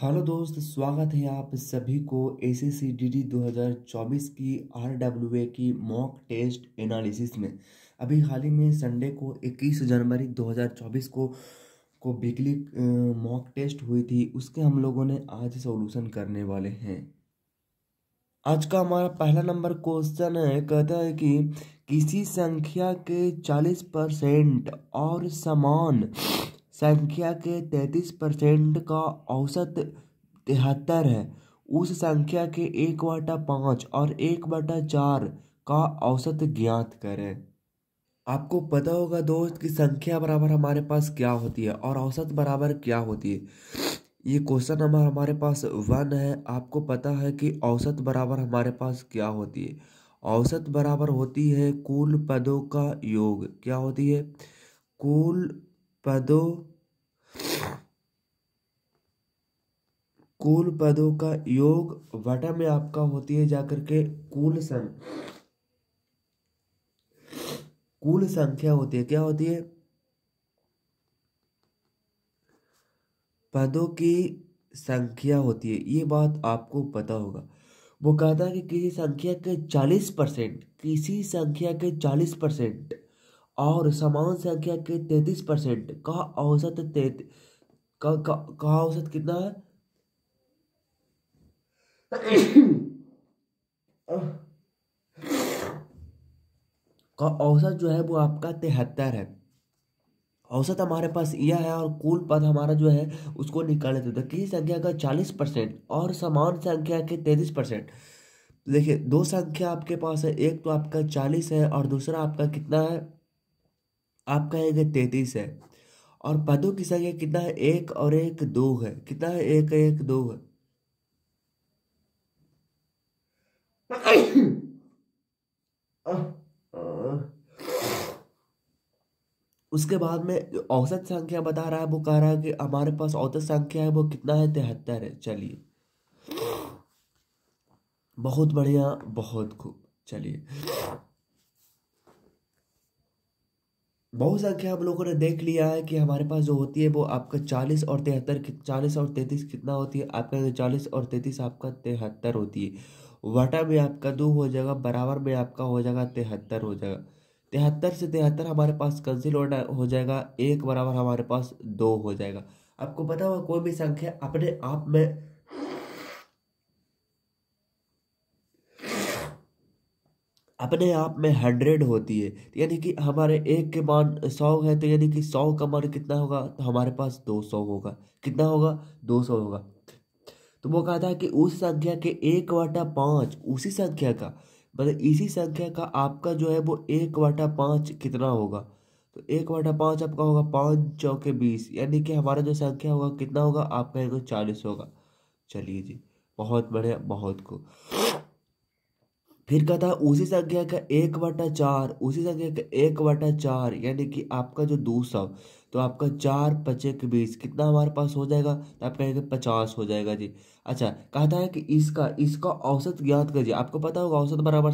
Hello दोस्त स्वागत है आप सभी को S S C D D दो हज़ार चौबीस की आर डब्ल्यू ए की मॉक टेस्ट एनालिसिस में अभी हाल ही में संडे को इक्कीस जनवरी दो हज़ार चौबीस को को वीकली मॉक टेस्ट हुई थी उसके हम लोगों ने आज सॉल्यूशन करने वाले हैं आज का हमारा पहला नंबर क्वेश्चन है कहता है कि किसी संख्या के चालीस परसेंट और समान संख्या के तैंतीस परसेंट का औसत तिहत्तर है उस संख्या के एक बटा पाँच और एक बटा चार का औसत ज्ञात करें आपको पता होगा दोस्त कि संख्या बराबर हमारे पास क्या होती है और औसत बराबर क्या होती है ये क्वेश्चन नंबर हमारे पास वन है आपको पता है कि औसत बराबर हमारे पास क्या होती है औसत बराबर होती है कुल पदों का योग क्या होती है कुल पदों कुल पदों का योग वटा में आपका होती है जाकर के कुल संख्या कुल संख्या होती है क्या होती है पदों की संख्या होती है ये बात आपको पता होगा वो कहता है कि किसी संख्या के चालीस परसेंट किसी संख्या के चालीस परसेंट और समान संख्या के तैतीस परसेंट का औसत तैत का, का, का औसत कितना है का औसत जो है वो आपका तिहत्तर है औसत हमारे पास यह है और कुल पद हमारा जो है उसको निकाले देते किसी संख्या का चालीस परसेंट और समान संख्या के तैतीस परसेंट देखिए दो संख्या आपके पास है एक तो आपका चालीस है और दूसरा आपका कितना है आपका एक तैतीस है और पदों की संख्या कितना है एक और एक दो है कितना है एक एक दो है उसके बाद में औसत संख्या बता रहा है वो कह रहा है कि हमारे पास औसत संख्या है वो कितना है तिहत्तर है चलिए बहुत बढ़िया बहुत खूब चलिए बहुसंख्या हम लोगों ने देख लिया है कि हमारे पास जो होती है वो आपका चालीस और तिहत्तर चालीस और तैंतीस कितना होती है आपका चालीस और तैंतीस आपका तिहत्तर होती है वाटा में आपका दो हो जाएगा बराबर में आपका हो जाएगा तिहत्तर हो जाएगा तिहत्तर से तिहत्तर हमारे पास कंसिल हो जाएगा एक बराबर हमारे पास दो हो जाएगा आपको पता होगा कोई भी संख्या अपने आप में अपने आप में हंड्रेड होती है यानी कि हमारे एक के मान सौ है तो यानी कि सौ का मान कितना होगा तो हमारे पास दो सौ होगा कितना होगा दो सौ होगा तो वो कहा था कि उस संख्या के एक वाटा पाँच उसी संख्या का मतलब इसी संख्या का आपका जो है वो एक वाटा पाँच कितना होगा तो एक वाटा पाँच आपका होगा पाँच चौके बीस यानी कि हमारा जो संख्या होगा कितना होगा आपका एक चालीस होगा चलिए जी बहुत बढ़िया बहुत खूब फिर कहता है उसी संख्या का एक बटा चार उसी संख्या का एक बटा चार यानी कि आपका जो दो सौ तो आपका चार पचे के बीस कितना हमारे पास हो जाएगा तो आप कहेंगे पचास हो जाएगा जी अच्छा कहता है कि इसका इसका औसत ज्ञात करिए आपको पता होगा औसत बराबर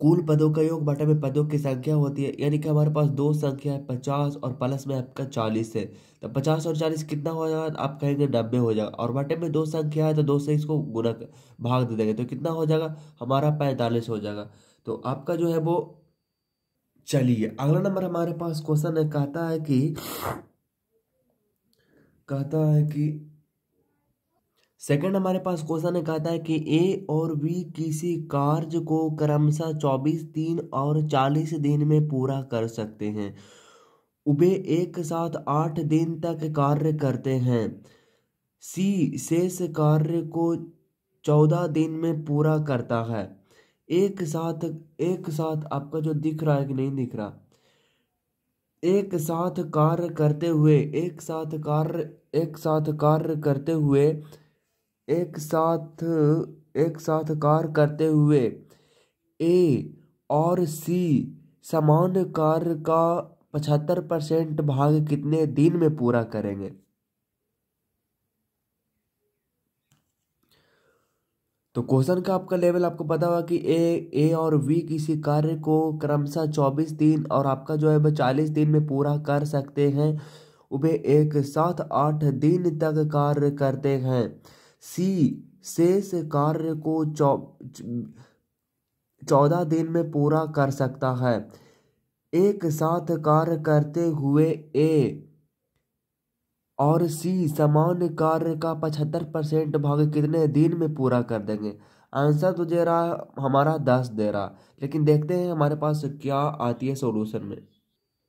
कुल पदों का योग बटे में पदों की संख्या होती है यानी कि हमारे पास दो संख्या है पचास और प्लस में आपका चालीस है तो पचास और चालीस कितना हो जाएगा आप कहेंगे नब्बे हो जाएगा और बटे में दो संख्या है तो दो से इसको गुना भाग दे देंगे तो कितना हो जाएगा हमारा पैंतालीस हो जाएगा तो आपका जो है वो चलिए अगला नंबर हमारे पास क्वेश्चन है कहता है कि कहता है कि सेकंड हमारे पास क्वेश्चन ने कहा है कि ए और बी किसी कार्य को क्रमशः चौबीस तीन और चालीस दिन में पूरा कर सकते हैं उबे एक साथ आठ दिन तक कार्य करते हैं सी शेष कार्य को चौदह दिन में पूरा करता है एक साथ एक साथ आपका जो दिख रहा है कि नहीं दिख रहा एक साथ कार्य करते हुए एक साथ कार्य एक साथ कार्य करते हुए एक साथ एक साथ कार्य करते हुए ए और सी समान कार्य का पचहत्तर परसेंट भाग कितने दिन में पूरा करेंगे तो क्वेश्चन का आपका लेवल आपको पता होगा कि ए ए और वी किसी कार्य को क्रमशः चौबीस दिन और आपका जो है वह चालीस दिन में पूरा कर सकते हैं वे एक साथ आठ दिन तक कार्य करते हैं सी शेष कार्य को चौ चौदह दिन में पूरा कर सकता है एक साथ कार्य करते हुए ए और सी समान कार्य का पचहत्तर परसेंट भाग कितने दिन में पूरा कर देंगे आंसर तो दे रहा हमारा दस दे रहा लेकिन देखते हैं हमारे पास क्या आती है सॉल्यूशन में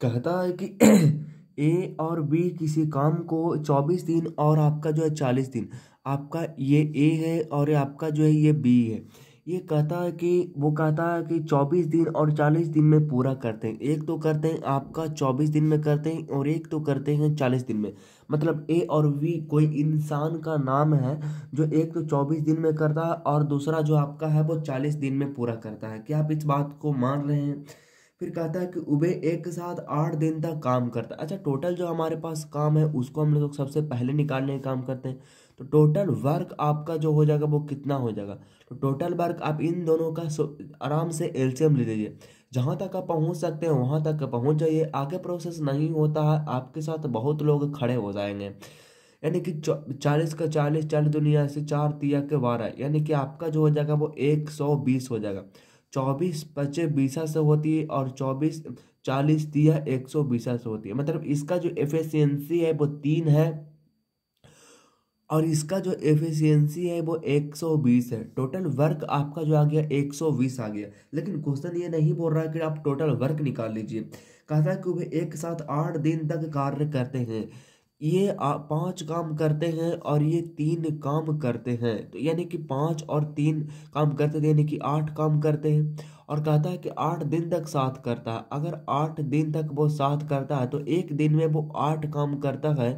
कहता है कि ए और बी किसी काम को चौबीस दिन और आपका जो है चालीस दिन आपका ये ए है और ये आपका जो है ये बी है ये कहता है कि वो कहता है कि चौबीस दिन और चालीस दिन में पूरा करते हैं एक तो करते हैं आपका चौबीस दिन में करते हैं और एक तो करते हैं चालीस दिन में मतलब ए और वी कोई इंसान का नाम है जो एक तो चौबीस दिन में करता है और दूसरा जो आपका है वो चालीस दिन में पूरा करता है क्या आप इस बात को मान रहे हैं फिर कहता है कि उबे एक साथ आठ दिन तक काम करता है अच्छा टोटल जो हमारे पास काम है उसको हम लोग सबसे पहले निकालने का काम करते हैं तो टोटल वर्क आपका जो हो जाएगा वो कितना हो जाएगा तो टोटल वर्क आप इन दोनों का आराम से एल्शियम ले लीजिए जहाँ तक आप पहुँच सकते हैं वहाँ तक पहुँच जाइए आगे प्रोसेस नहीं होता है आपके साथ बहुत लोग खड़े हो जाएंगे यानी कि चालीस का चालीस चालीस दुनिया से चार तिया के बारह यानी कि आपका जो हो जाएगा वो एक सौ बीस हो जाएगा चौबीस पच्चीस बीसा से होती है और चौबीस चालीस तिया एक सौ बीसा से होती है मतलब इसका जो एफिशिएंसी है वो तीन है और इसका जो एफिशिएंसी है वो 120 है टोटल वर्क आपका जो आ गया 120 आ गया लेकिन क्वेश्चन ये नहीं बोल रहा है कि आप टोटल वर्क निकाल लीजिए कहता है कि वह एक साथ आठ दिन तक कार्य करते हैं ये पांच काम करते हैं और ये तीन काम करते हैं तो यानी कि पांच और तीन काम करते थे यानी कि आठ काम करते हैं और कहता है कि आठ दिन तक साथ करता है अगर आठ दिन तक वो साथ करता है तो एक दिन में वो आठ काम करता है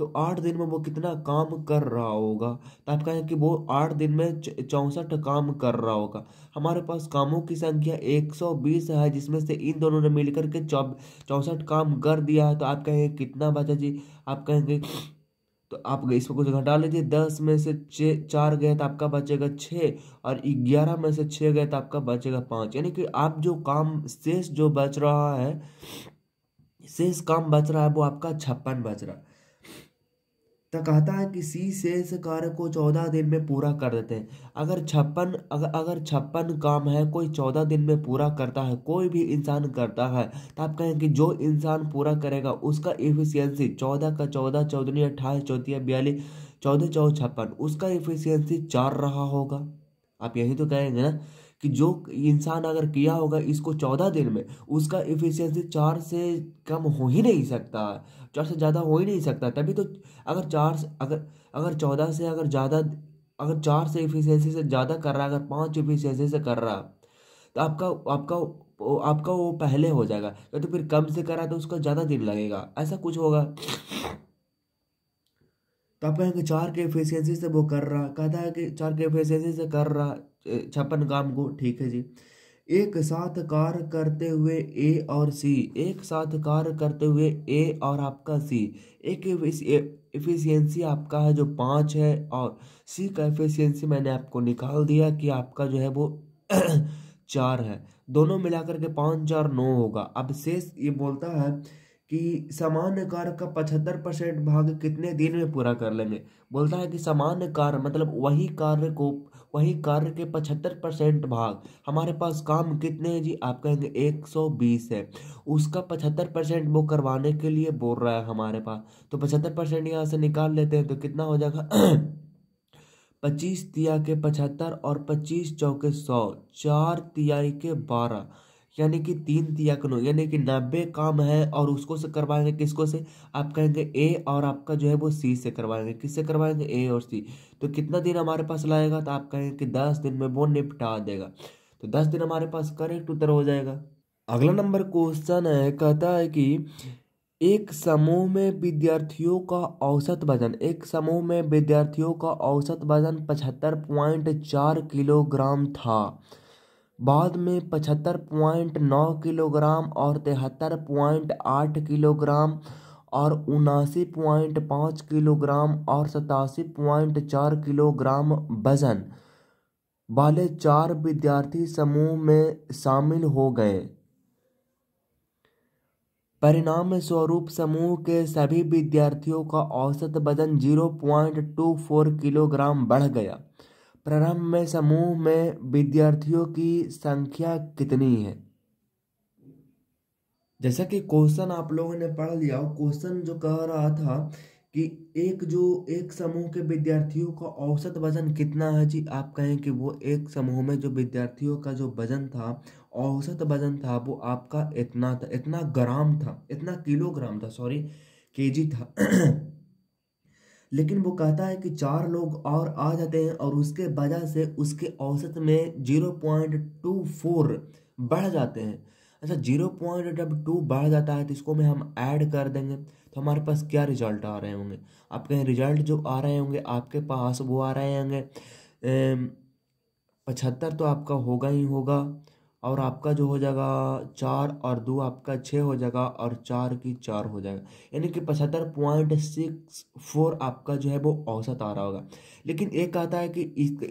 तो आठ दिन में वो कितना काम कर रहा होगा तो आप कहें कि वो आठ दिन में चौंसठ काम कर रहा होगा हमारे पास कामों की संख्या एक सौ बीस है जिसमें से इन दोनों ने मिलकर के चौंसठ काम कर दिया है तो आप कहेंगे कितना बचा जी आप कहेंगे तो आप इसमें कुछ घटा लीजिए दस में से छः चार गए तो आपका बचेगा छः और ग्यारह में से छः गए तो आपका बचेगा पाँच यानी कि आप जो काम शेष जो बच रहा है शेष काम बच रहा है वो आपका छप्पन बच रहा है तो कहता है कि सी शेष कार्य को चौदह दिन में पूरा कर देते हैं अगर छप्पन अगर अगर छप्पन काम है कोई चौदह दिन में पूरा करता है कोई भी इंसान करता है तो आप कहें कि जो इंसान पूरा करेगा उसका एफिशिएंसी चौदह का चौदह चौदह अट्ठाईस चौथी बयालीस चौदह चौदह छप्पन उसका एफिशिएंसी चार रहा होगा आप यही तो कहेंगे ना कि जो इंसान अगर किया होगा इसको चौदह दिन में उसका इफिशियंसी चार से कम हो ही नहीं सकता चार से ज़्यादा हो ही नहीं सकता तभी तो अगर चार से अगर अगर चौदह से अगर ज़्यादा अगर चार से इफिशियंसी से ज़्यादा कर रहा अगर पाँच इफिशियंसी से कर रहा तो आपका आपका आपका वो पहले हो जाएगा क्या तो फिर कम से करा तो उसका ज़्यादा दिन लगेगा ऐसा कुछ होगा तो आप कहेंगे चार के एफिशिएंसी से वो कर रहा कहता है कि चार के एफिशिएंसी से कर रहा छप्पन काम को ठीक है जी एक साथ कार्य करते हुए ए और सी एक साथ कार्य करते हुए ए और आपका सी एक एफिशिएंसी आपका है जो पाँच है और सी का एफिशिएंसी मैंने आपको निकाल दिया कि आपका जो है वो चार है दोनों मिलाकर के पाँच चार नौ होगा अब शेष ये बोलता है कि सामान्य कार्य का पचहत्तर परसेंट भाग कितने दिन में पूरा कर लेंगे बोलता है कि सामान्य कार्य मतलब वही कार्य को वहीं कार्य के पचहत्तर परसेंट भाग हमारे पास काम कितने हैं जी आप कहेंगे एक सौ बीस है उसका पचहत्तर परसेंट वो करवाने के लिए बोल रहा है हमारे पास तो पचहत्तर परसेंट यहाँ से निकाल लेते हैं तो कितना हो जाएगा पच्चीस तिया के पचहत्तर और पच्चीस चौके सौ चार तिया के बारह यानी कि तीन तियाकन यानी कि नब्बे काम है और उसको से करवाएंगे किसको से आप कहेंगे ए और आपका जो है वो सी से करवाएंगे किससे करवाएंगे ए और सी तो कितना दिन हमारे पास लाएगा तो आप कहेंगे कि दस दिन में वो निपटा देगा तो दस दिन हमारे पास करेक्ट उत्तर हो जाएगा अगला नंबर क्वेश्चन है कहता है कि एक समूह में विद्यार्थियों का औसत वजन एक समूह में विद्यार्थियों का औसत वजन पचहत्तर पॉइंट चार किलोग्राम था बाद में पचहत्तर पॉइंट नौ किलोग्राम और तिहत्तर पॉइंट आठ किलोग्राम और उनासी पॉइंट पाँच किलोग्राम और सतासी पॉइंट चार किलोग्राम वजन वाले चार विद्यार्थी समूह में शामिल हो गए परिणाम स्वरूप समूह के सभी विद्यार्थियों का औसत वजन zero point two four kilogram बढ़ गया प्रारंभ में समूह में विद्यार्थियों की संख्या कितनी है जैसा कि क्वेश्चन आप लोगों ने पढ़ लिया क्वेश्चन जो कह रहा था कि एक जो एक समूह के विद्यार्थियों का औसत वजन कितना है जी आप कहें कि वो एक समूह में जो विद्यार्थियों का जो वजन था औसत वजन था वो आपका इतना था इतना ग्राम था इतना किलोग्राम था सॉरी केजी था लेकिन वो कहता है कि चार लोग और आ जाते हैं और उसके वजह से उसके औसत में जीरो पॉइंट टू फोर बढ़ जाते हैं अच्छा जीरो पॉइंट जब टू बढ़ जाता है तो इसको में हम ऐड कर देंगे तो हमारे पास क्या रिजल्ट आ रहे होंगे आपके रिजल्ट जो आ रहे होंगे आपके पास वो आ रहे होंगे पचहत्तर तो आपका होगा ही होगा और आपका जो हो जाएगा चार और दो आपका छः हो जाएगा और चार की चार हो जाएगा यानी कि पचहत्तर पॉइंट सिक्स फोर आपका जो है वो औसत आ रहा होगा लेकिन एक आता है कि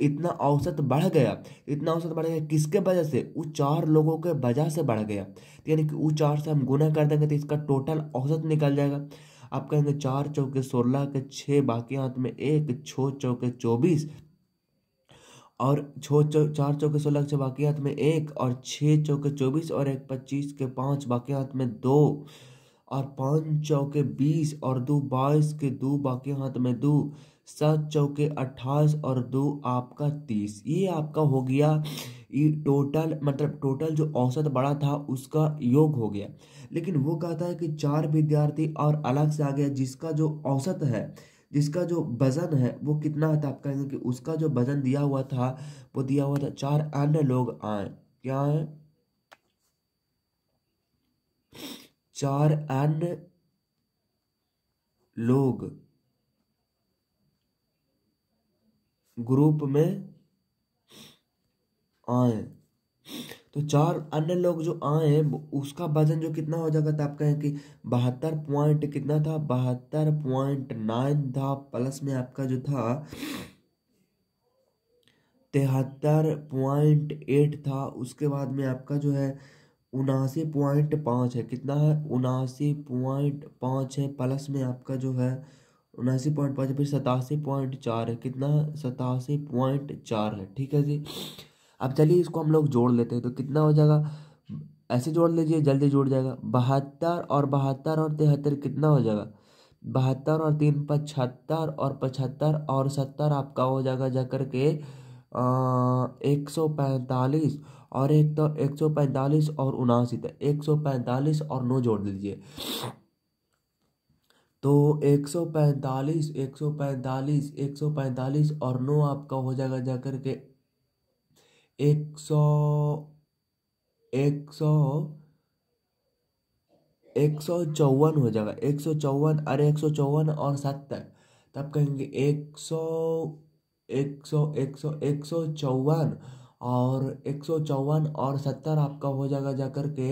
इतना औसत बढ़ गया इतना औसत बढ़ गया किसके वजह से वो चार लोगों के वजह से बढ़ गया यानी कि वो चार से हम गुना कर देंगे तो इसका टोटल औसत निकल जाएगा आप कहेंगे चार चौके सोलह के छः बाकी हाथ में एक छः चौके चौबीस और छो चौ चार चौके सोलह के बाकी हाथ में एक और छः चौके चौबीस और एक पच्चीस के पाँच बाकी हाथ में दो और पाँच चौके बीस और दो बाईस के दो बाकी हाथ में दो सात चौके अट्ठाईस और दो आपका तीस ये आपका हो गया ये टोटल मतलब टोटल जो औसत बड़ा था उसका योग हो गया लेकिन वो कहता है कि चार विद्यार्थी और अलग से आ गया जिसका जो औसत है जिसका जो वज़न है वो कितना था तो आप कहेंगे कि उसका जो वज़न दिया हुआ था वो दिया हुआ था चार अन्य लोग आए क्या है चार अन्य लोग ग्रुप में आए तो चार अन्य लोग जो आए हैं उसका वजन जो कितना हो जाएगा तो आप कहें कि बहत्तर पॉइंट कितना था बहत्तर पॉइंट नाइन था प्लस में आपका जो था तिहत्तर पॉइंट एट था उसके बाद में आपका जो है उनासी पॉइंट पाँच है कितना है उनासी पॉइंट पाँच है प्लस में आपका जो है उनासी पॉइंट पाँच फिर सतासी पॉइंट चार है कितना है सतासी पॉइंट चार है ठीक है जी अब चलिए इसको हम लोग जोड़ लेते हैं तो कितना हो जाएगा ऐसे जोड़ लीजिए जल्दी जुड़ जाएगा बहत्तर और बहत्तर और तिहत्तर कितना हो जाएगा बहत्तर और तीन पचहत्तर और पचहत्तर और सत्तर आपका हो जाएगा जा कर के एक सौ पैंतालीस और एक तो एक सौ पैंतालीस और उनासी तक तो एक सौ पैंतालीस और नौ जोड़ दीजिए तो एक सौ पैंतालीस एक सौ पैंतालीस एक सौ पैंतालीस और नौ आपका हो जाएगा जा कर के एक सौ एक सौ एक सौ चौवन हो जाएगा एक सौ चौवन अरे एक सौ चौवन और सत्तर तब कहेंगे एक सौ एक सौ एक सौ एक सौ चौवन और एक सौ चौवन और सत्तर आपका हो जाएगा जाकर के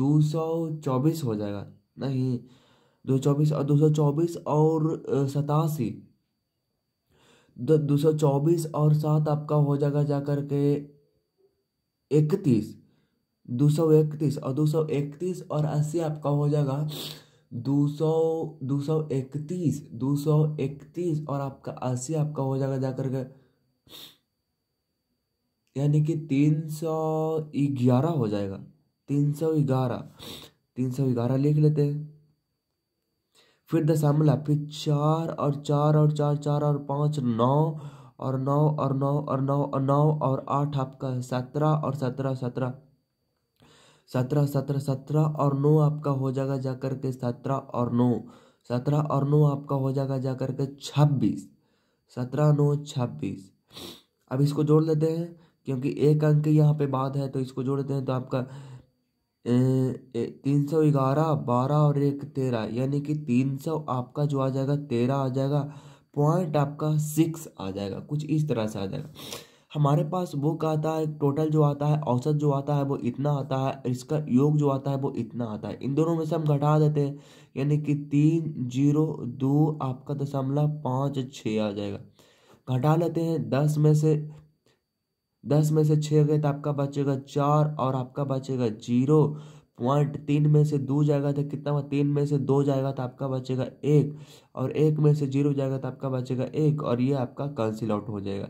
दो सौ चौबीस हो जाएगा नहीं दो चौबीस और दो सौ चौबीस और सतासी दो सौ चौबीस और सात आपका हो जाएगा जा कर के इकतीस दो सौ इकतीस और दो सौ इकतीस और अस्सी आपका हो जाएगा दो सौ दो सौ इकतीस दो सौ इकतीस और आपका अस्सी आपका हो जाएगा जाकर के यानी कि तीन सौ ग्यारह हो जाएगा तीन सौ ग्यारह तीन सौ ग्यारह लिख लेते हैं फिर दशमलव फिर चार और चार और चार चार और पाँच नौ और नौ और नौ और नौ और नौ और आठ आपका सत्रह और सत्रह सत्रह सत्रह सत्रह सत्रह और नौ आपका हो जाएगा जा कर के सत्रह और नौ सत्रह और नौ आपका हो जाएगा जा कर के छब्बीस सत्रह नौ छब्बीस अब इसको जोड़ लेते हैं क्योंकि एक अंक यहाँ पे बाद है तो इसको जोड़ देते हैं तो आपका तीन सौ ग्यारह बारह और एक तेरह यानी कि तीन सौ आपका जो आ जाएगा तेरह आ जाएगा पॉइंट आपका सिक्स आ जाएगा कुछ इस तरह से आ जाएगा हमारे पास बुक आता है टोटल जो आता है औसत जो आता है वो इतना आता है इसका योग जो आता है वो इतना आता है इन दोनों में से हम घटा देते हैं यानी कि तीन जीरो दो आपका दशमलव पाँच छः आ जाएगा घटा लेते हैं दस में से दस में से छः गए तो आपका बचेगा चार और आपका बचेगा जीरो पॉइंट तीन में से दो जाएगा तो कितना तीन में से दो जाएगा तो आपका बचेगा एक और एक में से जीरो जाएगा तो आपका बचेगा एक और ये आपका कैंसिल आउट हो जाएगा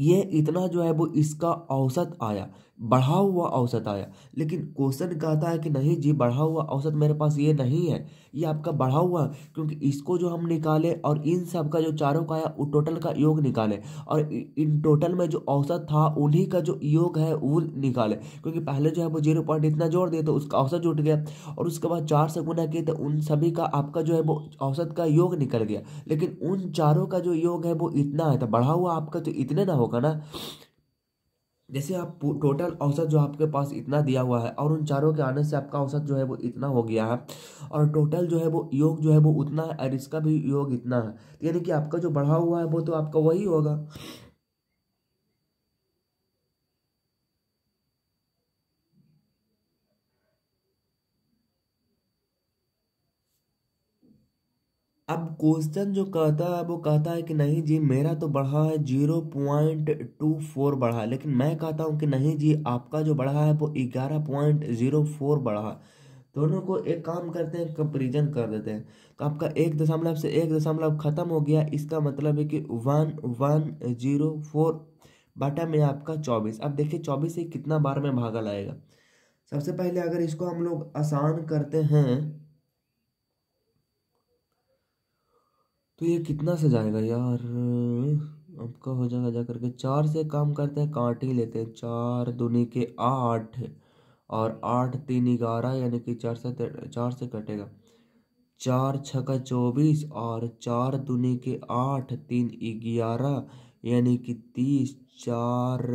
ये इतना जो है वो इसका औसत आया बढ़ा हुआ औसत आया लेकिन क्वेश्चन कहता है कि नहीं जी बढ़ा हुआ औसत मेरे पास ये नहीं है ये आपका बढ़ा हुआ क्योंकि इसको जो हम निकाले और इन सब का जो चारों का आया वो टोटल का योग निकाले और इन टोटल में जो औसत था उन्हीं का जो योग है वो निकाले क्योंकि पहले जो है वो जीरो पॉइंट इतना जोड़ दिया तो उसका औसत जुट गया और उसके बाद चार से गुना किए तो उन सभी का आपका जो है वो औसत का योग निकल गया लेकिन उन चारों का जो योग है वो इतना है तो बढ़ा हुआ आपका तो इतने ना होगा ना जैसे आप टोटल औसत जो आपके पास इतना दिया हुआ है और उन चारों के आने से आपका औसत जो है वो इतना हो गया है और टोटल जो है वो योग जो है वो उतना है और इसका भी योग इतना है यानी कि आपका जो बढ़ा हुआ है वो तो आपका वही होगा अब क्वेश्चन जो कहता है वो कहता है कि नहीं जी मेरा तो बढ़ा है जीरो पॉइंट टू फोर बढ़ा लेकिन मैं कहता हूँ कि नहीं जी आपका जो बढ़ा है वो ग्यारह पॉइंट जीरो फोर बढ़ा दोनों को एक काम करते हैं कंपेरिजन कर देते हैं तो आपका एक दशमलव से एक दशमलव ख़त्म हो गया इसका मतलब है कि वन वन जीरो फोर बाटा में आपका चौबीस अब देखिए चौबीस से कितना बार में भागा लाएगा सबसे पहले अगर इसको हम लोग आसान करते हैं तो ये कितना सा जाएगा यार आपका हो जाएगा जा करके चार से काम करते हैं कांटे ही लेते हैं चार दुनी के आठ और आठ तीन ग्यारह यानी कि चार से चार से कटेगा चार छका चौबीस और चार दुनी के आठ तीन ग्यारह यानी कि तीस चार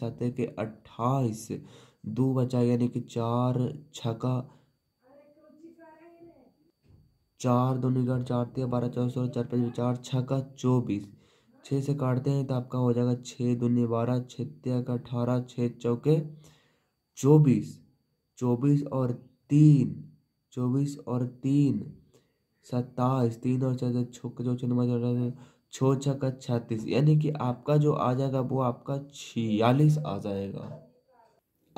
सतह के अट्ठाईस दो बचा यानी कि चार छका चार दो निकाट चार तीन बारह चौदह सोलह चार पाँच चार छः का चौबीस छः से काटते हैं तो आपका हो जाएगा छः दूनी बारह छः त्या का अठारह छः चौके चौबीस चौबीस और तीन चौबीस और तीन सत्ताईस तीन और चार छः जो छः छः छः का छत्तीस यानी कि आपका जो आ जाएगा वो आपका छियालीस आ जाएगा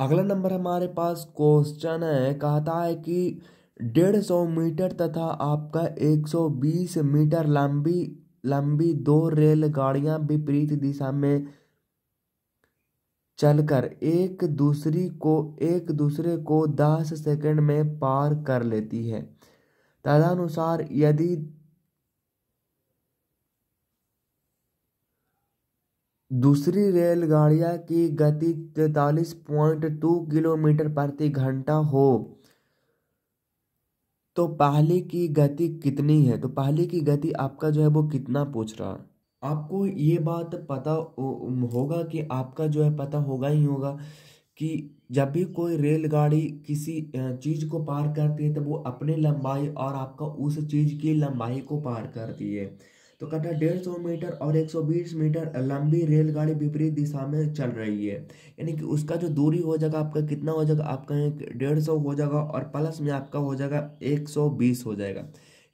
अगला नंबर हमारे पास क्वेश्चन है कहता है कि डेढ़ सौ मीटर तथा आपका एक सौ बीस मीटर लंबी लंबी दो रेलगाड़ियां विपरीत दिशा में चलकर एक दूसरी को एक दूसरे को दस सेकंड में पार कर लेती है तदनुसार यदि दूसरी रेलगाड़िया की गति तैतालीस पॉइंट टू किलोमीटर प्रति घंटा हो तो पहले की गति कितनी है तो पहले की गति आपका जो है वो कितना पूछ रहा है आपको ये बात पता होगा कि आपका जो है पता होगा ही होगा कि जब भी कोई रेलगाड़ी किसी चीज़ को पार करती है तो वो अपने लंबाई और आपका उस चीज़ की लंबाई को पार करती है तो कटा डेढ़ सौ मीटर और एक सौ बीस मीटर लंबी रेलगाड़ी विपरीत दिशा में चल रही है यानी कि उसका जो दूरी हो जाएगा आपका कितना हो जाएगा आपका डेढ़ सौ हो जाएगा और प्लस में आपका हो जाएगा एक सौ बीस हो जाएगा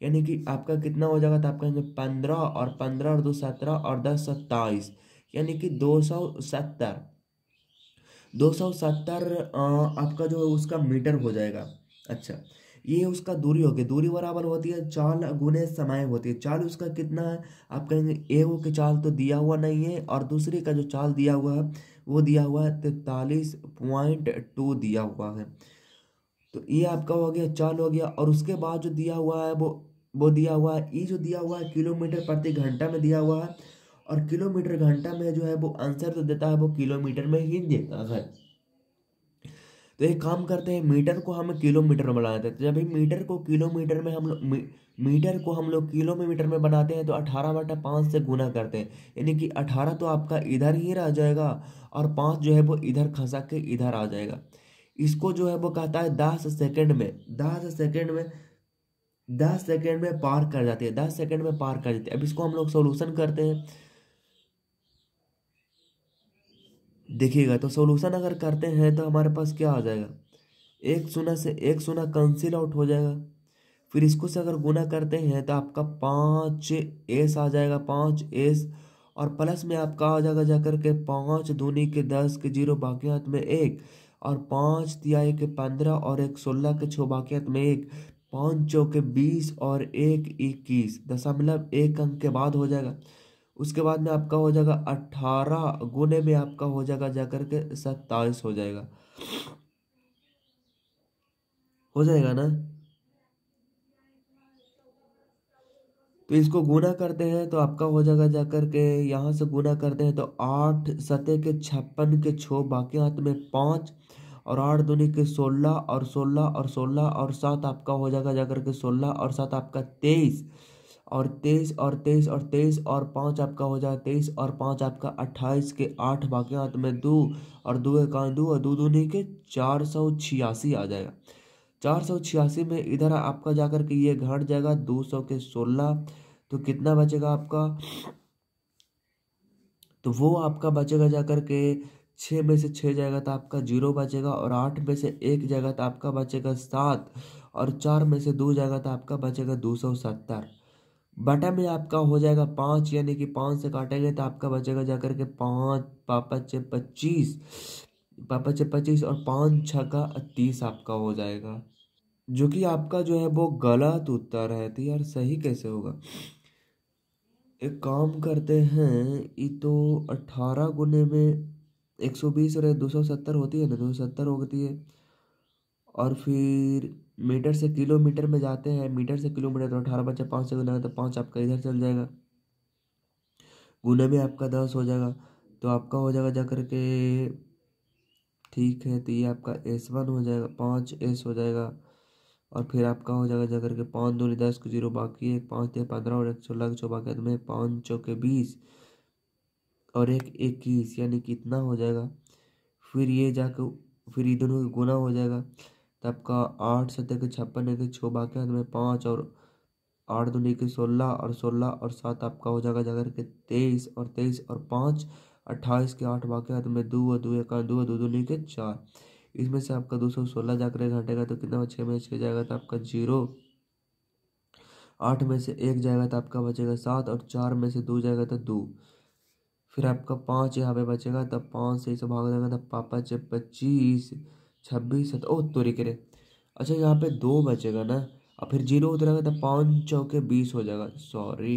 यानी कि आपका कितना हो जाएगा तो आप कहेंगे पंद्रह और पंद्रह और दो सत्रह और दस सत्ताईस यानी कि दो सौ सत्तर दो सौ सत्तर आपका जो है उसका मीटर हो जाएगा अच्छा ये उसका दूरी होगी दूरी बराबर होती है चाल गुने समय होती है चाल उसका कितना है आप कहेंगे वो की चाल तो दिया हुआ नहीं है और दूसरे का जो चाल दिया हुआ है वो दिया हुआ है तैतालीस पॉइंट टू दिया हुआ है तो ये आपका हो गया चाल हो गया और उसके बाद जो दिया हुआ है वो वो दिया हुआ है ई जो दिया हुआ है किलोमीटर प्रति घंटा में दिया हुआ है और किलोमीटर घंटा में जो है वो आंसर तो देता है वो किलोमीटर में ही देता है तो एक काम करते हैं मीटर को हम किलोमीटर में बना देते हैं तो जब मीटर को किलोमीटर में हम लोग मीटर को हम लोग किलोमीटर में बनाते हैं तो अठारह बटा पाँच से गुना करते हैं यानी कि अठारह तो आपका इधर ही रह जाएगा और पाँच जो है वो इधर खसा के इधर आ जाएगा इसको जो है वो कहता है दस सेकेंड में दस सेकेंड में दस सेकेंड में पार कर जाती है दस सेकेंड में पार कर जाती है अब इसको हम लोग सोल्यूशन करते हैं देखिएगा तो सोल्यूशन अगर करते हैं तो हमारे पास क्या आ जाएगा एक सुना से एक सुना कंसिल आउट हो जाएगा फिर इसको से अगर गुना करते हैं तो आपका पाँच एस आ जाएगा पाँच एस और प्लस में आपका आ जाएगा जाकर के पाँच धोनी के दस के जीरो बाकी हाथ में एक और पाँच तिहाई के पंद्रह और एक सोलह के छः बाकी हाथ में एक पाँच चौके बीस और एक इक्कीस दशमलव एक अंक के बाद हो जाएगा उसके बाद में आपका हो जाएगा अट्ठारह गुने में आपका हो जाएगा जाकर के सत्ताईस हो जाएगा हो जाएगा ना तो इसको गुना करते हैं तो आपका हो जाएगा जाकर के यहां से गुना करते हैं तो आठ सतह के छप्पन के छो बाकी हाथ में पांच और आठ दुनी के सोलह और सोलह और सोलह और सात आपका हो जाएगा जाकर के सोलह और सात आपका तेईस और तेईस और तेईस और तेईस और पाँच आपका हो जाएगा तेईस और पाँच आपका अट्ठाईस के आठ बाकी हाथ में दो और दो एक दो और दो दो नहीं के चार सौ छियासी आ जाएगा चार सौ छियासी में इधर आपका जाकर के ये घट जाएगा दो सौ के सोलह तो कितना बचेगा आपका तो वो आपका बचेगा जाकर के छः में से छः जाएगा तो आपका जीरो बचेगा और आठ में से एक जाएगा तो आपका बचेगा सात और चार में से दो जाएगा तो आपका बचेगा दो सौ सत्तर बटा में आपका हो जाएगा पाँच यानी कि पाँच से काटेंगे तो आपका बचेगा जाकर के पाँच पापा छः पच्चीस पापा चे पच्चीस और पाँच छः का तीस आपका हो जाएगा जो कि आपका जो है वो गलत उत्तर है तो यार सही कैसे होगा एक काम करते हैं ये तो अट्ठारह गुने में एक सौ बीस और दो सौ सत्तर होती है ना दो सौ सत्तर होती है और फिर मीटर से किलोमीटर में जाते हैं मीटर से किलोमीटर तो अठारह बच्चा पाँच से गुना तो पाँच आपका इधर चल जाएगा गुना में आपका दस हो जाएगा तो आपका हो जाएगा जा करके के ठीक है तो ये आपका एस वन हो जाएगा पाँच एस हो जाएगा और फिर आपका हो जाएगा जा करके के पाँच दो दस को जीरो बाकी एक पाँच दे पंद्रह और एक सोलह के बाकी में पाँच चौके बीस और एक इक्कीस यानी कितना हो जाएगा फिर ये जाकर फिर ये दोनों का गुना हो जाएगा तब का आठ सत्य के छप्पन एक छः बाकी अंत में पाँच और आठ दूनी के सोलह और सोलह और सात आपका हो जाएगा जाकर के तेईस और तेईस और पाँच अट्ठाईस के आठ वाक्य अंत में दो और दो एक दो और दो दूनी के चार इसमें से आपका दो सौ सोलह जाकर घटेगा तो कितना छः में छः जाएगा तो आपका जीरो आठ में से एक जाएगा तो आपका बचेगा सात और चार में से दो जाएगा तो दो फिर आपका पाँच यहाँ पे बचेगा तब तो पाँच से इसे भाग जाएगा तब तो चे पच्चीस छब्बीस सत ओ तोरी करे अच्छा यहाँ पे दो बचेगा ना और फिर जीरो उतरेगा तो पाँच चौके बीस हो जाएगा सॉरी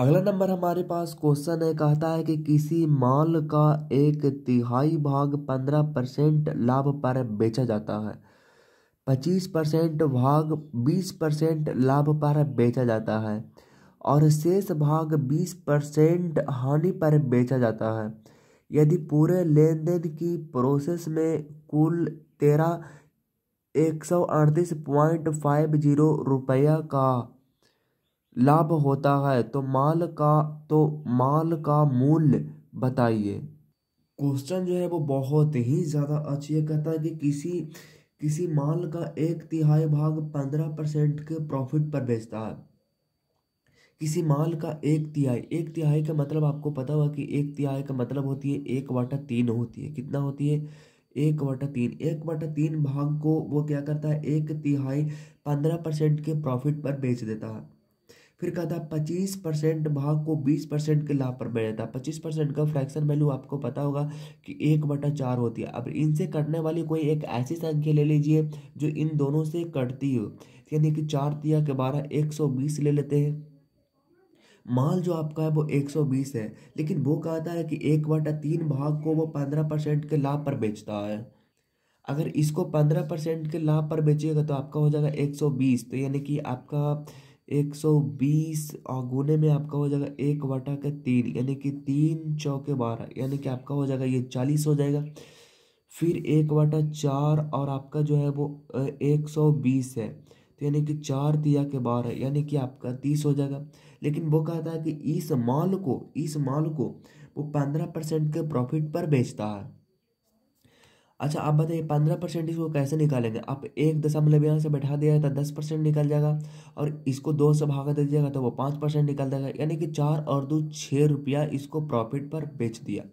अगला नंबर हमारे पास क्वेश्चन है कहता है कि किसी माल का एक तिहाई भाग पंद्रह परसेंट लाभ पर बेचा जाता है पच्चीस परसेंट भाग बीस परसेंट लाभ पर बेचा जाता है और शेष भाग बीस परसेंट हानि पर बेचा जाता है यदि पूरे लेन देन की प्रोसेस में कुल तेरह एक सौ अड़तीस पॉइंट फाइव जीरो रुपया का लाभ होता है तो माल का तो माल का मूल्य बताइए क्वेश्चन जो है वो बहुत ही ज़्यादा अच्छी है कहता है कि किसी किसी माल का एक तिहाई भाग पंद्रह परसेंट के प्रॉफिट पर बेचता है किसी माल का एक तिहाई एक तिहाई का मतलब आपको पता होगा कि एक तिहाई का मतलब होती है एक वाटा तीन होती है कितना होती है एक वाटा तीन एक वाटा तीन भाग को वो क्या करता है एक तिहाई पंद्रह परसेंट के प्रॉफिट पर बेच देता है फिर कहता है पच्चीस परसेंट भाग को बीस परसेंट के लाभ पर बेच देता है पच्चीस परसेंट का फ्रैक्शन वैल्यू आपको पता होगा कि एक बटा चार होती है अब इनसे कटने वाली कोई एक ऐसी संख्या ले लीजिए जो इन दोनों से कटती हो यानी कि चार तिया के बारह एक सौ बीस ले लेते हैं माल जो आपका है वो 120 है लेकिन वो कहता है कि एक बटा तीन भाग को वो पंद्रह परसेंट के लाभ पर बेचता है अगर इसको पंद्रह परसेंट के लाभ पर बेचिएगा तो आपका हो जाएगा एक सौ बीस तो यानी कि आपका एक सौ बीस और गुने में आपका हो जाएगा एक बटा के तीन यानी कि तीन चौके बारह यानी कि आपका हो जाएगा ये चालीस हो जाएगा फिर एक बटा चार और आपका जो है वो एक सौ बीस है तो यानी कि चार दिया के बारह यानी कि आपका तीस हो जाएगा लेकिन वो कहता है कि इस मॉल को इस मॉल को वो पंद्रह परसेंट के प्रॉफिट पर बेचता है अच्छा आप बताइए पंद्रह परसेंट इसको कैसे निकालेंगे आप एक दशमलव यहाँ से बैठा दिया तो दस परसेंट निकल जाएगा और इसको दो से भागा दे दिया तो वो पाँच परसेंट निकल जाएगा यानी कि चार और दो छः रुपया इसको प्रॉफिट पर बेच दिया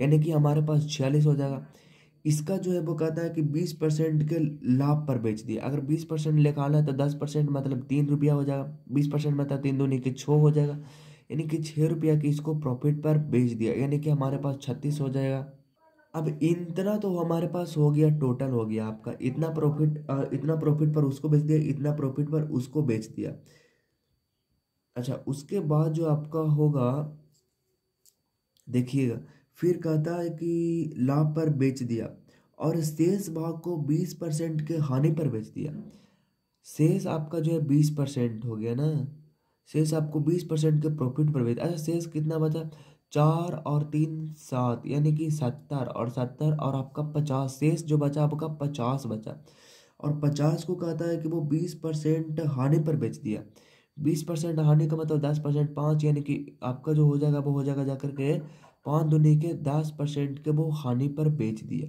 यानी कि हमारे पास छियालीस हो जाएगा इसका जो है वो कहता है कि बीस परसेंट के लाभ पर बेच दिया अगर बीस परसेंट निकाला तो दस परसेंट मतलब तीन रुपया हो जाएगा बीस परसेंट मतलब तीन नहीं कि छः हो जाएगा यानी कि छः रुपया की इसको प्रॉफिट पर बेच दिया यानी कि हमारे पास छत्तीस हो जाएगा अब इतना तो हमारे पास हो गया टोटल हो गया आपका इतना प्रॉफिट इतना प्रॉफिट पर उसको बेच दिया इतना प्रॉफिट पर उसको बेच दिया अच्छा उसके बाद जो आपका होगा देखिएगा फिर कहता है कि लाभ पर बेच दिया और शेष भाग को बीस परसेंट के हानि पर बेच दिया शेष आपका जो है बीस परसेंट हो गया ना शेष आपको बीस परसेंट के प्रॉफिट पर बेच अच्छा शेष कितना बचा चार और तीन सात यानी कि सत्तर और सत्तर और आपका पचास शेष जो बचा आपका पचास बचा और पचास को कहता है कि वो बीस परसेंट हानि पर बेच दिया बीस परसेंट हानि का मतलब दस परसेंट पाँच यानी कि आपका जो हो जाएगा वो हो जाएगा जा के पाँच धुनी के दस परसेंट के वो हानि पर बेच दिया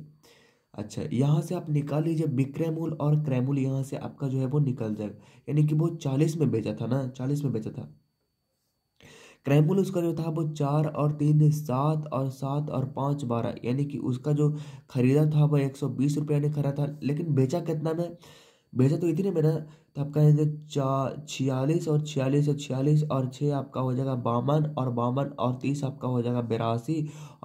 अच्छा यहाँ से आप निकाल लीजिए विक्रय और क्रय यहाँ से आपका जो है वो निकल जाएगा यानी कि वो चालीस में बेचा था ना चालीस में बेचा था क्रय उसका जो था वो चार और तीन सात और सात और पाँच बारह यानी कि उसका जो खरीदा था वो एक सौ बीस रुपये ने खरा था लेकिन बेचा कितना में बेचा तो इतने में ना तो आपका कहेंगे चार छियालीस और छियालीस और छियालीस और छः आपका हो जाएगा बावन और बावन और तीस आपका हो जाएगा बेरासी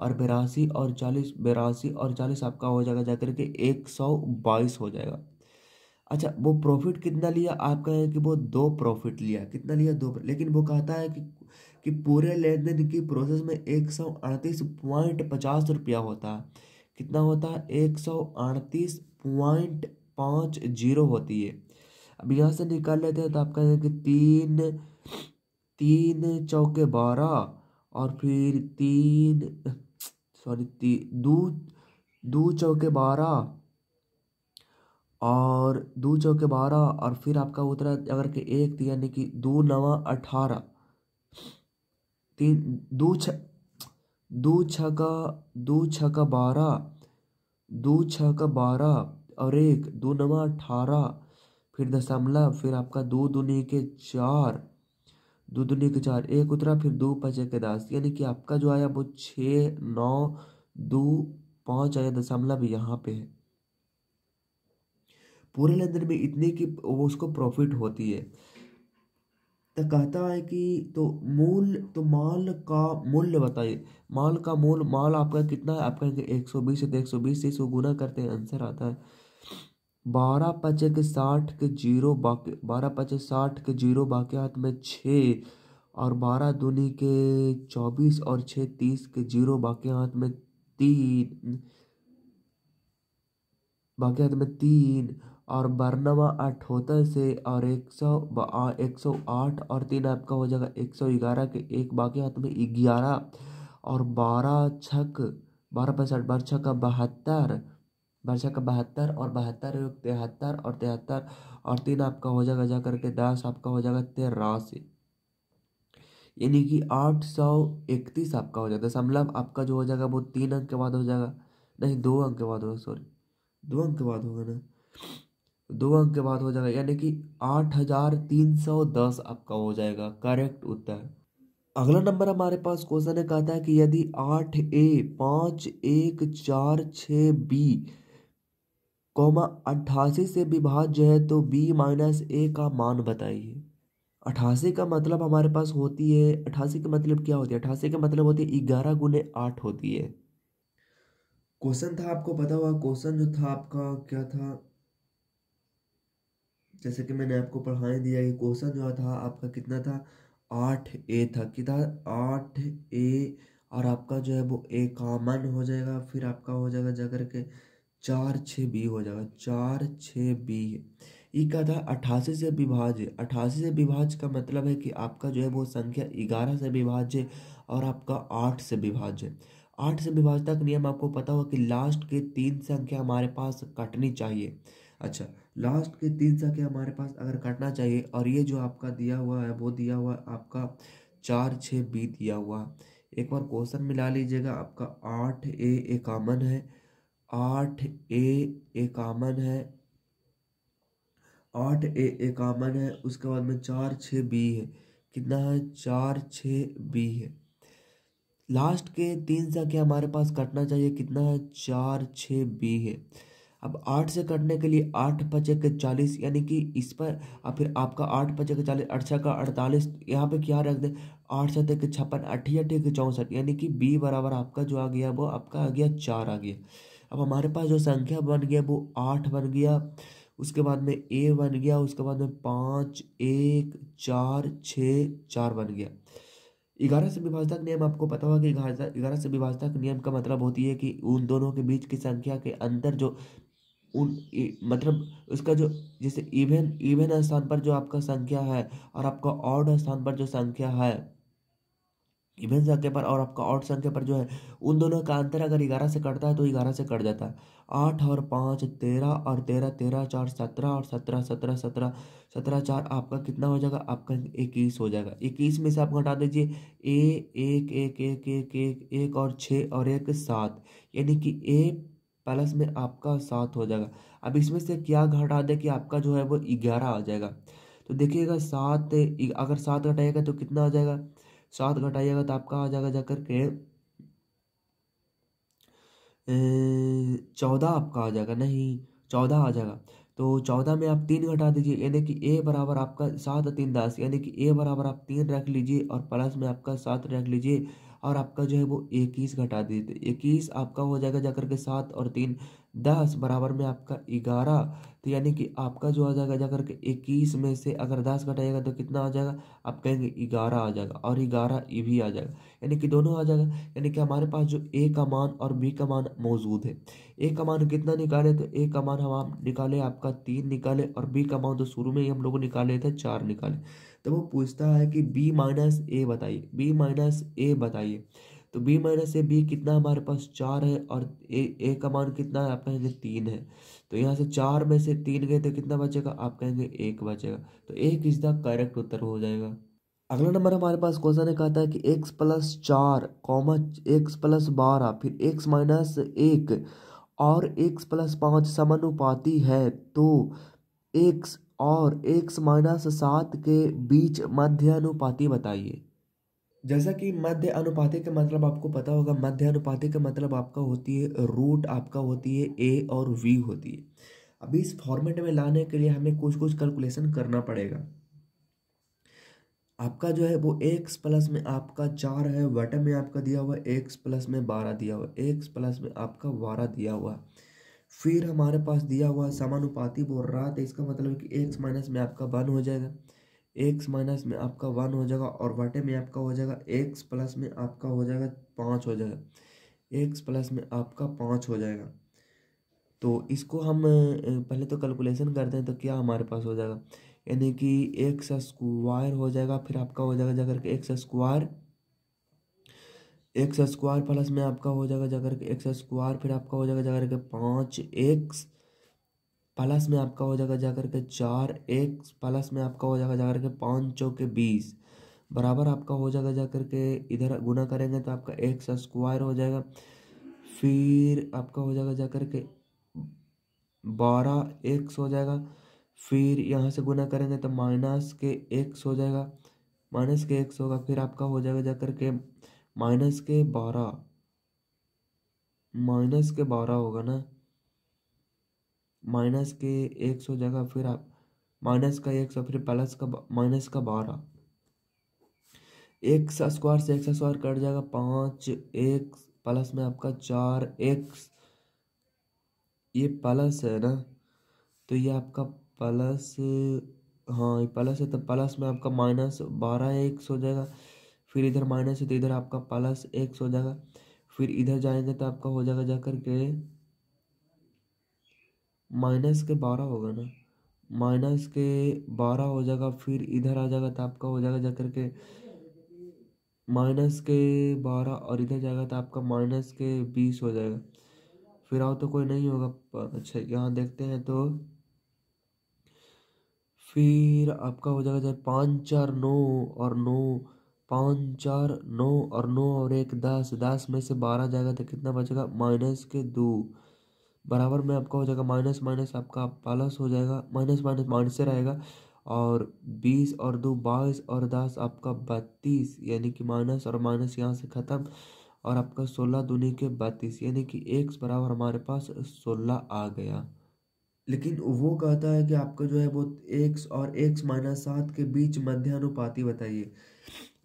और बेरासी और चालीस बेरासी और चालीस आपका हो जाएगा जाकर के एक सौ बाईस हो जाएगा अच्छा वो प्रॉफिट कितना लिया आप कहें कि वो दो प्रॉफिट लिया कितना लिया दो लेकिन वो कहता है कि कि पूरे लेन देन की प्रोसेस में एक सौ अड़तीस पॉइंट पचास रुपया होता है कितना होता है एक सौ अड़तीस पॉइंट पाँच जीरो होती है अब यहाँ से निकाल लेते हैं तो आपका कि तीन तीन चौके बारह और फिर तीन सॉरी ती दो दो चौके बारह और दो चौके बारह और फिर आपका उतरा अगर के एक थी तो यानी कि दो नवा अठारह तीन दो छ दो छ का दो छ का बारह दो छ का बारह और एक दो नवा अठारह फिर दशमलव फिर आपका दो दुनिया के चार दो दुनिया के चार एक उतरा फिर दो पचे के दस यानी कि आपका जो आया वो छः नौ दो पाँच आया दशमलव यहाँ पे है पूरे लेन में इतने की वो उसको प्रॉफिट होती है तो कहता है कि तो मूल तो माल का मूल्य बताइए माल का मूल माल आपका कितना है आपका एक सौ बीस है तो एक सौ बीस से इसको गुना करते हैं आंसर आता है बारह पचे के साठ के जीरो बारह पचे साठ के जीरो बाके हाथ में छः और बारह दूनी के चौबीस और छः तीस के जीरो बाके हाथ में तीन बाके हाथ में तीन और बरनवा अठहत्तर से और एक सौ एक सौ आठ और तीन आपका हो जाएगा एक सौ ग्यारह के एक बाकी हाथ में ग्यारह और बारह छक बारह पैंसठ बारह छक्का बहत्तर वर्षा का बहत्तर और बहत्तर तिहत्तर और तिहत्तर और तीन आपका हो जाएगा जा करके दस आपका हो जाएगा तिरासी यानी कि आठ सौ इकतीस आपका हो जाएगा दशमलव आपका जो हो जाएगा वो तीन अंक के बाद हो जाएगा नहीं दो अंक के बाद होगा सॉरी दो अंक के बाद होगा ना दो अंक के बाद हो जाएगा यानी कि आठ हजार तीन सौ दस आपका हो जाएगा करेक्ट उत्तर अगला नंबर हमारे पास क्वेश्चन है कहता है कि यदि आठ ए पाँच एक चार छ बी कौमा अट्ठासी से विभाज्य है तो बी माइनस ए का मान बताइए अट्ठासी का मतलब हमारे पास होती है अट्ठासी का मतलब क्या होती है अट्ठासी का मतलब होती है ग्यारह गुने आठ होती है क्वेश्चन था आपको पता हुआ क्वेश्चन जो था आपका क्या था जैसे कि मैंने आपको पढ़ाई दिया कि क्वेश्चन जो था आपका कितना था आठ ए था कितना आठ ए और आपका जो है वो ए कॉमन हो जाएगा फिर आपका हो जाएगा जगह के चार छः बी हो जाएगा चार छः बी ये कहता था अठासी से विभाज्य अठासी से विभाज्य का मतलब है कि आपका जो है वो संख्या ग्यारह से विभाज्य और आपका आठ से विभाज्य आठ से विभाजता का नियम आपको पता होगा कि लास्ट के तीन संख्या हमारे पास काटनी चाहिए अच्छा लास्ट के तीन संख्या हमारे पास अगर काटना चाहिए और ये जो आपका दिया हुआ है वो दिया हुआ है आपका चार छः बी दिया हुआ एक बार क्वेश्चन मिला लीजिएगा आपका आठ ए इक्यावन है आठ ए एकावन है आठ ए एकावन है उसके बाद में चार छ बी है कितना है चार छ बी है लास्ट के तीन संख्या हमारे पास कटना चाहिए कितना है चार छ बी है अब आठ से कटने के लिए आठ पचे के चालीस यानी कि इस पर अब फिर आपका आठ पचे के चालीस अठ का अड़तालीस यहाँ पे क्या रख दें आठ सत्य के छप्पन अठी के चौंसठ यानी कि बी बराबर आपका जो आ गया वो आपका आ गया चार आ गया अब हमारे पास जो संख्या बन गया वो आठ बन गया उसके बाद में ए बन गया उसके बाद में पाँच एक चार छः चार बन गया ग्यारह से विभाजता नियम आपको पता होगा कि ग्यारह से विभाजता नियम का मतलब होती है कि उन दोनों के बीच की संख्या के अंदर जो उन मतलब उसका जो जैसे इवेन इवेन स्थान पर जो आपका संख्या है और आपका ऑड स्थान पर जो संख्या है इवन संख्या पर और आपका ऑड संख्या पर जो है उन दोनों का अंतर अगर ग्यारह से कटता है तो ग्यारह से कट जाता है आठ और पाँच तेरह और तेरह तेरह चार सत्रह और सत्रह सत्रह सत्रह सत्रह चार आपका कितना हो जाएगा आपका इक्कीस हो जाएगा इक्कीस में से आप घटा दीजिए ए एक एक एक एक एक एक और छः और एक सात यानी कि ए प्लस में आपका सात हो जाएगा अब इसमें से क्या घटा दे कि आपका जो है वो ग्यारह आ जाएगा तो देखिएगा सात अगर सात घटाएगा तो कितना आ जाएगा सात घटाइएगा तो आपका आ जाएगा जाकर के चौदह आपका आ जाएगा नहीं चौदह आ जाएगा तो चौदह में आप तीन घटा दीजिए यानी कि ए बराबर आपका सात तीन दस यानी कि ए बराबर आप तीन रख लीजिए और प्लस में आपका सात रख लीजिए और आपका जो है वो इक्कीस घटा दीजिए तो इक्कीस आपका हो जाएगा जाकर के सात और तीन दस बराबर में आपका ग्यारह तो यानी कि आपका जो आ जाएगा जाकर के इक्कीस में से अगर दस घटाएगा तो कितना आ जाएगा आप कहेंगे ग्यारह आ जाएगा और ग्यारह ई भी आ जाएगा यानी कि दोनों आ जाएगा यानी कि हमारे पास जो ए का मान और बी का मान मौजूद है ए का मान कितना निकाले तो ए का मान हम निकाले आपका तीन निकाले और बी का मान तो शुरू में ही हम लोग निकाले थे चार निकाले तो वो पूछता है कि बी माइनस ए बताइए बी माइनस ए बताइए तो बी माइनस ए बी कितना हमारे पास चार है और ए ए का मान कितना है आप कहेंगे तीन है तो यहाँ से चार में से तीन गए तो कितना बचेगा आप कहेंगे एक बचेगा तो एक इसका करेक्ट उत्तर हो जाएगा अगला नंबर हमारे पास क्वेश्चन ने कहता है कि एक्स प्लस चार कॉमा एक्स प्लस बारह फिर एक्स माइनस एक और एक्स प्लस पाँच समानुपाती है तो एक्स और एक्स माइनस सात के बीच मध्य अनुपाति बताइए जैसा कि मध्य अनुपाति का मतलब आपको पता होगा मध्य अनुपाति का मतलब आपका होती है रूट आपका होती है ए और वी होती है अभी इस फॉर्मेट में लाने के लिए हमें कुछ कुछ कैलकुलेशन करना पड़ेगा आपका जो है वो एक्स प्लस में आपका चार है वटन में आपका दिया हुआ एक्स प्लस में बारह दिया हुआ एक्स प्लस में आपका बारह दिया हुआ फिर हमारे पास दिया हुआ समानुपाती बोल रहा था इसका मतलब कि एक्स माइनस में आपका वन हो जाएगा एक्स माइनस में आपका वन हो जाएगा और बटे में आपका हो जाएगा एक्स प्लस में आपका हो जाएगा पाँच हो जाएगा एक्स प्लस में आपका पाँच हो जाएगा तो इसको हम पहले तो कैलकुलेशन करते हैं तो क्या हमारे पास हो जाएगा यानी कि एक्स स्क्वायर हो जाएगा फिर आपका हो जाएगा जाकर के x square x square plus में आपका हो जाएगा जाकर के एक्स स्क्वायर फिर आपका हो जाएगा जा के पाँच एक्स प्लस में आपका हो जाएगा जा के चार एक्स प्लस में आपका हो जाएगा जा के पाँच चौके बीस बराबर आपका हो जाएगा जा के इधर गुना करेंगे तो आपका एक्स स्क्वायर हो जाएगा फिर आपका हो जाएगा जा के बारह एक्स हो जाएगा फिर यहाँ से गुना करेंगे तो माइनस के एक्स हो जाएगा माइनस के एक्स होगा फिर आपका हो जाएगा जा के माइनस के बारह माइनस के बारह होगा ना माइनस के एक सौ जगह फिर आप माइनस का एक सौ फिर प्लस का माइनस का बारह एक स्क्वायर से एक स्क्वायर कट जाएगा पाँच एक प्लस में आपका चार एक्स ये प्लस है ना तो ये आपका प्लस हाँ ये प्लस है तो प्लस में आपका माइनस बारह एक हो जाएगा फिर इधर माइनस है तो इधर आपका प्लस एक्स हो जाएगा फिर इधर जाएंगे तो आपका हो जाएगा जाकर के माइनस के बारह होगा ना माइनस के बारह हो जाएगा फिर इधर आ जाएगा तो आपका हो जाएगा जाकर के माइनस के बारह और इधर जाएगा तो आपका माइनस के बीस हो जाएगा फिर आओ तो कोई नहीं होगा अच्छा यहाँ देखते हैं तो फिर आपका हो जाएगा जब पाँच चार नौ और नौ पाँच चार नौ और नौ और एक दस दस में से बारह जाएगा तो कितना बचेगा माइनस के दो बराबर में आपका हो जाएगा माइनस माइनस आपका प्लस हो जाएगा माइनस माइनस माइनस से रहेगा और बीस और दो बाईस और दस आपका बत्तीस यानी कि माइनस और माइनस यहाँ से ख़त्म और आपका सोलह दूनी के बत्तीस यानी कि एक बराबर हमारे पास सोलह आ गया लेकिन वो कहता है कि आपका जो है वो एक और एक माइनस सात के बीच मध्यानुपाति बताइए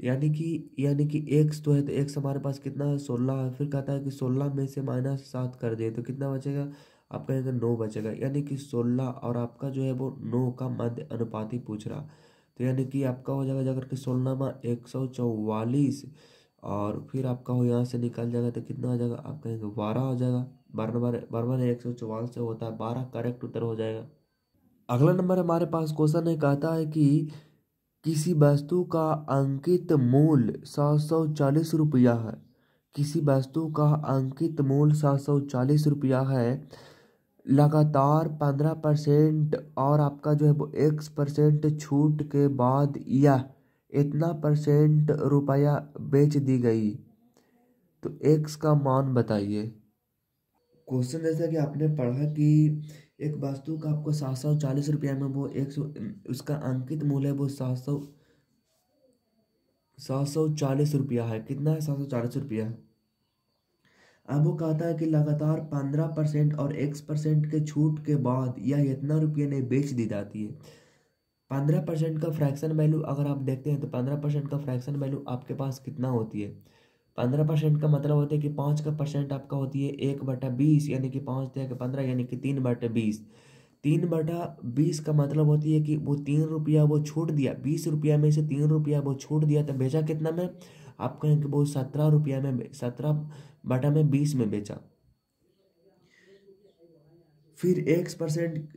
यानी कि यानी कि एक्स तो है तो एक्स हमारे पास कितना है सोलह फिर कहता है कि सोलह में से माइनस सात कर दिए तो कितना बचेगा आप कहेंगे नौ बचेगा यानी कि सोलह और आपका जो है वो नौ का मध्य अनुपात ही पूछ रहा तो यानी कि आपका हो जाएगा जाकर के सोलह में एक सौ चौवालीस और फिर आपका हो यहाँ से निकल जाएगा तो कितना हो जाएगा आप कहेंगे बारह हो जाएगा बारह नंबर बारह एक सौ चौवालीस से होता है बारह करेक्ट उत्तर हो जाएगा अगला नंबर हमारे पास क्वेश्चन है कहता है कि किसी वस्तु का अंकित मूल सात सौ चालीस रुपया है किसी वस्तु का अंकित मूल सात सौ चालीस रुपया है लगातार पंद्रह परसेंट और आपका जो है वो एक्स परसेंट छूट के बाद यह इतना परसेंट रुपया बेच दी गई तो एक्स का मान बताइए क्वेश्चन जैसा कि आपने पढ़ा कि एक वस्तु का आपको सात सौ चालीस रुपया में वो एक सौ उसका अंकित मूल्य है वो सात सौ सात सौ चालीस रुपया है कितना है सात सौ चालीस रुपया है अब वो कहता है कि लगातार पंद्रह परसेंट और एक परसेंट के छूट के बाद यह इतना रुपये ने बेच दी जाती है पंद्रह परसेंट का फ्रैक्शन वैल्यू अगर आप देखते हैं तो पंद्रह परसेंट का फ्रैक्शन वैल्यू आपके पास कितना होती है पंद्रह परसेंट का मतलब होता है कि पाँच का परसेंट आपका होती है एक बटा बीस यानी कि पाँच तक पंद्रह यानी कि तीन बटा बीस तीन बटा बीस का मतलब होती है कि वो तीन रुपया वो छूट दिया बीस रुपया में से तीन रुपया वो छूट दिया तो बेचा कितना में आप कहें कि वो सत्रह रुपया में सत्रह बटा में बीस में बेचा फिर एक परसेंट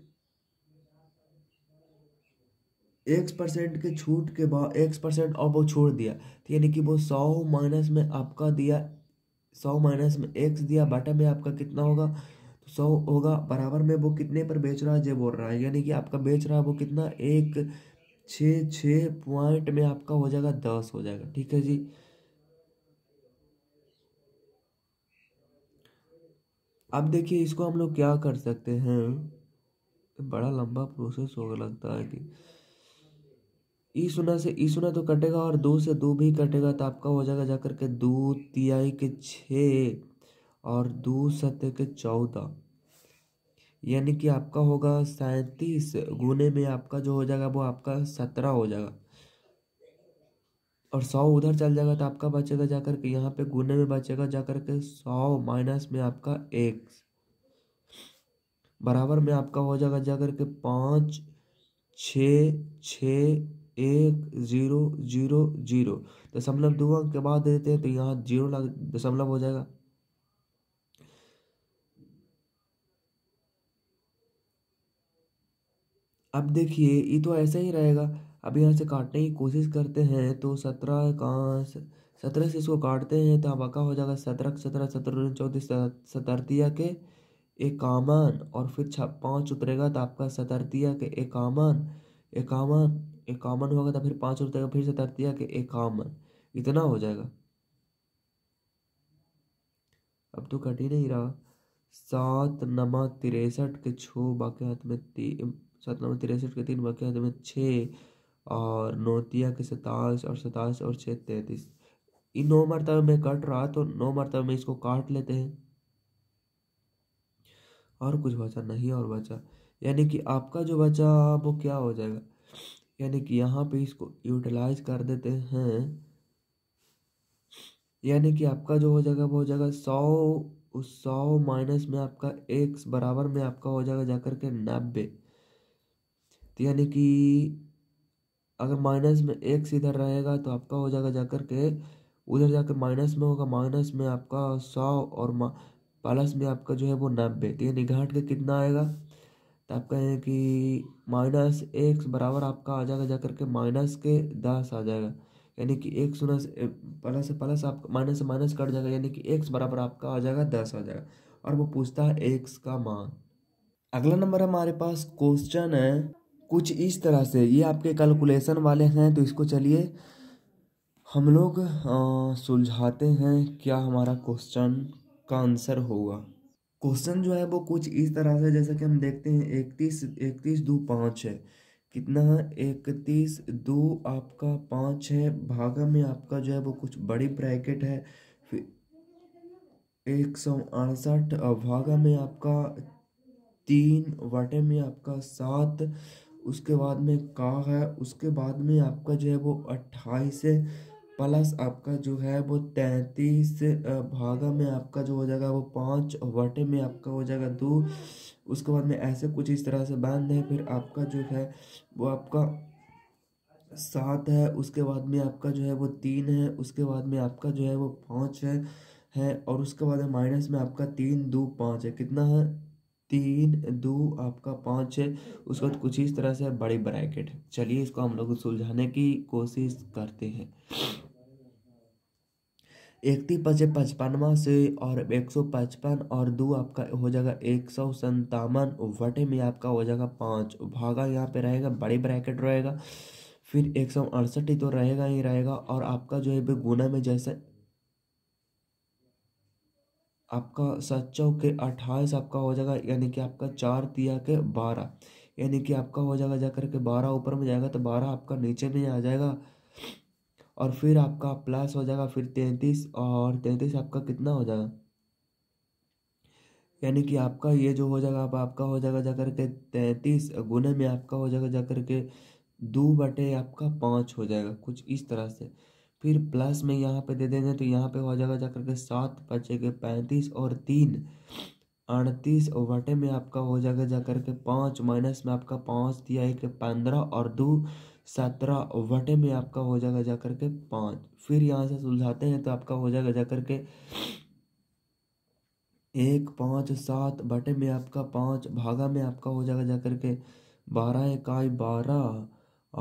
एक्स परसेंट के छूट के बाद एक्स परसेंट और वो छोड़ दिया तो यानी कि वो सौ माइनस में आपका दिया सौ माइनस में एक्स दिया बाटा में आपका कितना होगा तो सौ होगा बराबर में वो कितने पर बेच रहा है ये बोल रहा है यानी कि आपका बेच रहा है वो कितना एक छः छः पॉइंट में आपका हो जाएगा दस हो जाएगा ठीक है जी अब देखिए इसको हम लोग क्या कर सकते हैं बड़ा लंबा प्रोसेस होगा लगता है कि ई सुना से ई सुना तो कटेगा और दो से दो भी कटेगा तो आपका हो जाएगा जाकर के दो तिहाई के छः और दो सत्य के चौदह यानी कि आपका होगा सैंतीस गुने में आपका जो हो जाएगा वो आपका सत्रह हो जाएगा और सौ उधर चल जाएगा तो आपका बचेगा जाकर के यहाँ पे गुने में बचेगा जाकर के सौ माइनस में आपका एक बराबर में आपका हो जाएगा जाकर के पाँच छ छ एक जीरो जीरो जीरो दशमलव दो अंक के बाद देते हैं तो यहाँ जीरो लग दशमलव हो जाएगा अब देखिए ये तो ऐसा ही रहेगा अब यहाँ से काटने की कोशिश करते हैं तो सत्रह कहाँ सत्रह से इसको काटते हैं तो अबाका हो जाएगा सत्रह सत्रह सत्रह चौथी सतरतिया के एकावन और फिर छ पाँच उतरेगा तो आपका सतरतिया के एकावन एकावन इक्यावन होगा तो फिर पाँच और तक फिर से तक दिया कि इक्यावन इतना हो जाएगा अब तो कट ही नहीं रहा सात नमा तिरसठ के छः हाथ में तीन सात नमा तिरसठ के तीन बाकी हाथ में छः और नौतिया के सताईस और सताईस और छः तैंतीस इन नौ मरतबे में कट रहा तो नौ मरतबे में इसको काट लेते हैं और कुछ बचा नहीं और बचा यानी कि आपका जो बचा वो क्या हो जाएगा यानी कि यहाँ पे इसको यूटिलाइज कर देते हैं यानी कि आपका जो हो जाएगा वो हो जाएगा सौ उस सौ माइनस में आपका एक बराबर में आपका हो जाएगा जाकर के नब्बे तो यानी कि अगर माइनस में एक इधर रहेगा तो आपका हो जाएगा जाकर के उधर जाकर माइनस में होगा माइनस में आपका सौ और प्लस में आपका जो है वो नब्बे तो यानी घाट के कितना आएगा तो आप कहें कि माइनस एक्स बराबर आपका आ जाएगा जा करके माइनस के दस आ जाएगा यानी कि एक शून्य से प्लस से प्लस आप माइनस से माइनस कट जाएगा यानी कि एक्स बराबर आपका आ जाएगा दस आ जाएगा और वो पूछता है एक्स का मान अगला नंबर हमारे पास क्वेश्चन है कुछ इस तरह से ये आपके कैलकुलेशन वाले हैं तो इसको चलिए हम लोग सुलझाते हैं क्या हमारा क्वेश्चन का आंसर होगा क्वेश्चन जो है वो कुछ इस तरह से जैसा कि हम देखते हैं इकतीस इकतीस दो पाँच है कितना है इकतीस दो आपका पाँच है भागा में आपका जो है वो कुछ बड़ी ब्रैकेट है फिर एक सौ अड़सठ भागा में आपका तीन वटे में आपका सात उसके बाद में का है उसके बाद में आपका जो है वो अट्ठाईस है प्लस आपका जो है वो तैंतीस भागा में आपका जो हो जाएगा वो पाँच वटे में आपका हो जाएगा दो उसके बाद में ऐसे कुछ इस तरह से बांध है फिर आपका जो है वो आपका सात है उसके बाद में आपका जो है वो तीन है उसके बाद में आपका जो है वो पाँच है है और उसके बाद में माइनस में आपका तीन दो पाँच है कितना है तीन दो आपका पाँच है उसके बाद कुछ इस तरह से बड़ी ब्रैकेट चलिए इसको हम लोग सुलझाने की कोशिश करते हैं इकतीस पचे पचपनवा से और एक सौ पचपन और दो आपका हो जाएगा एक सौ संतावन वटे में आपका हो जाएगा पाँच भागा यहाँ पे रहेगा बड़े ब्रैकेट रहेगा फिर एक सौ अड़सठ ही तो रहेगा ही रहेगा और आपका जो है गुना में जैसे आपका सच्चों के अट्ठाईस आपका हो जाएगा यानी कि आपका चार तिया के बारह यानी कि आपका हो जाएगा जाकर के बारह ऊपर में जाएगा तो बारह आपका नीचे में आ जाएगा और फिर आपका प्लस हो जाएगा फिर तैंतीस और तैंतीस आपका कितना हो जाएगा यानी कि आपका ये जो हो जाएगा आप आपका हो जाएगा जाकर के तैंतीस गुने में आपका हो जाएगा जाकर के दो बटे आपका पाँच हो जाएगा कुछ इस तरह से फिर प्लस में यहाँ पे दे देंगे तो यहाँ पे हो जाएगा जाकर के सात बचे के पैंतीस और तीन अड़तीस बटे में आपका हो जाएगा जाकर के पाँच माइनस में आपका पाँच दिया है कि पंद्रह और दो सत्रह वटे में आपका हो जाएगा जा करके पाँच फिर यहाँ से सुलझाते हैं तो आपका हो जाएगा जा करके एक पाँच सात बटे में आपका पाँच भागा में आपका हो जाएगा जा करके बारह इकाई बारह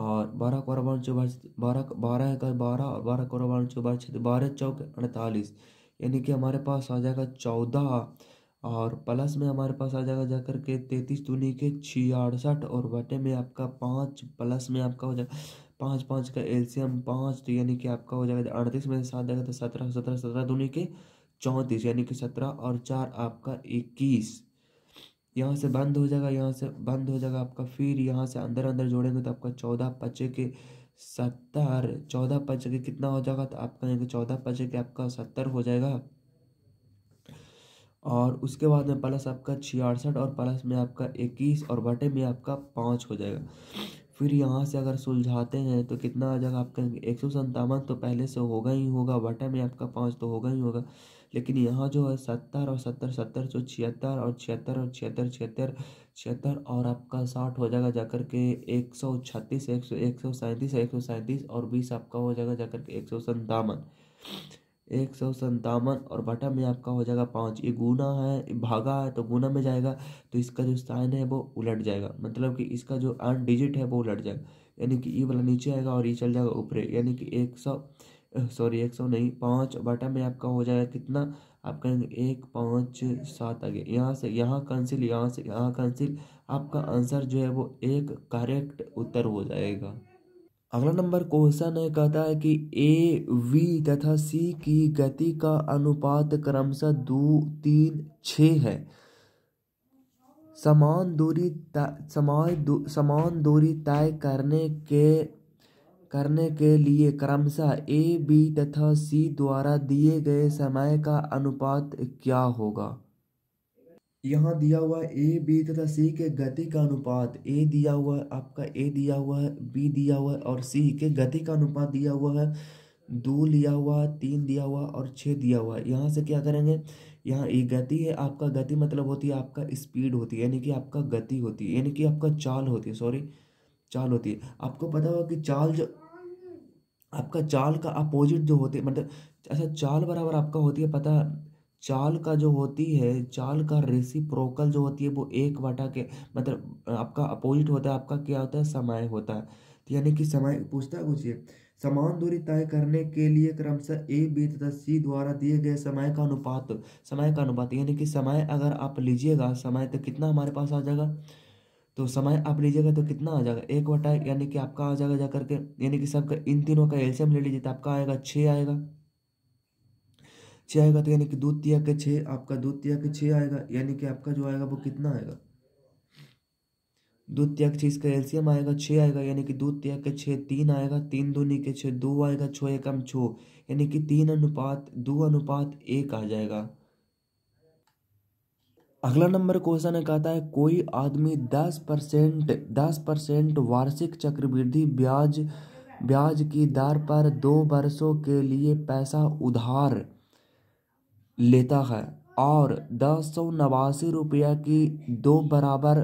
और बारह कौरबान बारह बारह बारह इकाई बारह और बारह कौरबान चौबा चौबार तो बारह चौक अड़तालीस यानी कि हमारे पास आ जाएगा चौदह और प्लस में हमारे पास आ जाएगा जा करके के तैंतीस दूनी के छियासठ और बटे में आपका पाँच प्लस में आपका हो जाएगा पाँच पाँच का एल्सियम पाँच तो यानी कि आपका हो जाएगा अड़तीस में सात जाएगा तो सत्रह सत्रह सत्रह दूनी के चौंतीस यानी कि सत्रह और चार आपका इक्कीस यहाँ से बंद हो जाएगा यहाँ से बंद हो जाएगा आपका फिर यहाँ से अंदर अंदर जोड़ेंगे तो आपका चौदह पचे के सत्तर चौदह पचे के कितना हो जाएगा तो आपका यानी कि चौदह पचे के आपका सत्तर हो जाएगा और उसके बाद में प्लस आपका छियासठ और प्लस में आपका इक्कीस और बटे में आपका पाँच हो जाएगा फिर यहाँ से अगर सुलझाते हैं तो कितना आ जाएगा आपका एक सौ संतावन तो पहले से होगा ही होगा बटे में आपका पाँच तो होगा ही होगा लेकिन यहाँ जो है सत्तर और सत्तर सत्तर सौ छिहत्तर और छिहत्तर और छिहत्तर छिहत्तर छिहत्तर और आपका साठ हो जाएगा जाकर के एक सौ छत्तीस एक सौ एक सौ सैंतीस एक सौ सैंतीस और बीस आपका हो जाएगा जाकर के एक सौ संतावन एक सौ संतावन और बटा में आपका हो जाएगा पाँच ये गुना है भागा है तो गुना में जाएगा तो इसका जो साइन है वो उलट जाएगा मतलब कि इसका जो अन डिजिट है वो उलट जाएगा यानी कि ये वाला नीचे आएगा और ये चल जाएगा ऊपर यानी कि एक सौ सॉरी एक सौ नहीं पाँच बटा में आपका हो जाएगा कितना आप कहेंगे एक पाँच सात आगे यहाँ से यहाँ कंसिल यहाँ से यहाँ कंसिल आपका आंसर जो है वो एक करेक्ट उत्तर हो जाएगा अगला नंबर क्वेश्चन कहता है कि ए वी तथा सी की गति का अनुपात क्रमशः दो तीन छ है समान दूरी समान दू, समान दूरी तय करने के करने के लिए क्रमशः ए बी तथा सी द्वारा दिए गए समय का अनुपात क्या होगा यहाँ दिया हुआ है ए बी तथा सी के गति का अनुपात ए दिया हुआ है आपका ए दिया हुआ है बी दिया हुआ है और सी के गति का अनुपात दिया हुआ है दो लिया हुआ है तीन दिया हुआ और छः दिया हुआ है यहाँ से क्या करेंगे यहाँ ये गति है आपका गति मतलब होती है आपका स्पीड होती है यानी कि आपका गति होती है यानी कि आपका चाल होती है सॉरी चाल होती है आपको पता होगा कि चाल जो आपका चाल का अपोजिट जो होते मतलब अच्छा चाल बराबर आपका होती है पता चाल का जो होती है चाल का रेसिप्रोकल जो होती है वो एक वटा के मतलब आपका अपोजिट होता है आपका क्या होता है समय होता है तो यानी कि समय पूछता है पूछिए समान दूरी तय करने के लिए क्रमशः ए बी तथा सी द्वारा दिए गए समय का अनुपात समय का अनुपात यानी कि समय अगर आप लीजिएगा समय तो कितना हमारे पास आ जाएगा तो समय आप लीजिएगा तो कितना आ जाएगा एक वटा यानी कि आपका आ जाएगा जा करके यानी कि सबका इन तीनों का एल्शियम ले लीजिए तो आपका आएगा छः आएगा छः आएगा तो यानी कि दो तिया के छः आपका दो तिया के छः आएगा यानी कि आपका जो आएगा वो कितना आएगा दो के छः इसका एलसीएम आएगा छः आएगा यानी कि दो तिया के छः तीन आएगा तीन दूनी के छः दो आएगा छो एकम छो यानी कि तीन अनुपात दो अनुपात एक आ जाएगा अगला नंबर क्वेश्चन कहता है कोई आदमी दस परसेंट दस परसेंट वार्षिक चक्रवृद्धि ब्याज ब्याज की दर पर दो वर्षों के लिए पैसा उधार लेता है और दस सौ नवासी रुपया की दो बराबर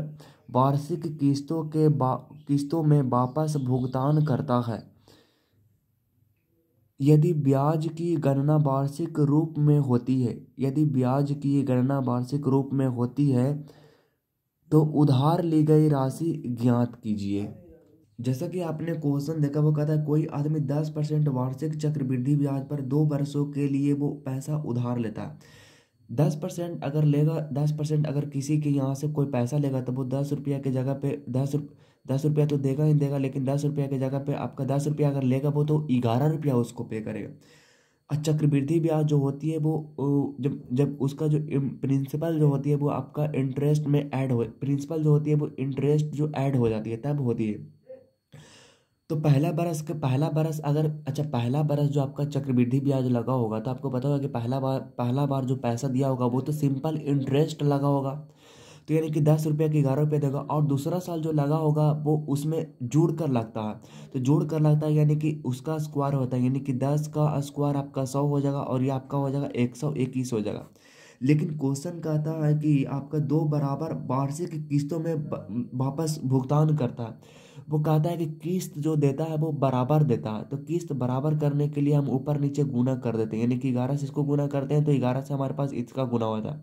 वार्षिक किस्तों के बा किस्तों में वापस भुगतान करता है यदि ब्याज की गणना वार्षिक रूप में होती है यदि ब्याज की गणना वार्षिक रूप में होती है तो उधार ली गई राशि ज्ञात कीजिए जैसा कि आपने क्वेश्चन देखा वो कहता है कोई आदमी दस परसेंट वार्षिक चक्रवृद्धि ब्याज पर दो वर्षों के लिए वो पैसा उधार लेता है दस परसेंट अगर लेगा दस परसेंट अगर किसी के यहाँ से कोई पैसा लेगा तो वो दस रुपया की जगह पे दस रुप दस रुपया तो देगा ही देगा लेकिन दस रुपया की जगह पे आपका दस रुपया अगर लेगा वो तो ग्यारह रुपया उसको पे करेगा और चक्रवृद्धि ब्याज जो होती है वो जब जब उसका जो प्रिंसिपल जो होती है वो आपका इंटरेस्ट में ऐड हो प्रिंसिपल जो होती है वो इंटरेस्ट जो ऐड हो जाती है तब होती है तो पहला बरस का पहला बरस अगर अच्छा पहला बरस जो आपका चक्रवृद्धि ब्याज लगा होगा तो आपको पता होगा कि पहला बार पहला बार जो पैसा दिया होगा वो तो सिंपल इंटरेस्ट लगा होगा तो यानी कि दस रुपये की ग्यारह रुपये देगा और दूसरा साल जो लगा होगा वो उसमें जोड़ कर लगता है तो जोड़ कर लगता है यानी कि उसका स्क्वायर होता है यानी कि दस का स्क्वायर आपका सौ हो जाएगा और ये आपका हो जाएगा एक सौ इक्कीस हो जाएगा लेकिन क्वेश्चन कहता है कि आपका दो बराबर वार्षिक किस्तों में वापस भुगतान करता है वो कहता है कि किस्त जो देता है वो बराबर देता है तो किस्त बराबर करने के लिए हम ऊपर नीचे गुना कर देते हैं यानी कि ग्यारह से इसको गुना करते हैं तो ग्यारह से हमारे पास इसका गुना होता है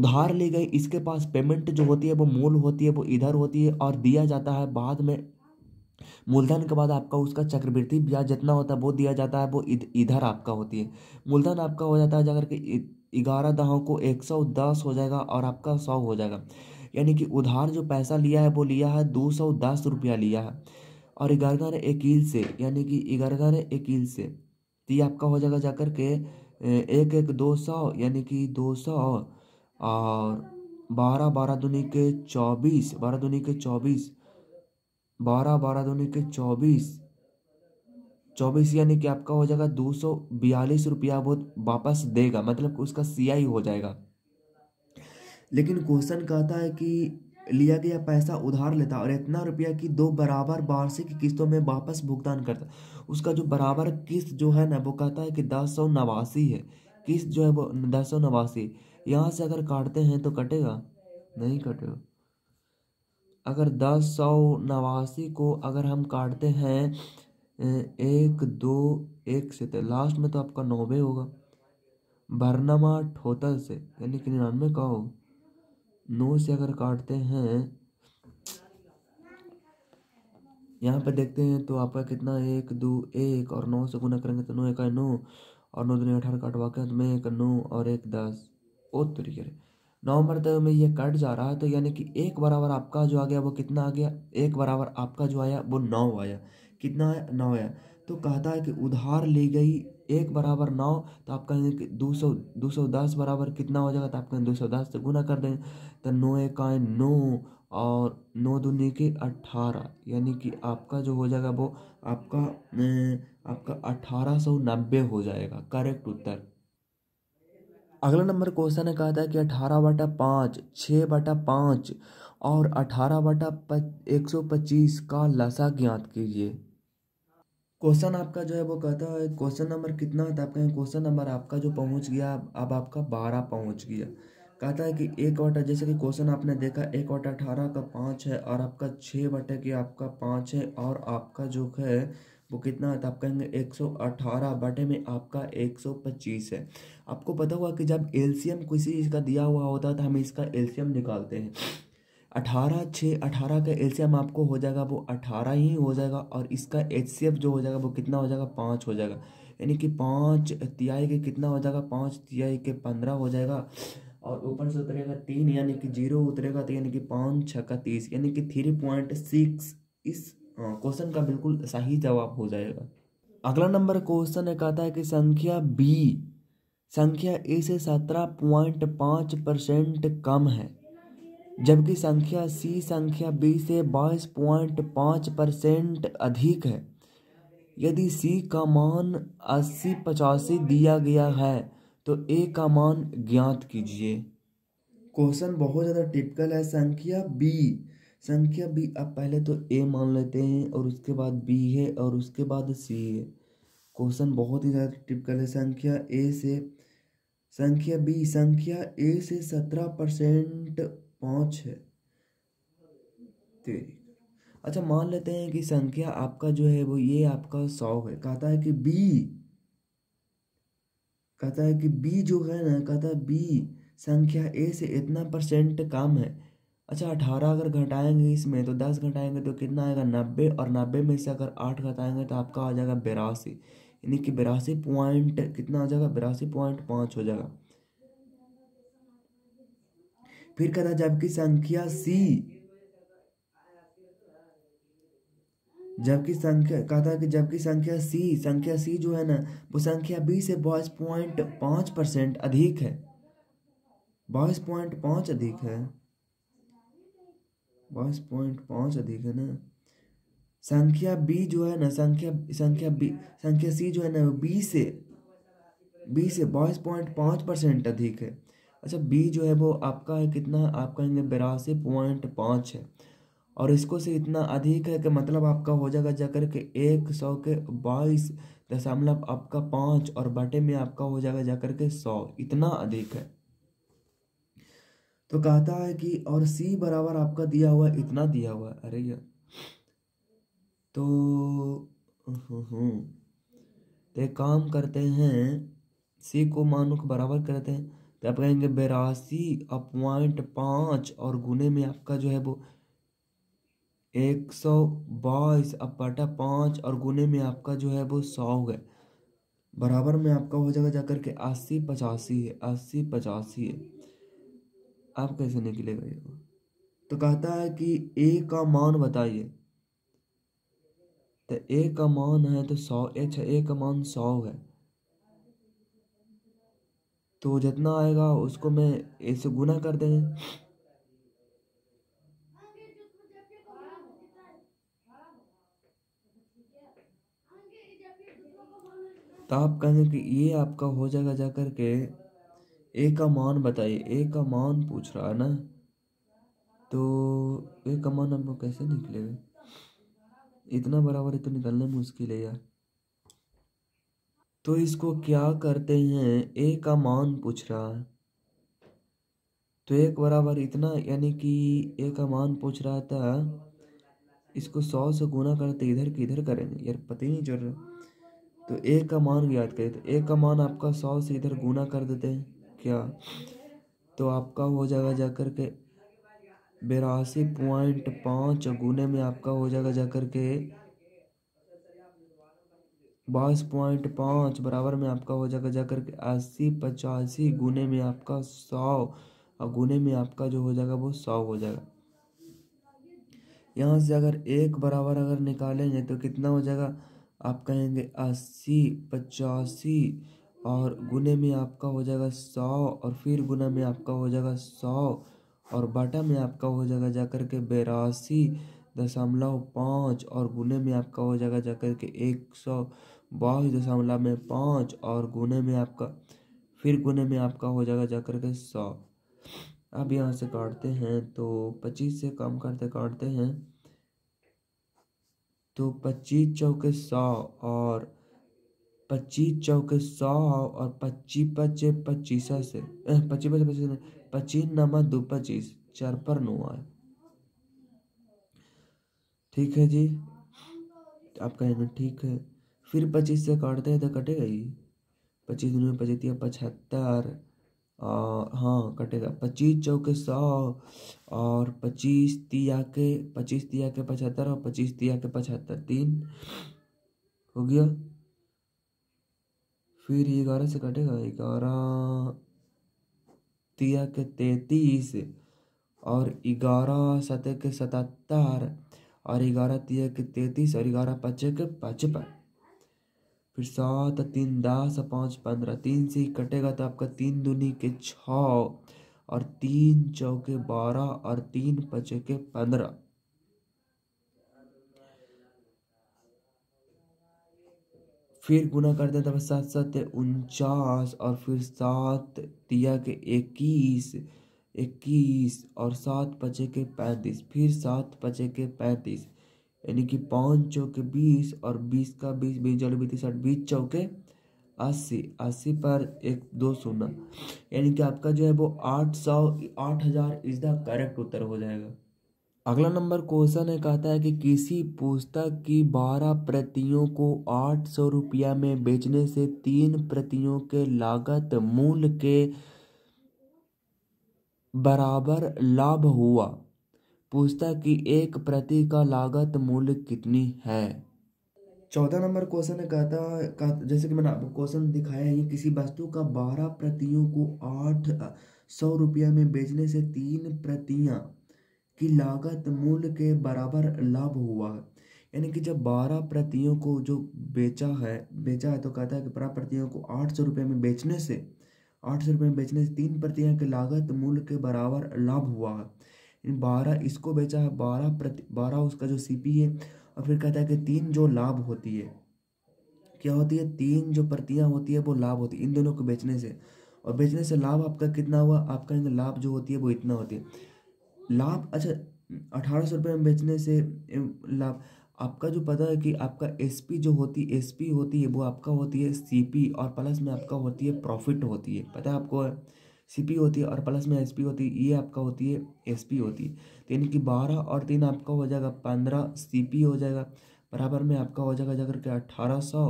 उधार ली गई इसके पास पेमेंट जो होती है वो मूल होती है वो इधर होती है और दिया जाता है बाद में मूलधन के बाद आपका उसका चक्रवृद्धि ब्याज जितना होता है वो दिया जाता है वो इधर आपका होती है मूलधन आपका हो जाता है जाकर के ग्यारह दहाँ को एक सौ दस हो जाएगा और आपका सौ हो जाएगा यानी कि उधार जो पैसा लिया है वो लिया है दो सौ दस रुपया लिया है और ग्यारह ने इक्कील से यानी कि ग्यारह ने इक्कील से तो ये आपका हो जाएगा जाकर के एक एक दो सौ यानी कि दो सौ और बारह बारह दुनी के चौबीस बारह दुनी के चौबीस बारह बारह दुनी के चौबीस चौबीस यानी कि आपका हो जाएगा दो सौ बयालीस रुपया वो वापस देगा मतलब उसका सीआई हो जाएगा लेकिन क्वेश्चन कहता है कि लिया गया पैसा उधार लेता और इतना रुपया की दो बराबर वार्षिक किस्तों में वापस भुगतान करता उसका जो बराबर किस्त जो है ना वो कहता है कि दस सौ नवासी है किस्त जो है वो दस सौ नवासी यहाँ से अगर काटते हैं तो कटेगा नहीं कटेगा अगर दस सौ नवासी को अगर हम काटते हैं एक दो एक से तो लास्ट में तो आपका नौवे होगा बरनामा ठोतल से यानी कि निन्यानवे का होगा नौ से अगर काटते हैं यहाँ पर देखते हैं तो आपका कितना एक दो एक और नौ से गुना करेंगे तो नौ एक नौ और नौ दिन अठारह काटवा के में एक नौ और एक दस ओ तरीके नौ तक में ये कट जा रहा है तो यानी कि एक बराबर आपका जो आ गया वो कितना आ गया एक बराबर आपका जो आया वो नौ आया कितना आया नौ आया तो कहता है कि उधार ली गई एक बराबर नौ तो आप कहेंगे दो सौ दो सौ दस बराबर कितना हो जाएगा तो आप कहेंगे दो सौ दस से तो गुना कर देंगे तो नौ एक आए नौ और नौ नी के अट्ठारह यानी कि आपका जो हो जाएगा वो आपका आपका अठारह सौ नब्बे हो जाएगा करेक्ट उत्तर अगला नंबर क्वेश्चन ने कहा था कि अठारह बटा पाँच छः बटा पाँच और अठारह बटा एक सौ पच्चीस का लसा ज्ञात कीजिए क्वेश्चन आपका जो है वो कहता है क्वेश्चन नंबर कितना था आपका क्वेश्चन नंबर आपका जो पहुंच गया अब आपका बारह पहुंच गया कहता है कि एक वाटा जैसे कि क्वेश्चन आपने देखा एक वाटा अठारह का पाँच है और आपका छः बटे की आपका पाँच है और आपका जो है वो कितना है तो आप कहेंगे एक सौ अठारह बटे में आपका एक सौ पच्चीस है आपको पता हुआ कि जब एल्शियम किसी चीज़ का दिया हुआ होता है तो हम इसका एल्शियम निकालते हैं अठारह छः अठारह का एलसीएम आपको हो जाएगा वो अठारह ही हो जाएगा और इसका एच जो हो जाएगा वो कितना हो जाएगा पाँच हो जाएगा यानी कि पाँच तिहाई के कितना हो जाएगा पाँच तिहाई के पंद्रह हो जाएगा और ऊपर से उतरेगा तीन यानी कि जीरो उतरेगा तो यानी कि पाँच छः का तीस यानी कि थ्री पॉइंट सिक्स इस क्वेश्चन का बिल्कुल सही जवाब हो जाएगा अगला नंबर क्वेश्चन एक कहता है कि संख्या बी संख्या ए से सत्रह पॉइंट पाँच परसेंट कम है जबकि संख्या सी संख्या बी से बाईस पॉइंट पाँच परसेंट अधिक है यदि सी का मान अस्सी पचासी दिया गया है तो ए का मान ज्ञात कीजिए क्वेश्चन बहुत ज़्यादा टिपिकल है संख्या बी संख्या बी अब पहले तो ए मान लेते हैं और उसके बाद बी है और उसके बाद सी है क्वेश्चन बहुत ही ज़्यादा टिपिकल है संख्या ए से संख्या बी संख्या ए से सत्रह परसेंट पाँच है तेरी अच्छा मान लेते हैं कि संख्या आपका जो है वो ये आपका सौ है कहता है कि बी कहता है कि बी जो है ना कहता है बी संख्या ए से इतना परसेंट कम है अच्छा अठारह अगर घटाएंगे इसमें तो दस घटाएंगे तो कितना आएगा नब्बे और नब्बे में से अगर आठ घटाएंगे तो आपका आ जाएगा बिरासी यानी कि बिरासी पॉइंट कितना आ जाएगा बिरासी पॉइंट पाँच हो जाएगा फिर कहता जबकि संख्या सी जबकि संख्या कहता कि जबकि संख्या सी संख्या सी जो है ना वो संख्या बी से बॉयस पॉइंट पाँच परसेंट अधिक है बाईस पॉइंट पाँच अधिक है बाईस पॉइंट पाँच अधिक है ना संख्या बी जो है ना संख्या संख्या बी संख्या सी जो है ना बी से बी से बाईस पॉइंट पाँच परसेंट अधिक है अच्छा बी जो है वो आपका कितना आपका आएंगे बिरासी पॉइंट पाँच है और इसको से इतना अधिक है कि मतलब आपका हो जाएगा जाकर के एक सौ के बाईस दशमलव आपका पाँच और बटे में आपका हो जाएगा जाकर के सौ इतना अधिक है तो कहता है कि और सी बराबर आपका दिया हुआ इतना दिया हुआ है अरे यार तो, हम्म, हम्म। तो एक काम करते हैं सी को मानुक बराबर करते हैं तो आप कहेंगे बेरासी अपॉइंट पाँच और गुने में आपका जो है वो एक सौ बाईस अब बटा पाँच और गुने में आपका जो है वो सौ हो बराबर में आपका हो जाएगा जाकर के अस्सी पचासी है अस्सी पचासी है आप कैसे निकलेगा ये तो कहता है कि ए का मान बताइए तो ए का मान है तो सौ अच्छा ए का मान सौ है तो जितना आएगा उसको मैं ऐसे गुना कर देंगे तो आप कहेंगे कि ये आपका हो जाएगा जा कर के ए का मान बताइए ए का मान पूछ रहा है ना तो ए का मान आपको कैसे निकलेगा इतना बराबर तो निकलना मुश्किल है यार तो इसको क्या करते हैं ए का मान पूछ रहा है तो एक बराबर इतना यानी कि ए का मान पूछ रहा था इसको सौ से गुना करते इधर की इधर करेंगे यार पता ही नहीं चल रहा तो ए का मान याद करें तो ए का मान आपका सौ से इधर गुना कर देते हैं क्या तो आपका हो जाएगा जाकर के बेरासी पॉइंट पाँच गुने में आपका हो जाएगा जाकर के बाईस पॉइंट पाँच बराबर में आपका हो जाएगा जा करके अस्सी पचासी गुने में आपका सौ और गुने में आपका जो हो जाएगा वो सौ हो जाएगा यहाँ से अगर एक बराबर अगर निकालेंगे तो कितना हो जाएगा आप कहेंगे अस्सी पचासी और गुने में आपका हो जाएगा सौ और फिर गुना में आपका हो जाएगा सौ और बाटा में आपका हो जाएगा जाकर के बेरासी दशमलव पाँच और गुने में आपका हो जाएगा जाकर के एक सौ बाईस दशमलव में पाँच और गुने में आपका फिर गुने में आपका हो जाएगा जा के सौ अब यहाँ से काटते हैं तो पच्चीस से कम करते काटते हैं तो पच्चीस चौके सौ और पच्चीस चौके सौ और पच्चीस पचे पच्चीस से पच्चीस पच्चीस पच्चीस पच्चीस नंबर दो पच्चीस चार पर नौ आए ठीक है जी आप कहेंगे ठीक है फिर पच्चीस से काटते हैं तो कटेगा ही पच्चीस दिन में पचहत्तर पचहत्तर हाँ कटेगा पच्चीस चौके सौ और पच्चीस तिया के पच्चीस तिया के पचहत्तर और पच्चीस तिया के पचहत्तर तीन हो गया फिर ग्यारह से कटेगा ग्यारह तिया के तैतीस और ग्यारह सतह के सतहत्तर और ग्यारह तिया के तैतीस और ग्यारह पच्चे के पचपन फिर सात तीन दस पाँच पंद्रह तीन से ही कटेगा तो आपका तीन दूनी के छ और तीन चौके बारह और तीन पचे के पंद्रह फिर गुना कर दें तब तो सात सात उनचास और फिर सात दिया के इक्कीस इक्कीस और सात पचे के पैंतीस फिर सात पचे के पैंतीस यानी कि पाँच चौके बीस और बीस का बीस बीस जड़ बीती साठ बीस चौके अस्सी अस्सी पर एक दो सोना यानी कि आपका जो है वो आठ सौ आठ हज़ार इज द करेक्ट उत्तर हो जाएगा अगला नंबर क्वेश्चन है कहता है कि किसी पुस्तक की बारह प्रतियों को आठ सौ रुपया में बेचने से तीन प्रतियों के लागत मूल के बराबर लाभ हुआ पुस्तक की एक प्रति का लागत मूल्य कितनी है चौदह नंबर क्वेश्चन है कहता का, जैसे कि मैंने आपको क्वेश्चन दिखाया है किसी वस्तु का बारह प्रतियों को आठ सौ रुपया में बेचने से तीन प्रतियां की लागत मूल्य के बराबर लाभ हुआ है यानी कि जब बारह प्रतियों को जो बेचा है बेचा है तो कहता है कि बारह प्रतियों को आठ सौ रुपये में बेचने से आठ सौ रुपये में बेचने से तीन प्रतियां की लागत मूल्य के बराबर लाभ हुआ है बारह इसको बेचा है बारह प्रति बारह उसका जो सीपी है और फिर कहता है कि तीन जो लाभ होती है क्या होती है तीन जो प्रतियां होती है वो लाभ होती है इन दोनों को बेचने से और बेचने से लाभ आपका कितना हुआ आपका इनका लाभ जो होती है वो इतना होती है लाभ अच्छा अठारह सौ रुपये में बेचने से लाभ आपका जो पता है कि आपका एसपी जो होती है एसपी होती है वो आपका होती है सीपी और प्लस में आपका होती है प्रॉफिट होती है पता है आपको है? पी होती है और प्लस में पी होती है ये e आपका होती है पी होती है तो यानी कि बारह और तीन आपका हो जाएगा पंद्रह पी हो जाएगा बराबर में आपका हो जाएगा जाकर के अट्ठारह सौ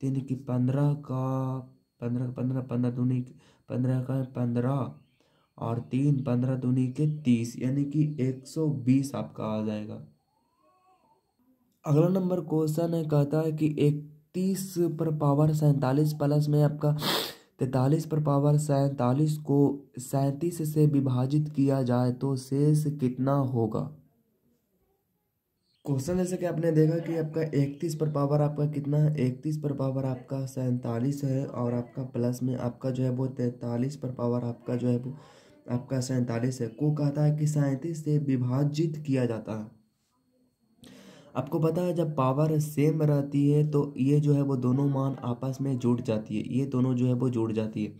तो यानी कि पंद्रह का पंद्रह पंद्रह पंद्रह दूनी पंद्रह का पंद्रह और तीन पंद्रह दूनी के तीस यानी कि एक सौ बीस आपका आ जाएगा अगला नंबर क्वेश्चन है कहता है कि इकतीस पर पावर सैंतालीस प्लस में आपका तैतालीस पर पावर सैंतालीस को सैंतीस से विभाजित किया जाए तो शेष कितना होगा क्वेश्चन जैसे कि आपने देखा कि आपका इकतीस पर पावर आपका कितना है इकतीस पर पावर आपका सैंतालीस है और आपका प्लस में आपका जो है वो तैंतालीस पर पावर आपका जो है वो आपका सैंतालीस है को कहता है कि सैंतीस से विभाजित किया जाता है आपको पता है जब पावर सेम रहती है तो ये जो है वो दोनों मान आपस में जुड़ जाती है ये दोनों जो है वो जुड़ जाती है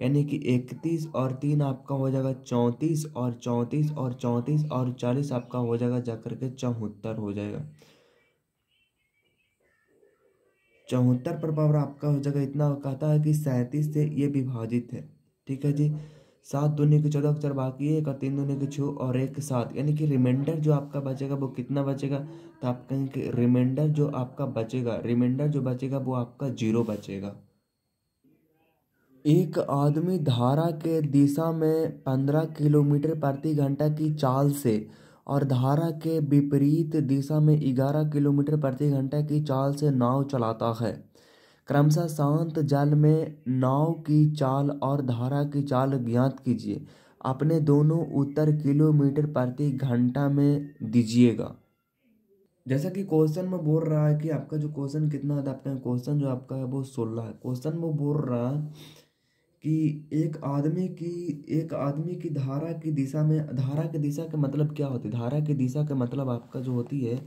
यानी कि इकतीस और तीन आपका हो जाएगा चौंतीस और चौंतीस और चौंतीस और चालीस आपका हो जाएगा जाकर के चौहत्तर हो जाएगा चौहत्तर पर पावर आपका हो जाएगा इतना कहता है कि सैंतीस से ये विभाजित है ठीक है जी सात दुनिया के चौदह अक्षर बाकी है एक और तीन दुनिया के छः और एक सात यानी कि रिमाइंडर जो आपका बचेगा वो कितना बचेगा तो आप कहेंगे रिमाइंडर जो आपका बचेगा रिमाइंडर जो बचेगा वो आपका जीरो बचेगा एक आदमी धारा के दिशा में पंद्रह किलोमीटर प्रति घंटा की चाल से और धारा के विपरीत दिशा में ग्यारह किलोमीटर प्रति घंटा की चाल से नाव चलाता है क्रमशः शांत जल में नाव की चाल और धारा की चाल ज्ञात कीजिए अपने दोनों उत्तर किलोमीटर प्रति घंटा में दीजिएगा जैसा कि क्वेश्चन में बोल रहा है कि आपका जो क्वेश्चन कितना है आपका क्वेश्चन जो आपका है वो सोलह है क्वेश्चन में बोल रहा है कि एक आदमी की एक आदमी की धारा की दिशा में धारा की दिशा का मतलब क्या होती है धारा की दिशा का मतलब आपका जो होती है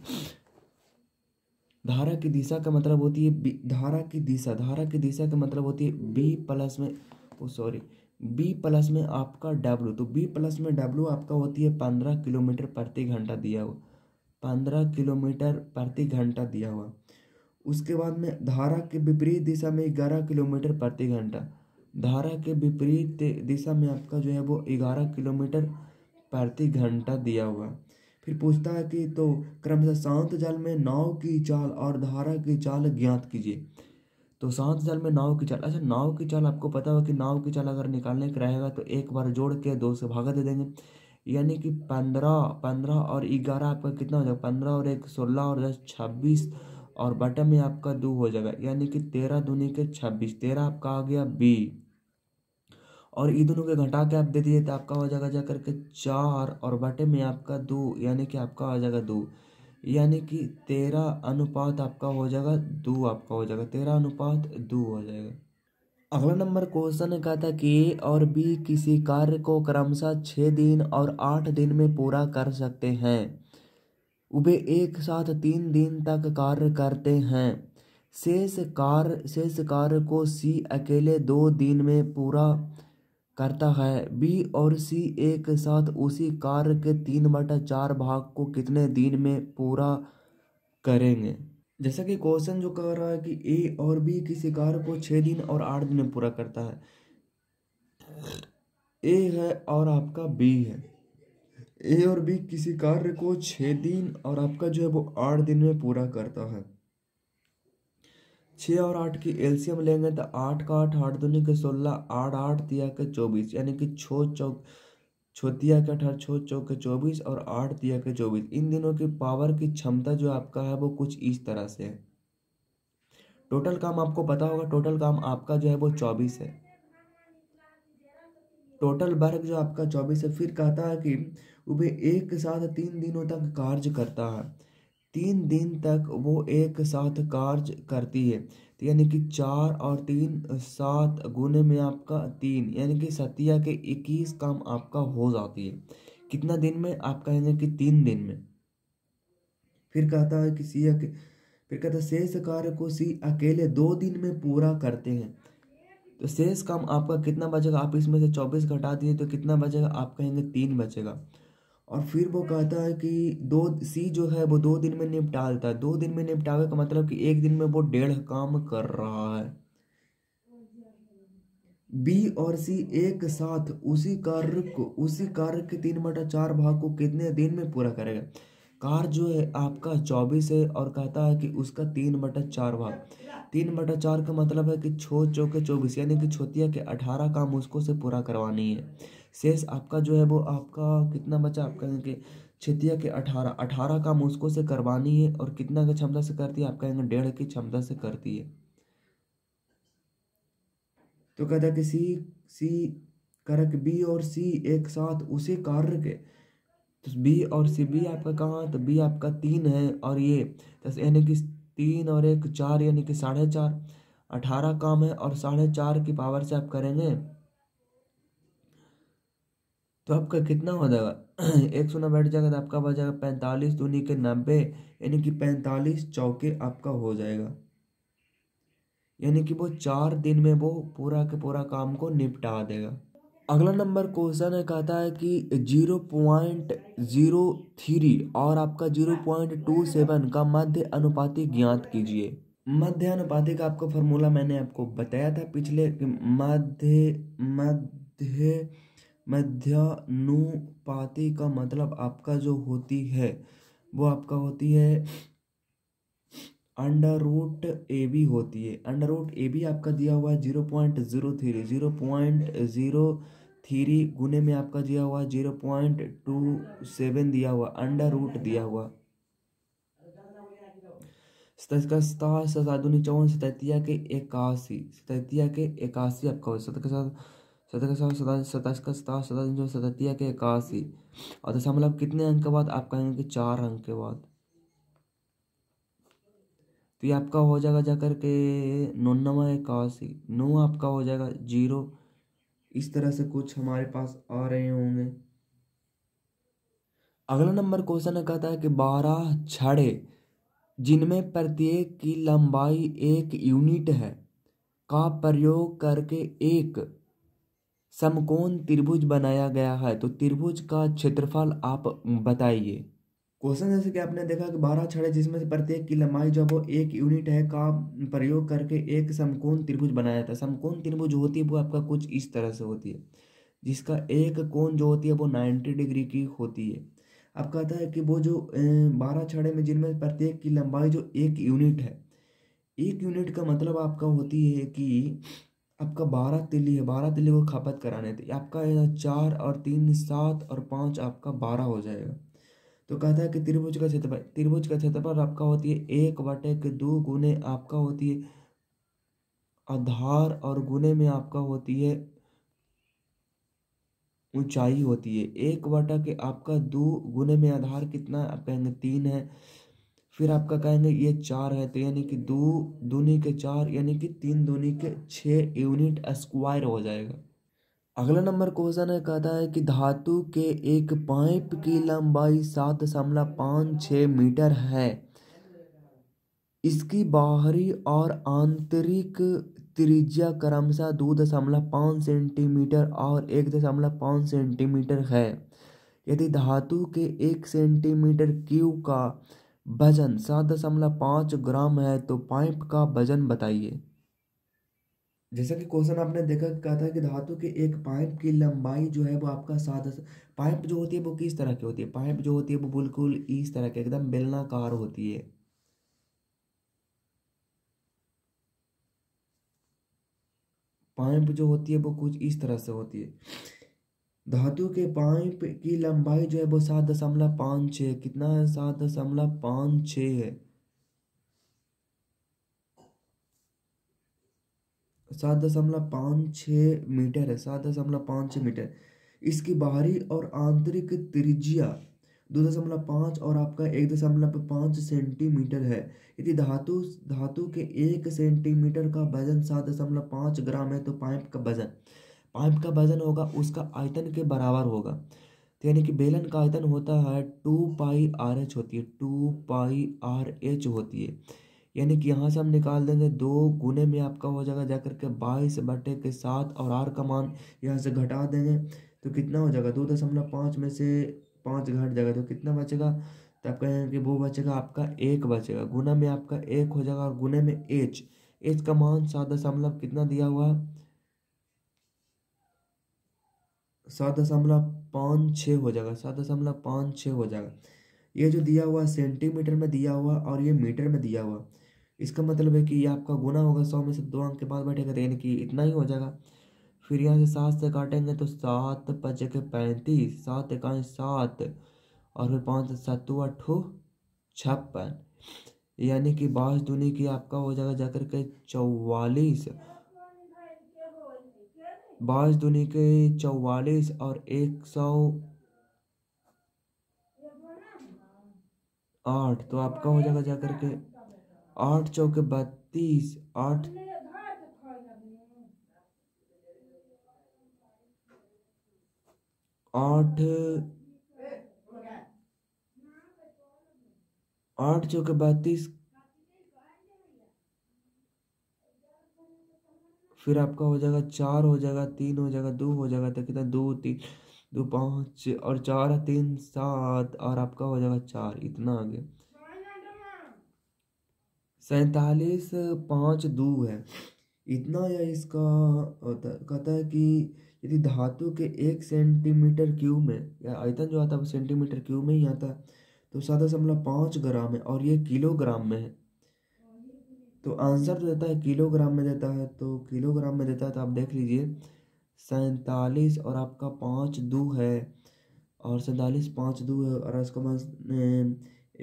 धारा की दिशा का मतलब होती है बी धारा की दिशा धारा की दिशा का मतलब होती है बी प्लस में ओ सॉरी बी प्लस में आपका डब्लू तो बी प्लस में डब्लू आपका होती है पंद्रह किलोमीटर प्रति घंटा दिया हुआ पंद्रह किलोमीटर प्रति घंटा दिया हुआ उसके बाद में धारा के विपरीत दिशा में ग्यारह किलोमीटर प्रति घंटा धारा के विपरीत दिशा में आपका जो है वो ग्यारह किलोमीटर प्रति घंटा दिया हुआ फिर पूछता है कि तो क्रमशः शांत जल में नाव की चाल और धारा की चाल ज्ञात कीजिए तो शांत जल में नाव की चाल अच्छा नाव की चाल आपको पता होगा कि नाव की चाल अगर निकालने का रहेगा तो एक बार जोड़ के दो से भागा दे देंगे यानी कि पंद्रह पंद्रह और ग्यारह आपका कितना हो जाएगा पंद्रह और एक सोलह और दस छब्बीस और बटन में आपका दो हो जाएगा यानी कि तेरह दूनी के छब्बीस तेरह आपका आ गया बी और ये दोनों के घटा के आप दे दीजिए तो आपका हो जाएगा जा करके चार और बटे में आपका दो यानी कि आपका आ जाएगा दो यानी कि तेरह अनुपात आपका हो जाएगा दो आपका हो जाएगा तेरह अनुपात दो हो जाएगा अगला नंबर क्वेश्चन ने कहा था कि ए और बी किसी कार्य को क्रमशः छः दिन और आठ दिन में पूरा कर सकते हैं वे एक साथ तीन दिन तक कार्य करते हैं शेष कार्य शेष कार्य को सी अकेले दो दिन में पूरा करता है बी और सी एक साथ उसी कार्य के तीन बटा चार भाग को कितने दिन में पूरा करेंगे जैसा कि क्वेश्चन जो कह रहा है कि ए और बी किसी कार्य को छः दिन और आठ दिन में पूरा करता है ए है और आपका बी है ए और बी किसी कार्य को छः दिन और आपका जो है वो आठ दिन में पूरा करता है छः और आठ की एलसीएम लेंगे तो आठ का आठ आठ दूनी के सोलह आठ आठ दिया के चौबीस यानी कि छो चौक छोतिया के अठारह छो चौक के चौबीस और आठ दिया के चौबीस इन दिनों की पावर की क्षमता जो आपका है वो कुछ इस तरह से है टोटल काम आपको पता होगा टोटल काम आपका जो है वो चौबीस है टोटल वर्ग जो आपका चौबीस है फिर कहता है कि वह एक के साथ तीन दिनों तक कार्य करता है तीन दिन तक वो एक साथ कार्य करती है तो यानी कि चार और तीन सात गुने में आपका तीन यानी कि सतिया के इक्कीस काम आपका हो जाती है कितना दिन में आपका यानी कि तीन दिन में फिर कहता है कि सिया के फिर कहता है शेष कार्य को सी अकेले दो दिन में पूरा करते हैं तो शेष काम आपका कितना बचेगा आप इसमें से चौबीस घटा दिए तो कितना बचेगा आप कहेंगे तीन बचेगा और फिर वो कहता है कि दो सी जो है वो दो दिन में निपटा देता है दो दिन में निपटावे का मतलब कि एक दिन में वो डेढ़ काम कर रहा है बी और सी एक साथ उसी कार्य को उसी कार्य के तीन बटा चार भाग को कितने दिन में पूरा करेगा कार जो है आपका चौबीस है और कहता है कि उसका तीन बटा चार भाग तीन बटा चार का मतलब है कि छो चौके चौबीस यानी कि छोतिया के अठारह काम उसको से पूरा करवानी है शेष आपका जो है वो आपका कितना बचा आपका के छितिया के अठारह अठारह काम उसको से करवानी है और कितना की क्षमता से करती है आप कहेंगे डेढ़ की क्षमता से करती है तो कहता कि सी सी कर बी और सी एक साथ उसी कार्य के तो बी और सी बी आपका कहाँ तो बी आपका तीन है और ये तो यानी कि तीन और एक चार यानी कि साढ़े चार अठारह काम है और साढ़े चार की पावर से आप करेंगे तो आपका कितना हो जाएगा एक सोना बैठ जाएगा तो आपका बच जाएगा पैंतालीस दूनी के नब्बे यानी कि पैंतालीस चौके आपका हो जाएगा यानी कि वो चार दिन में वो पूरा के पूरा काम को निपटा देगा अगला नंबर क्वेश्चन है कहता है कि जीरो पॉइंट जीरो थ्री और आपका जीरो पॉइंट टू सेवन का मध्य अनुपातिक ज्ञात कीजिए मध्य अनुपातिक आपका फॉर्मूला मैंने आपको बताया था पिछले मध्य मध्य मध्यानुपाति का मतलब आपका जो होती है वो आपका होती है अंडर रूट ए बी होती है अंडर रूट ए बी आपका दिया हुआ है zero point zero three zero point zero three गुने में आपका दिया हुआ है जीरो पॉइंट टू सेवन दिया हुआ अंडर रूट दिया हुआ सतका सताह सताधुनी चौवन सतैतिया के इक्यासी सतैतिया के इक्यासी आपका हो साथ सत्रह का सौ सताईस सताईस का सताईस सताईस जो सततिया के इक्यासी और दशा तो मतलब कितने अंक के बाद आप कहेंगे चार अंक के बाद तो ये आपका हो जाएगा जाकर के नन्नवा इक्यासी नौ आपका हो जाएगा जीरो इस तरह से कुछ हमारे पास आ रहे होंगे अगला नंबर क्वेश्चन कहता है कि बारह छड़े जिनमें प्रत्येक की लंबाई एक यूनिट है का प्रयोग करके एक समकोण त्रिभुज बनाया गया है तो त्रिभुज का क्षेत्रफल आप बताइए क्वेश्चन जैसे कि आपने देखा कि बारह छड़े जिसमें से प्रत्येक की लंबाई जो वो एक यूनिट है का प्रयोग करके एक समकोण त्रिभुज बनाया जाता है समकोण त्रिभुज होती है वो आपका कुछ इस तरह से होती है जिसका एक कोण जो होती है वो नाइन्टी डिग्री की होती है अब कहता है कि वो जो बारह छड़े में जिनमें प्रत्येक की लंबाई जो एक यूनिट है एक यूनिट का मतलब आपका होती है कि आपका बारह तिल्ली है बारह तिल्ली को खपत कराने थे आपका चार और तीन सात और पाँच आपका बारह हो जाएगा तो कहता है कि त्रिभुज का क्षेत्रफल त्रिभुज का क्षेत्रफल आपका होती है एक बटे के दो गुने आपका होती है आधार और गुने में आपका होती है ऊंचाई होती है एक बटा के आपका दो गुने में आधार कितना आप कहेंगे तीन है फिर आपका कहेंगे ये चार है तो यानी कि दो दूनी के चार यानी कि तीन दूनी के छः यूनिट स्क्वायर हो जाएगा अगला नंबर क्वेश्चन है कहता है कि धातु के एक पाइप की लंबाई सात दशमलव पाँच छः मीटर है इसकी बाहरी और आंतरिक त्रिज्या क्रमशः दो दशमलव पाँच सेंटीमीटर और एक दशमलव पाँच सेंटीमीटर है यदि धातु के एक सेंटीमीटर क्यू का वजन सात दशमलव पाँच ग्राम है तो पाइप का वजन बताइए जैसा कि क्वेश्चन आपने देखा कहा था कि धातु के एक पाइप की लंबाई जो है वो आपका सात पाइप जो होती है वो किस तरह की होती है पाइप जो होती है वो बिल्कुल इस तरह की एकदम बेलनाकार होती है पाइप जो होती है वो कुछ इस तरह से होती है धातु के पाइप की लंबाई जो है वो सात दशमलव पाँच छः कितना है सात दशमलव पाँच छ है सात दशमलव पाँच छ मीटर है सात दशमलव पाँच छ मीटर इसकी बाहरी और आंतरिक त्रिज्या दो दशमलव पाँच और आपका एक दशमलव पाँच सेंटीमीटर है यदि धातु धातु के एक सेंटीमीटर का वजन सात दशमलव पाँच ग्राम है तो पाइप का वजन आर्म का वजन होगा उसका आयतन के बराबर होगा तो यानी कि बेलन का आयतन होता है टू पाई आर एच होती है टू पाई आर एच होती है यानी कि यहाँ से हम निकाल देंगे दो गुने में आपका हो जाएगा जाकर के बाईस बटे के सात और आर का मान यहाँ से घटा देंगे तो कितना हो जाएगा दो दशमलव पाँच में से पाँच घट जाएगा तो कितना बचेगा तो आपका कहेंगे कि वो बचेगा आपका एक बचेगा गुना में आपका एक हो जाएगा और गुने में एच एच का मान सात दशमलव कितना दिया हुआ है सात दशमलव पाँच छः हो जाएगा सात दशमलव पाँच छः हो जाएगा ये जो दिया हुआ सेंटीमीटर में दिया हुआ और ये मीटर में दिया हुआ इसका मतलब है कि ये आपका गुना होगा सौ में से दो अंक के बाद बैठेगा तो यानी कि इतना ही हो जाएगा फिर यहाँ से सात से काटेंगे तो सात पचे के पैंतीस सात इक्यावन सात और फिर पाँच सत्तू अठो छप्पन यानी कि बाईस दूनी की आपका हो जाएगा जाकर के चौवालीस बाज धोनी के चौवालीस और एक सौ आठ तो आपका हो जाएगा जाकर के आठ चौके बत्तीस आठ आठ आठ चौके बत्तीस फिर आपका हो जाएगा चार हो जाएगा तीन हो जाएगा दो हो जाएगा तो कितना दो तीन दो पाँच और चार तीन सात और आपका हो जाएगा चार इतना आगे सैतालीस पाँच दो है इतना या इसका कहता है कि यदि धातु के एक सेंटीमीटर क्यूब में या आयतन जो आता है वो सेंटीमीटर क्यूब में ही आता है तो सात दशमलव पाँच ग्राम है और ये किलोग्राम में है तो आंसर जो देता है किलोग्राम में देता है तो किलोग्राम में देता है तो आप देख लीजिए सैंतालीस और आपका पाँच दो है और सैंतालीस पाँच दो है और इसको मैं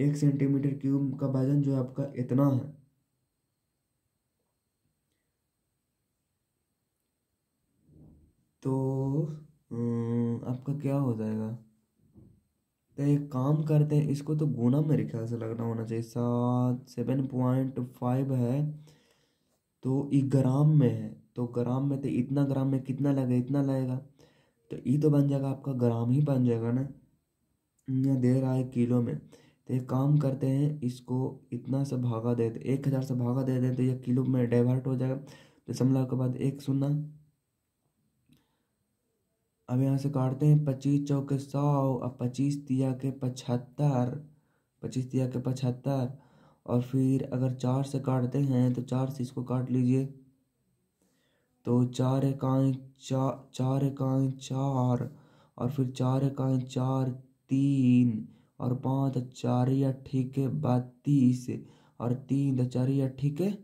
एक सेंटीमीटर क्यूब का वजन जो है आपका इतना है तो आपका क्या हो जाएगा तो एक काम करते हैं इसको तो गुना मेरे ख्याल से लगना होना चाहिए सात सेवन पॉइंट फाइव है तो ये ग्राम में है तो ग्राम में तो इतना ग्राम में कितना लगेगा इतना लगेगा तो ये तो बन जाएगा आपका ग्राम ही बन जाएगा ना यहाँ दे रहा है किलो में तो एक काम करते हैं इसको इतना सा भागा देते एक हज़ार से भागा दे दें तो यह किलो में डाइवर्ट हो जाएगा तो समला के बाद एक सुना अब यहाँ से काटते हैं पच्चीस चौके सौ अब पच्चीस तिया के पचहत्तर पच्चीस तिया के पचहत्तर और फिर अगर चार से काटते हैं तो चार से इसको काट लीजिए तो चार एक चा चार एक चार और फिर चार एकाएँ चार तीन और पाँच चार या ठीक है बत्तीस और तीन चार या ठीक है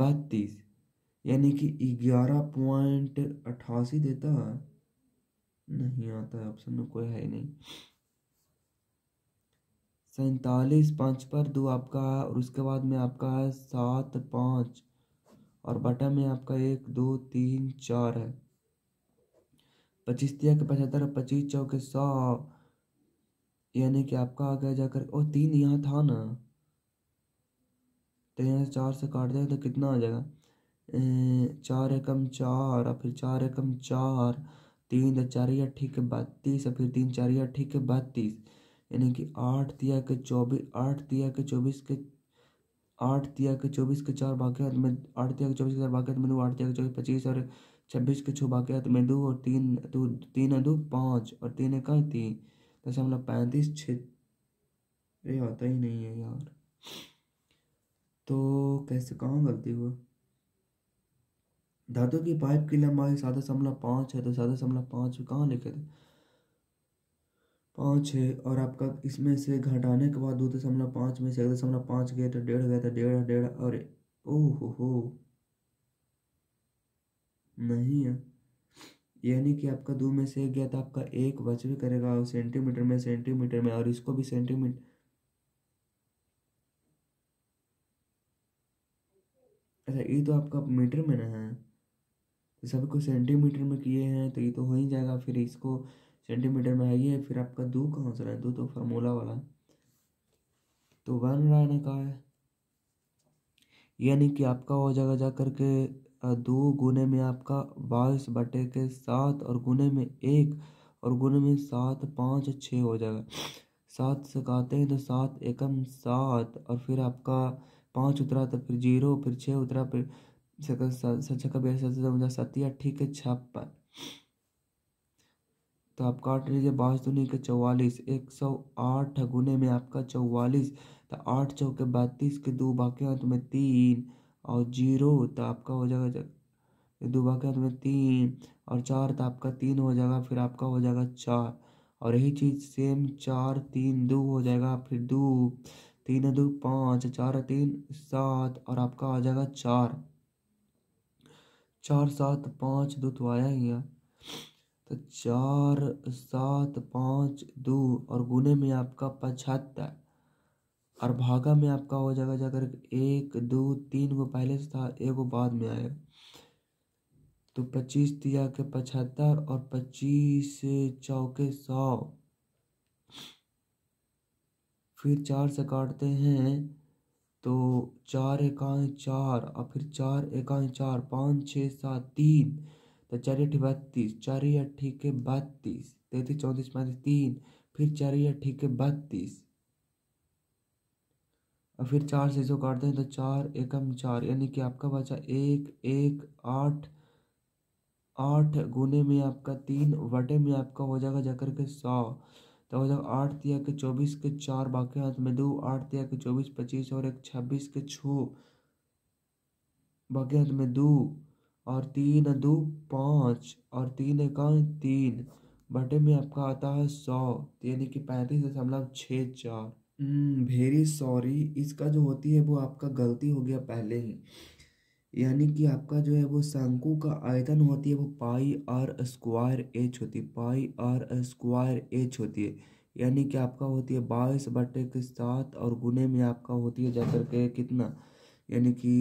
बत्तीस यानी कि ग्यारह पॉइंट अट्ठासी देता है नहीं आता है ऑप्शन में कोई है नहीं सैतालीस पाँच पर दो आपका है और उसके बाद में आपका है सात पाँच और बटा में आपका एक दो तीन चार है पच्चीस तिया के पचहत्तर पच्चीस चौके सौ यानी कि आपका आ गया जाकर ओ तीन यहाँ था ना तो यहाँ से चार से काट दे तो कितना आ जाएगा चार एकम चार और फिर चार एकम चार तीन चार या ठीक बत्तीस और फिर तीन चार या ठीक बत्तीस यानी कि आठ तिया के चौबीस आठ तिया के चौबीस के आठ तिया के चौबीस के चार बाकी हाथ में आठ तिया के चौबीस के चार बाकी हाथ में दो आठ तिया के चौबीस पच्चीस और छब्बीस के छः बाकी हाथ में दो और तीन दो तीन दो पाँच और तीन एक तीन मतलब पैंतीस छ आता ही नहीं है यार तो कैसे कहाँ गलती हुआ धातु की पाइप की लंबाई सात दशमलव पाँच है तो सात दशमलव पाँच कहाँ लिखे थे पाँच है और आपका इसमें से घटाने के बाद दो दशमलव पाँच में से एक दशमलव पाँच गए तो डेढ़ गए तो डेढ़ डेढ़ और ओ हो हो नहीं है यानी कि आपका दो में से एक गया तो आपका एक बच भी करेगा और सेंटीमीटर में सेंटीमीटर में और इसको भी सेंटीमीटर अच्छा ये तो आपका मीटर में ना है सभी को सेंटीमीटर में किए हैं तो ये तो हो ही जाएगा फिर इसको सेंटीमीटर में आइए फिर आपका दो कहाँ से रहा है दो तो फार्मूला वाला तो वन ने कहा है यानी कि आपका हो जाएगा जा करके के दो गुने में आपका बाईस बटे के सात और गुने में एक और गुने में सात पाँच छः हो जाएगा सात से कहते हैं तो सात एकम सात और फिर आपका पाँच उतरा तो फिर जीरो फिर छः उतरा फिर सकल सचक बयासी ठीक है छप्पन तो आपका आठ लीजिए बाईस दुनिया तो के चौवालीस एक सौ आठ गुने में आपका चौवालीस तो आठ चौके बत्तीस के दो बाकी हाथ तो में तीन और जीरो तो आपका हो जाएगा दो बाकी हाथ तो में तीन और चार तो आपका तीन हो जाएगा फिर आपका हो जाएगा चार और यही चीज़ सेम चार तीन दो हो जाएगा फिर दो तीन दो पाँच चार तीन सात और आपका आ जाएगा चार चार सात पाँच दो तो आया ही है तो चार सात पाँच दो और गुने में आपका पचहत्तर और भागा में आपका हो जाएगा जाकर एक दो तीन वो पहले से था एक वो बाद में आया तो पच्चीस दिया के पचहत्तर और पच्चीस चौके सौ फिर चार से काटते हैं तो चार एकाएँ चार और फिर चार एकाएँ चार पाँच छः सात तीन तो चार अट्ठी बत्तीस चार अठी के बत्तीस तैतीस चौंतीस पैंतीस तीन फिर चार अठी के बत्तीस और फिर चार से जो काटते हैं तो चार एकम चार यानी कि आपका बचा एक एक आठ आठ गुने में आपका तीन वटे में आपका हो जाएगा जाकर के सौ तो जब आठ तिया के चौबीस के चार बाकी हाथ तो में दो आठ तिया के चौबीस पच्चीस और एक छब्बीस के छः बाकी हाथ तो में दो और तीन दो पाँच और तीन एक तीन बटे में आपका आता है सौ तो यानी कि पैंतीस दशमलव छः चार वेरी हम्म, सॉरी इसका जो होती है वो आपका गलती हो गया पहले ही यानी कि आपका जो है वो शंकु का आयतन होती है वो पाई आर स्क्वायर एच होती है पाई आर स्क्वायर एच होती है यानी कि आपका होती है बाईस बटे के सात और गुने में आपका होती है जाकर के कितना यानी कि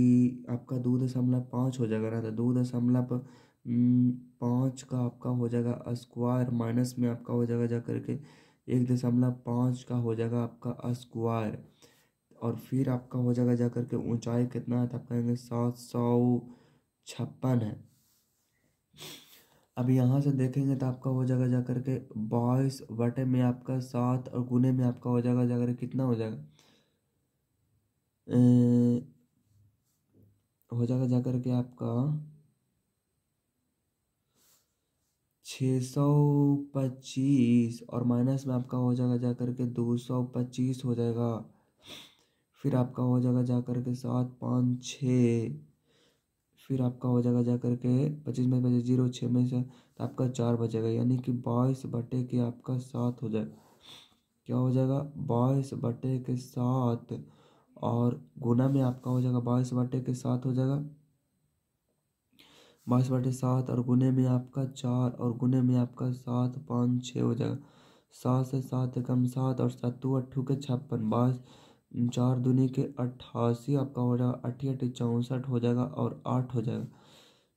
आपका दो दशमलव पाँच हो जाएगा ना तो दो दशमलव पाँच का आपका हो जाएगा स्क्वायर माइनस में आपका हो जाएगा जाकर के एक दशमलव पाँच का हो जाएगा आपका स्क्वायर और फिर आपका हो जाएगा जा करके ऊंचाई ऊँचाई कितना है तो आप कहेंगे सात सौ छप्पन है अब यहाँ से देखेंगे तो आपका हो जाएगा जा कर के बाईस वटे में आपका सात और गुने में आपका हो जाएगा जा कर कितना हो जाएगा हो जाएगा जा कर के आपका छः सौ पच्चीस और माइनस में आपका हो जाएगा जा कर के दो सौ पच्चीस हो जाएगा फिर आपका हो जाएगा जा करके के सात पाँच छः फिर आपका हो जाएगा जा करके के पच्चीस में पच्चीस जीरो छः में से तो आपका चार बचेगा यानी कि बाईस बटे के आपका सात हो जाएगा क्या हो जाएगा बाईस बटे के सात और गुना में आपका हो जाएगा बाईस बटे के सात हो जाएगा बाईस बटे सात और गुने में आपका चार और गुने में आपका सात पाँच छः हो जाएगा सात से सात कम सात और सत्तू अट्ठू के छप्पन बाईस चार दूनी के अट्ठासी आपका हो जाएगा अट्ठी अट्ठी चौंसठ हो जाएगा और आठ हो जाएगा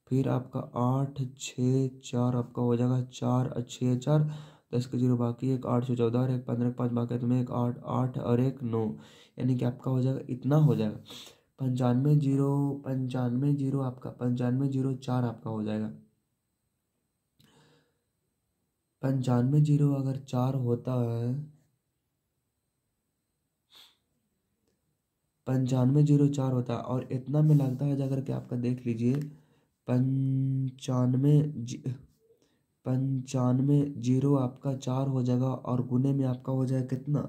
फिर आपका आठ छः चार आपका हो जाएगा चार छः चार दस के जीरो बाकी एक आठ सौ चौदह और एक पंद्रह पाँच बाकी तुम्हें तो एक आठ आठ और एक नौ यानी कि आपका हो जाएगा इतना हो जाएगा पंचानवे जीरो पंचानवे जीरो आपका पंचानवे जीरो चार आपका हो जाएगा पंचानवे जीरो अगर चार होता है पंचानवे जीरो चार होता है और इतना में लगता है जाकर के आपका देख लीजिए पंचानवे जी पंचानवे जीरो आपका चार हो जाएगा और गुने में आपका हो जाएगा कितना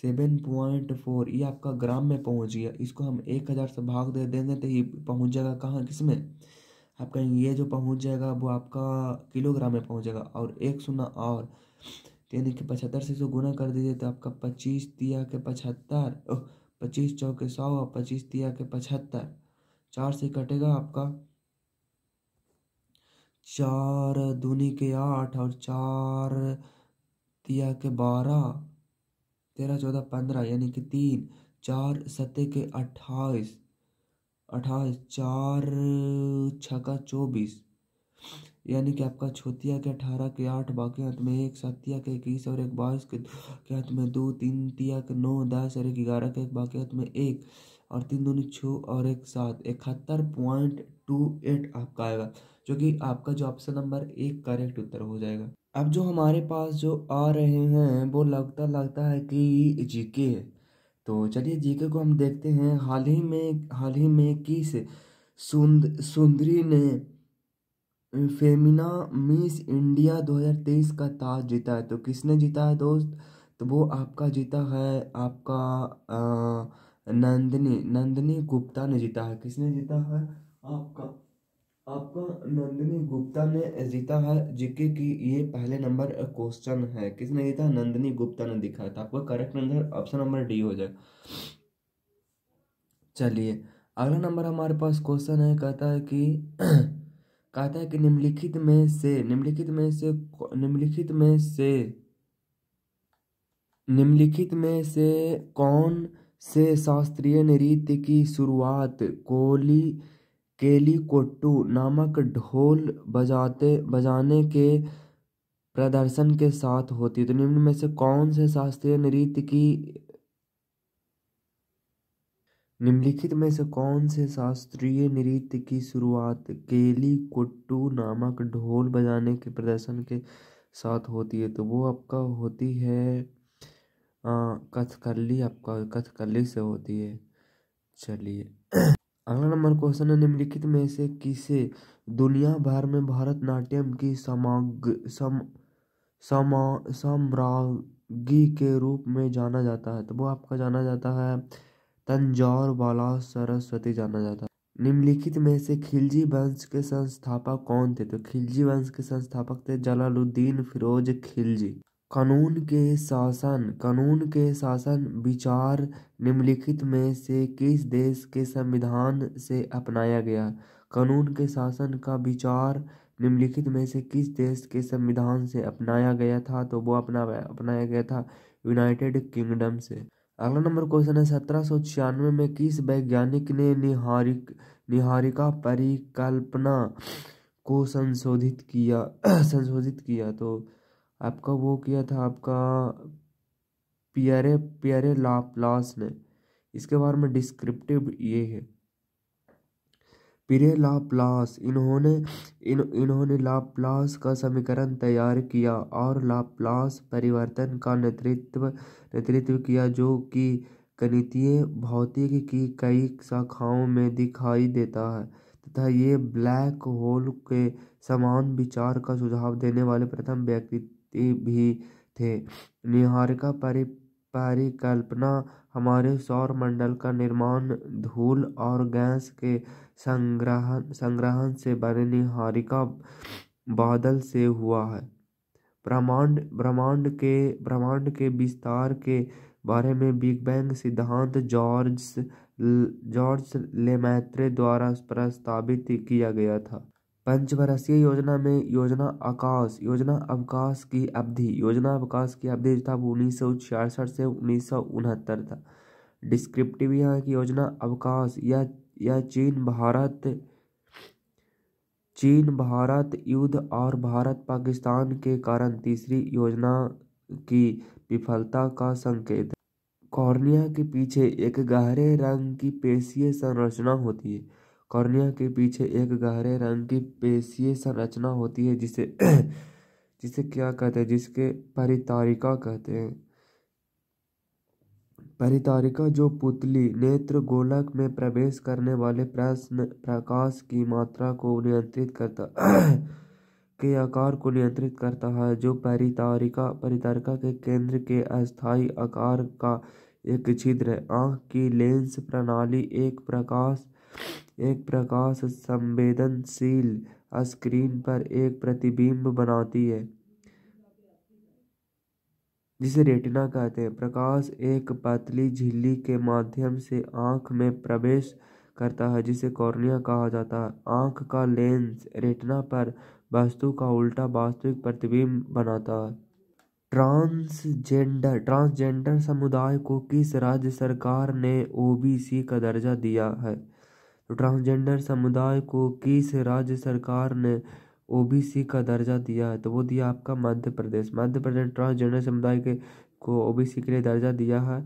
सेवन पॉइंट फोर ये आपका ग्राम में पहुंच गया इसको हम एक हज़ार से भाग दे देंगे तो ये पहुंच जाएगा कहाँ किस में आप कहेंगे ये जो पहुंच जाएगा वो आपका किलोग्राम में पहुंच जाएगा और एक सुना और यानी कि पचहत्तर से इसको गुना कर दीजिए तो आपका पच्चीस दिया के पचहत्तर पच्चीस चौके सौ और पच्चीस तिया के पचहत्तर चार से कटेगा आपका चार दूनी के आठ और चार तिया के बारह तेरह चौदह पंद्रह यानी कि तीन चार सत्ते के अट्ठाईस अट्ठाईस चार छका चौबीस यानी कि आपका छोतिया के अठारह के आठ बाकी अंत में एक सातिया के इक्कीस और एक बाईस के के अंत में दो तीन तिया के नौ दस और एक ग्यारह के एक बाकी अंत में एक और तीन दोनों छः और एक सात इकहत्तर पॉइंट टू एट आपका आएगा जो कि आपका जो ऑप्शन नंबर एक करेक्ट उत्तर हो जाएगा अब जो हमारे पास जो आ रहे हैं वो लगता लगता है कि जीके है तो चलिए जीके को हम देखते हैं हाल ही में हाल ही में किस सुंद सुंदरी ने फेमिना मिस इंडिया 2023 का ताज जीता है तो किसने जीता है दोस्त तो वो आपका जीता है आपका नंदनी नंदनी गुप्ता ने जीता है किसने जीता है आपका आपका नंदनी गुप्ता ने जीता है जीके की ये पहले नंबर क्वेश्चन है किसने जीता नंदनी गुप्ता ने दिखा था तो आपका correct answer option number D हो जाएगा चलिए अगला नंबर हमारे पास क्वेश्चन है कहता है कि कहता है कि निम्नलिखित में से निम्नलिखित में से निम्नलिखित में से निम्नलिखित में से कौन से शास्त्रीय नृत्य की शुरुआत कोली केली कोट्टू नामक ढोल बजाते बजाने के प्रदर्शन के साथ होती है तो निम्न में से कौन से शास्त्रीय नृत्य की निम्नलिखित में से कौन से शास्त्रीय नृत्य की शुरुआत कुट्टू नामक ढोल बजाने के प्रदर्शन के साथ होती है तो वो आपका होती है कथकली आपका कथकली से होती है चलिए अगला नंबर क्वेश्चन है निम्नलिखित में से किसे दुनिया भर में भरतनाट्यम की समाग सम समा सम्राज्ञी के रूप में जाना जाता है तो वो आपका जाना जाता है तंजौर वाला सरस्वती जाना जाता है निम्नलिखित में से खिलजी वंश के संस्थापक कौन थे तो खिलजी वंश के संस्थापक थे जलालुद्दीन फिरोज खिलजी कानून के शासन कानून के शासन विचार निम्नलिखित में से किस देश के संविधान से अपनाया गया कानून के शासन का विचार निम्नलिखित में से किस देश के संविधान से अपनाया गया था तो वो अपना अपनाया गया था यूनाइटेड किंगडम से अगला नंबर क्वेश्चन है सत्रह सौ छियानवे में किस वैज्ञानिक ने निहारिक निहारिका परिकल्पना को संशोधित किया संशोधित किया तो आपका वो किया था आपका पियरे पियरे लाप्लास ने इसके बारे में डिस्क्रिप्टिव ये है पिरे लाप्लास इन्होंने इन इन्होंने लाप्लास का समीकरण तैयार किया और लाप्लास परिवर्तन का नेतृत्व नेतृत्व किया जो कि गणितीय भौतिकी की कई शाखाओं में दिखाई देता है तथा ये ब्लैक होल के समान विचार का सुझाव देने वाले प्रथम व्यक्ति भी थे निहारिका परि परिकल्पना हमारे सौर मंडल का निर्माण धूल और गैस के संग्रहण संग्रहण से बने निहारिका बादल से हुआ है ब्रह्मांड ब्रह्मांड के ब्रह्मांड के विस्तार के बारे में बिग बैंग सिद्धांत जॉर्ज जॉर्ज लेमैत्रे द्वारा प्रस्तावित किया गया था पंचवर्षीय योजना में योजना आकाश योजना अवकाश की अवधि योजना अवकाश की अवधि था उन्नीस सौ छियासठ से उन्नीस सौ उनहत्तर था डिस्क्रिप्टिव यहाँ की योजना अवकाश या यह चीन भारत चीन भारत युद्ध और भारत पाकिस्तान के कारण तीसरी योजना की विफलता का संकेत कॉर्निया के पीछे एक गहरे रंग की पेशीय संरचना होती है कॉर्निया के पीछे एक गहरे रंग की पेशीय संरचना होती है जिसे जिसे क्या कहते हैं जिसके परितारिका कहते हैं परितारिका जो पुतली नेत्र गोलक में प्रवेश करने वाले प्रकाश की मात्रा को नियंत्रित करता के आकार को नियंत्रित करता है जो परितारिका परितारिका के केंद्र के अस्थायी आकार का एक छिद्र है आँख की लेंस प्रणाली एक प्रकाश एक प्रकाश संवेदनशील स्क्रीन पर एक प्रतिबिंब बनाती है जिसे रेटिना कहते हैं प्रकाश एक पतली झिल्ली के माध्यम से आँख में प्रवेश करता है जिसे कॉर्निया कहा जाता है आँख का लेंस रेटिना पर वस्तु का उल्टा वास्तविक प्रतिबिंब बनाता है ट्रांसजेंडर ट्रांसजेंडर समुदाय को किस राज्य सरकार ने ओबीसी का दर्जा दिया है तो ट्रांसजेंडर समुदाय को किस राज्य सरकार ने ओबीसी का दर्जा दिया है तो वो दिया आपका मध्य प्रदेश मध्य प्रदेश ट्रांसजेंडर समुदाय के को ओबीसी के लिए दर्जा दिया है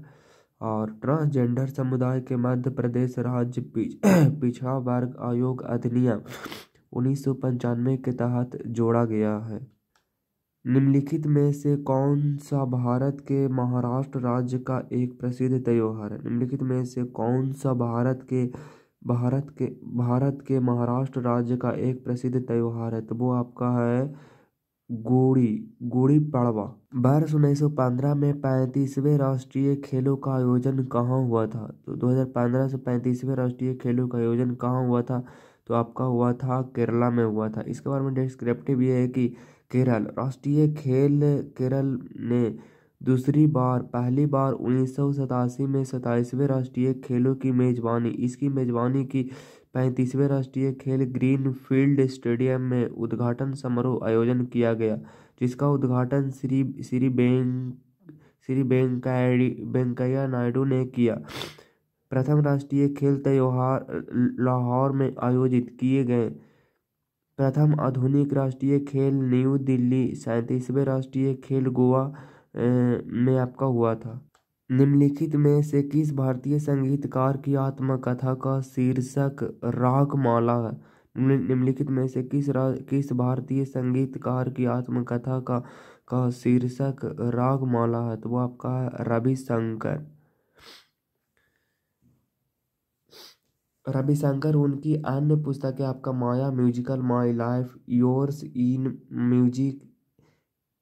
और ट्रांसजेंडर समुदाय के मध्य प्रदेश राज्य पिछड़ा वर्ग आयोग अधिनियम उन्नीस के तहत जोड़ा गया है निम्नलिखित में से कौन सा भारत के महाराष्ट्र राज्य का एक प्रसिद्ध त्यौहार है निम्नलिखित में से कौन सा भारत के भारत के भारत के महाराष्ट्र राज्य का एक प्रसिद्ध त्यौहार है तो वो आपका है गुड़ी गुड़ी पड़वा वर्ष उन्नीस सौ पंद्रह में पैंतीसवें राष्ट्रीय खेलों का आयोजन कहाँ हुआ था तो दो हजार पंद्रह से पैंतीसवें राष्ट्रीय खेलों का आयोजन कहाँ हुआ था तो आपका हुआ था केरला में हुआ था इसके बारे में डिस्क्रिप्टिव ये है कि केरल राष्ट्रीय खेल केरल ने दूसरी बार पहली बार उन्नीस सौ सतासी में सताईसवें राष्ट्रीय खेलों की मेज़बानी इसकी मेज़बानी की पैंतीसवें राष्ट्रीय खेल ग्रीन फील्ड स्टेडियम में उद्घाटन समारोह आयोजन किया गया जिसका उद्घाटन श्री श्री बें श्री वेंकैया नायडू ने किया प्रथम राष्ट्रीय खेल त्यौहार लाहौर में आयोजित किए गए प्रथम आधुनिक राष्ट्रीय खेल न्यू दिल्ली सैंतीसवें राष्ट्रीय खेल गोवा में आपका हुआ था निम्नलिखित में से किस भारतीय संगीतकार की आत्मकथा का शीर्षक रागमाला है निम्नलिखित में से किस रा किस भारतीय संगीतकार की आत्मकथा का का शीर्षक रागमाला है तो वो आपका है रविशंकर रविशंकर उनकी अन्य पुस्तकें आपका माया musical my life yours in music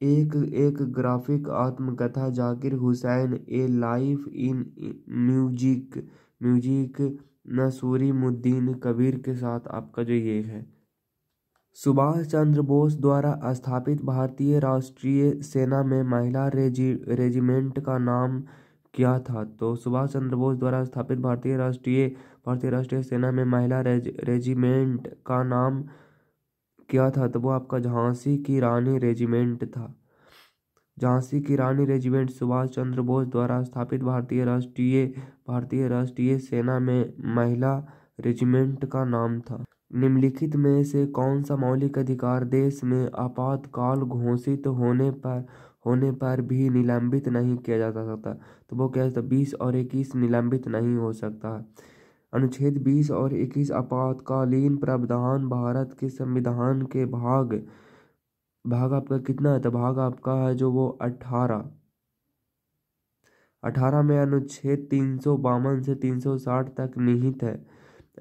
एक एक ग्राफिक आत्मकथा Zakir Hussain a life in music music नसूरी मुद्दीन कबीर के साथ आपका जो ये है सुभाष चंद्र बोस द्वारा स्थापित भारतीय राष्ट्रीय सेना में महिला रेजी रेजिमेंट का नाम क्या था तो सुभाष चंद्र बोस द्वारा स्थापित भारतीय राष्ट्रीय भारतीय राष्ट्रीय सेना में महिला रेज, रेजिमेंट का नाम किया था तो वो आपका झांसी की रानी रेजिमेंट था झांसी की रानी रेजिमेंट सुभाष चंद्र बोस द्वारा स्थापित भारतीय राष्ट्रीय भारतीय राष्ट्रीय सेना में महिला रेजिमेंट का नाम था निम्नलिखित में से कौन सा मौलिक अधिकार देश में आपातकाल घोषित होने पर होने पर भी निलंबित नहीं किया जा सकता तो वो क्या बीस और इक्कीस निलंबित नहीं हो सकता अनुच्छेद बीस और इक्कीस आपातकालीन प्रावधान भारत के संविधान के भाग भाग आपका कितना है तो भाग आपका है जो वो अठारह अठारह में अनुच्छेद तीन सौ बावन से तीन सौ साठ तक निहित है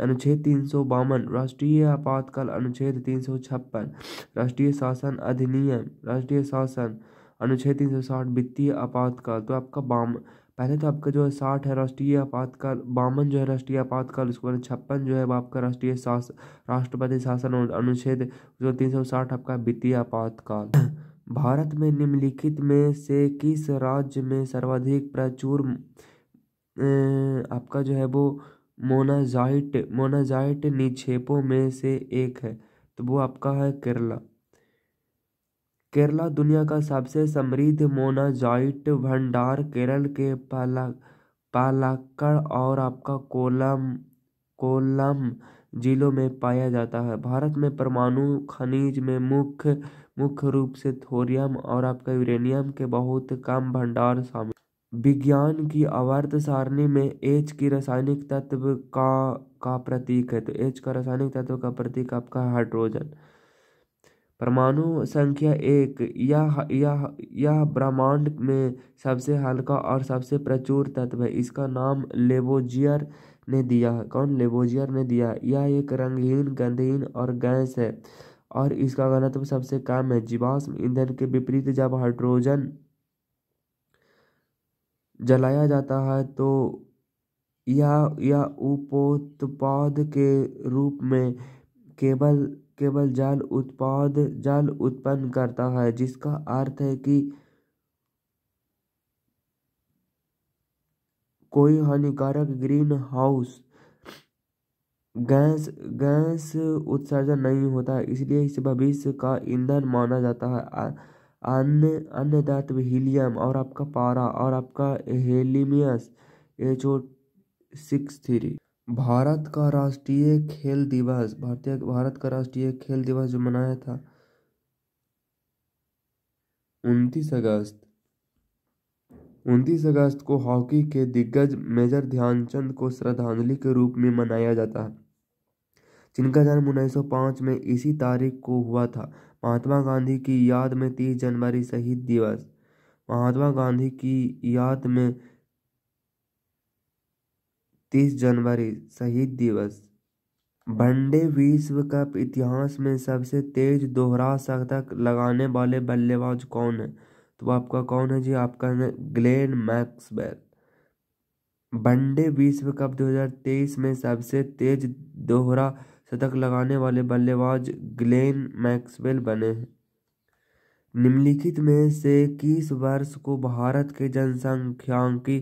अनुच्छेद तीन सौ बावन राष्ट्रीय आपातकाल अनुच्छेद तीन सौ छप्पन राष्ट्रीय शासन अधिनियम राष्ट्रीय शासन अनुच्छेद तीन सौ साठ वित्तीय आपातकाल तो आपका बाम पहले तो आपका जो है साठ है राष्ट्रीय आपातकाल बावन जो है राष्ट्रीय आपातकाल उसके बाद छप्पन जो है आपका राष्ट्रीय शासन राष्ट्रपति शासन और अनुच्छेद जो तीन सौ साठ आपका वित्तीय आपातकाल भारत में निम्नलिखित में से किस राज्य में सर्वाधिक प्रचुर आपका जो है वो मोनाजाइट मोनाजाइट निक्षेपों में से एक है तो वो आपका है केरला केरला दुनिया का सबसे समृद्ध मोनाजाइट भंडार केरल के पालाक्कड़ और आपका कोलम कोल्लम जिलों में पाया जाता है भारत में परमाणु खनिज में मुख्य मुख्य रूप से थोरियम और आपका यूरेनियम के बहुत कम भंडार शामिल विज्ञान की आवर्त सारणी में एच की रासायनिक तत्व का का प्रतीक है तो एच का रासायनिक तत्व का प्रतीक आपका हाइड्रोजन परमाणु संख्या एक यह यह यह ब्रह्मांड में सबसे हल्का और सबसे प्रचुर तत्व है इसका नाम लेबोजियर ने दिया है कौन लेबोजियर ने दिया यह एक रंगहीन गंधहीन और गैस है और इसका घनत्व सबसे कम है जीवाश्म ईंधन के विपरीत जब हाइड्रोजन जलाया जाता है तो यह यह उपोत्पाद के रूप में केवल केवल जाल उत्पाद जाल उत्पन्न करता है जिसका अर्थ है कि कोई हानिकारक हाउस गैस गैस उत्सर्जन नहीं होता इसलिए इस भविष्य का ईंधन माना जाता है अन्य अन्य तत्व हीलियम और आपका पारा और आपका हेलिमियस H O six three Bharat का राष्ट्रीय खेल दिवस भारतीय भारत का राष्ट्रीय खेल दिवस जो मनाया था उनतीस अगस्त उनतीस अगस्त को हॉकी के दिग्गज मेजर ध्यानचंद को श्रद्धांजलि के रूप में मनाया जाता है जिनका जन्म 1905 में इसी तारीख को हुआ था महात्मा गांधी की याद में 30 जनवरी शहीद दिवस महात्मा गांधी की याद में तीस जनवरी शहीद दिवस वनडे विश्व कप इतिहास में सबसे तेज दोहरा शतक लगाने वाले बल्लेबाज कौन है तो आपका कौन है जी आपका है ग्लेन मैक्सवेल वनडे विश्व कप 2023 में सबसे तेज दोहरा शतक लगाने वाले बल्लेबाज ग्लेन मैक्सवेल बने हैं निम्नलिखित में से किस वर्ष को भारत के जनसंख्यांकी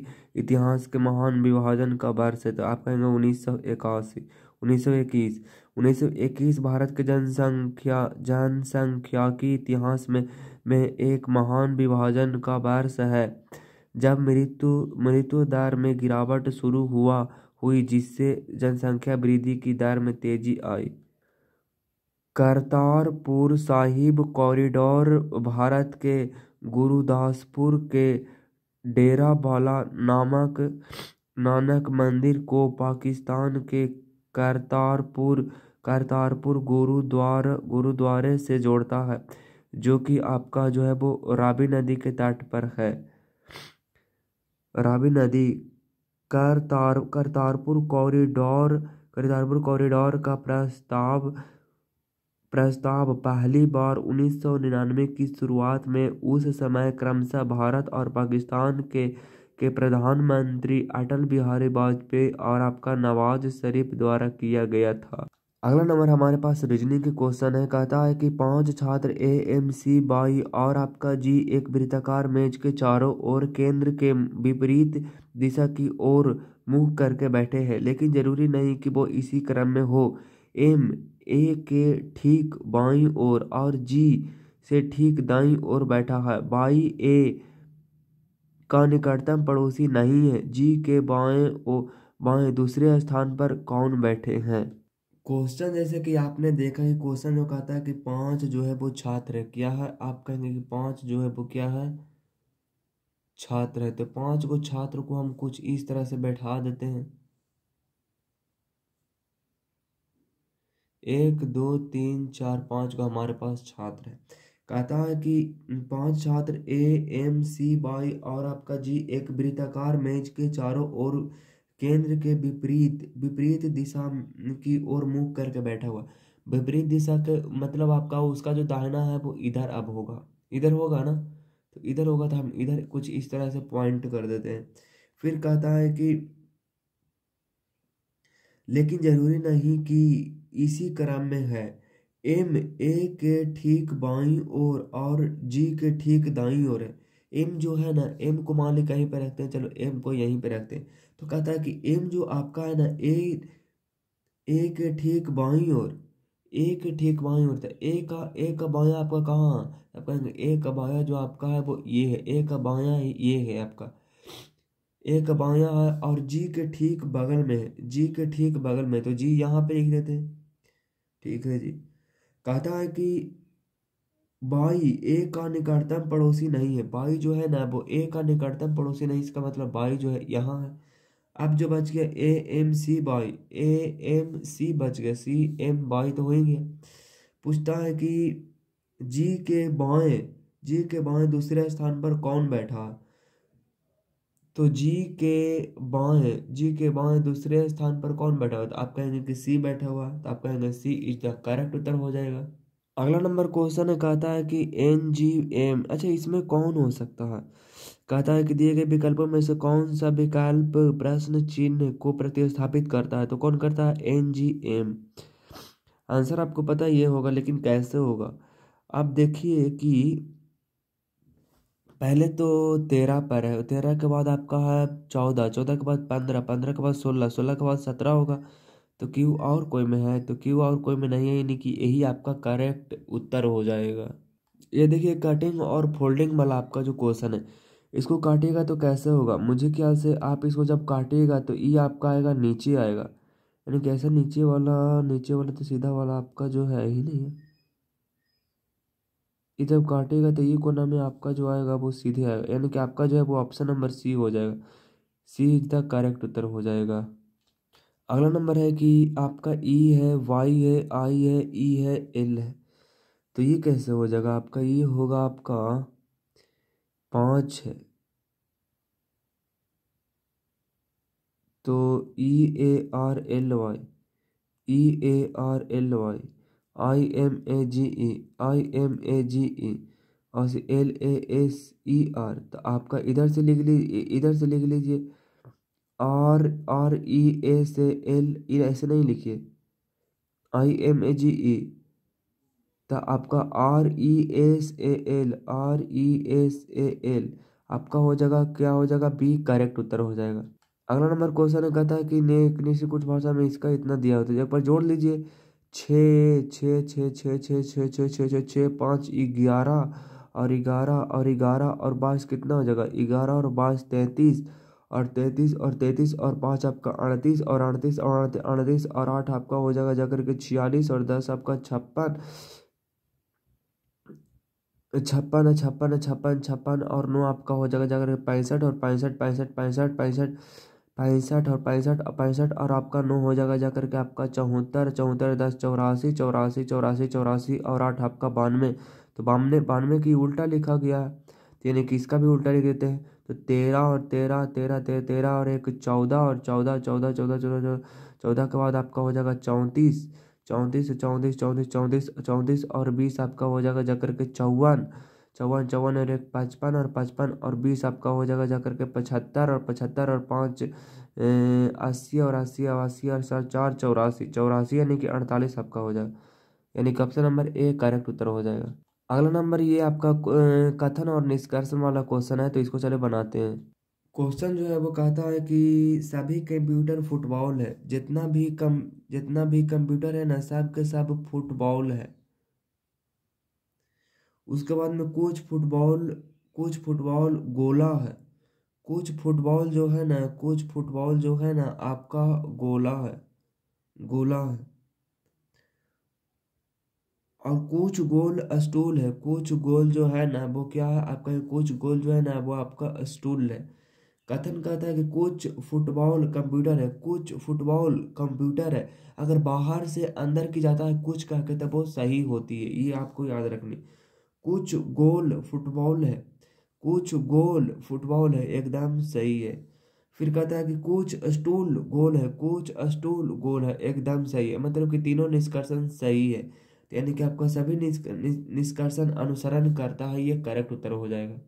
इतिहास के महान विभाजन का वर्ष है तो आप कहेंगे उन्नीस सौ इक्यासी उन्नीस सौ इक्कीस उन्नीस सौ इक्कीस भारत के जनसंख्या जनसंख्या की इतिहास में में एक महान विभाजन का वर्ष है जब मृत्यु मृत्यु दर में गिरावट शुरू हुआ हुई जिससे जनसंख्या वृद्धि की दर में तेजी आई करतारपुर साहिब कॉरिडोर भारत के गुरुदासपुर के डेरा बाला नामक नानक मंदिर को पाकिस्तान के करतारपुर करतारपुर गुरुद्वार गुरुद्वारे से जोड़ता है जो कि आपका जो है वो रावी नदी के तट पर है रावी नदी करतार करतारपुर कॉरिडोर करतारपुर कॉरिडोर का प्रस्ताव प्रस्ताव पहली बार उन्नीस सौ निन्यानवे की शुरुआत में उस समय क्रमशः भारत और पाकिस्तान के के प्रधानमंत्री अटल बिहारी वाजपेयी और आपका नवाज शरीफ द्वारा किया गया था अगला नंबर हमारे पास रीजनिंग क्वेश्चन है कहता है कि पांच छात्र ए एम सी बाई और आपका जी एक वृत्ताकार मेज के चारों ओर केंद्र के विपरीत दिशा की ओर मुंह करके बैठे हैं लेकिन जरूरी नहीं कि वो इसी क्रम में हो एम ए के ठीक बाईं ओर और जी से ठीक दाईं ओर बैठा है बाई ए का निकटतम पड़ोसी नहीं है जी के बाएं ओ बाएं दूसरे स्थान पर कौन बैठे हैं क्वेश्चन जैसे कि आपने देखा है क्वेश्चन जो कहता है कि पाँच जो है वो छात्र है क्या है आप कहेंगे कि पाँच जो है वो क्या है छात्र है तो पाँच को छात्र को हम कुछ इस तरह से बैठा देते हैं एक दो तीन चार पाँच का हमारे पास छात्र है कहता है कि पांच छात्र ए एम सी बाई और आपका जी एक वृत्ताकार मेज के चारों ओर केंद्र के विपरीत विपरीत दिशा की ओर मुख करके बैठा हुआ विपरीत दिशा के मतलब आपका उसका जो दाहिना है वो इधर अब होगा इधर होगा ना तो इधर होगा तो हम इधर कुछ इस तरह से पॉइंट कर देते हैं फिर कहता है कि लेकिन जरूरी नहीं कि इसी क्रम में है एम ए के ठीक बाई और और जी के ठीक दाई ओर है एम जो है ना एम को मान लें कहीं पर रखते हैं चलो एम को यहीं पर रखते हैं तो कहता है कि एम जो आपका है ना ए ए के ठीक बाई और ए के ठीक बाई और था तो ए का ए का बाया आपका कहाँ आप कहेंगे ए का बाया जो आपका है वो ये है ए का बाया ये है आपका ए का बाया है और जी के ठीक बगल में है जी के ठीक बगल में तो जी यहाँ पे लिख देते हैं ठीक है जी कहता है कि बाई एक का निकटतम पड़ोसी नहीं है बाई जो है ना वो ए का निकटतम पड़ोसी नहीं इसका मतलब बाई जो है यहाँ है अब जो बच गया A M C by A M C बच गया सी एम बाई तो हो ही गया पूछता है कि जी के बाएं जी के बाएं दूसरे स्थान पर कौन बैठा है तो जी के बाएं जी के बाएं दूसरे स्थान पर कौन बैठा हुआ तो आप कहेंगे कि सी बैठा हुआ तो आप कहेंगे सी इज द करेक्ट उत्तर हो जाएगा अगला नंबर क्वेश्चन कहता है कि एन जी एम अच्छा इसमें कौन हो सकता है कहता है कि दिए गए विकल्पों में से कौन सा विकल्प प्रश्न चिन्ह को प्रतिस्थापित करता है तो कौन करता है एन जी एम आंसर आपको पता ये होगा लेकिन कैसे होगा आप देखिए कि पहले तो तेरह पर है तेरह के बाद आपका है चौदह चौदह के बाद पंद्रह पंद्रह के बाद सोलह सोलह के बाद सत्रह होगा तो क्यू और कोई में है तो क्यू और कोई में नहीं है यानी कि यही आपका करेक्ट उत्तर हो जाएगा ये देखिए कटिंग और फोल्डिंग वाला आपका जो क्वेश्चन है इसको काटिएगा तो कैसे होगा मुझे ख्याल से आप इसको जब काटिएगा तो ये e आपका आएगा नीचे आएगा यानी कैसे नीचे वाला नीचे वाला तो सीधा वाला आपका जो है ही नहीं है जब काटेगा तो ये कोना में आपका जो आएगा वो सीधे आएगा यानी कि आपका जो है वो ऑप्शन नंबर सी हो जाएगा सी इज द करेक्ट उत्तर हो जाएगा अगला नंबर है कि आपका ई है वाई है आई है ई है एल है तो ये कैसे हो जाएगा आपका ये होगा आपका पाँच है तो E A R L Y E A R L Y I M A G E I M A G E और से L A S E R तो आपका इधर से लिख लीजिए इधर से लिख लीजिए आर आर ई ए से एल e, ऐसे नहीं लिखिए आई एम ए जी ई तो आपका R E S A L R E S A L आपका हो जाएगा क्या हो जाएगा बी करेक्ट उत्तर हो जाएगा अगला नंबर क्वेश्चन कहता है कि ने से कुछ भाषा में इसका इतना दिया होता है एक बार जोड़ लीजिए छः छः छः छः छः छः छः छः छः छः पाँच ग्यारह और ग्यारह और ग्यारह और बाईस कितना हो जाएगा ग्यारह और बाईस तैंतीस और तैंतीस और तैंतीस और पाँच आपका अड़तीस और अड़तीस और अड़तीस और आठ आपका हो जाएगा जाकर के छियालीस और दस आपका छप्पन छप्पन छप्पन छप्पन छप्पन और नौ आपका हो जाएगा जाकर के पैंसठ और पैंसठ पैंसठ पैंसठ पैंसठ पैंसठ और पैंसठ पैंसठ और आपका नौ हो जाएगा जा करके आपका चौहत्तर चौहत्तर दस चौरासी चौरासी चौरासी चौरासी और आठ आपका बानवे तो बानवे बानवे की उल्टा लिखा गया है तो यानी कि इसका भी उल्टा लिख देते हैं तो तेरह और तेरह तेरह तेरह तेरह और एक चौदह और चौदह चौदह चौदह चौदह चौदह के बाद आपका हो जाएगा चौंतीस चौंतीस चौंतीस चौंतीस चौंतीस चौंतीस और बीस आपका हो जाएगा जा करके चौवन चौवन चौवन और एक पचपन और पचपन और बीस आपका हो जाएगा जाकर के पचहत्तर और पचहत्तर और पाँच अस्सी और अस्सी और अस्सी और सर चार चौरासी चौरासी यानी कि अड़तालीस आपका हो जाएगा यानी कि ऑप्शन नंबर ए करेक्ट उत्तर हो जाएगा अगला नंबर ये आपका कथन और निष्कर्षण वाला क्वेश्चन है तो इसको चले बनाते हैं क्वेश्चन जो है वो कहता है कि सभी कंप्यूटर फुटबॉल है जितना भी कम जितना भी कंप्यूटर है ना सब के सब फुटबॉल है उसके बाद में कोच फुटबॉल कोच फुटबॉल गोला है कोच फुटबॉल जो है ना कोच फुटबॉल जो है ना आपका गोला है गोला है और कोच गोल स्टूल है कोच गोल जो है ना वो क्या है आपका कोच गोल जो है ना वो आपका स्टूल है कथन कहता है कि कोच फुटबॉल कंप्यूटर है कोच फुटबॉल कंप्यूटर है अगर बाहर से अंदर की जाता है कुछ कह के तब तो वो सही होती है ये आपको याद रखनी कुछ गोल फुटबॉल है कुछ गोल फुटबॉल है एकदम सही है फिर कहता है कि कुछ स्टूल गोल है कुछ स्टूल गोल है एकदम सही है मतलब कि तीनों निष्कर्षण सही है यानी कि आपका सभी निष्कर्षण अनुसरण करता है ये करेक्ट उत्तर हो जाएगा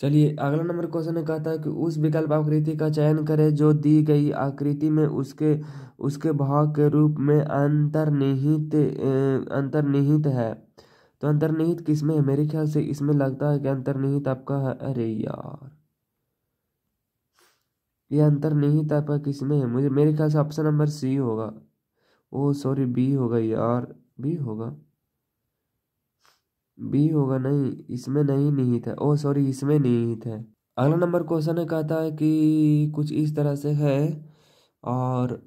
चलिए अगला नंबर क्वेश्चन में कहता है कि उस विकल्प आकृति का चयन करें जो दी गई आकृति में उसके उसके भाव के रूप में अंतर्निहित अंतर्निहित है तो अंतर्निहित किसमें है मेरे ख्याल से इसमें लगता है कि अंतर्निहित आपका है अरे यार ये अंतर्निहित आपका किसमें है मुझे मेरे ख्याल से ऑप्शन नंबर सी होगा ओ सॉरी बी होगा यार बी होगा बी होगा नहीं इसमें नहीं निहित है ओ सॉरी इसमें निहित है अगला नंबर क्वेश्चन है कहता है कि कुछ इस तरह से है और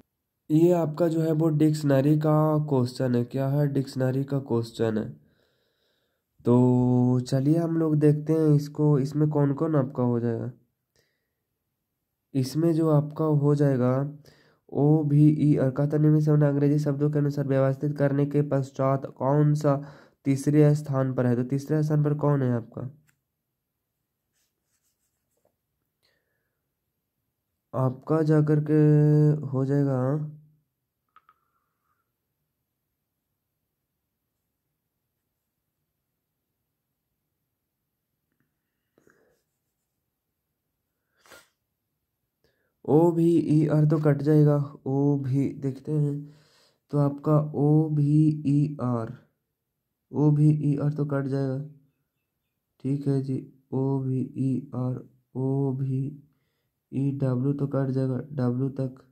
ये आपका जो है वो डिक्शनरी का क्वेश्चन है क्या है डिक्शनरी का क्वेश्चन है तो चलिए हम लोग देखते हैं इसको इसमें कौन कौन आपका हो जाएगा इसमें जो आपका हो जाएगा ओ भी ई अरकातने में सवर्ण अंग्रेजी शब्दों के अनुसार व्यवस्थित करने के पश्चात कौन सा तीसरे स्थान पर है तो तीसरे स्थान पर कौन है आपका आपका जाकर के हो जाएगा हाँ। ओ भी ई आर तो कट जाएगा ओ भी देखते हैं तो आपका ओ भी ई आर ओ भी ई आर तो कट जाएगा ठीक है जी ओ भी ई आर ओ भी ई डब्ल्यू तो कट जाएगा डब्ल्यू तक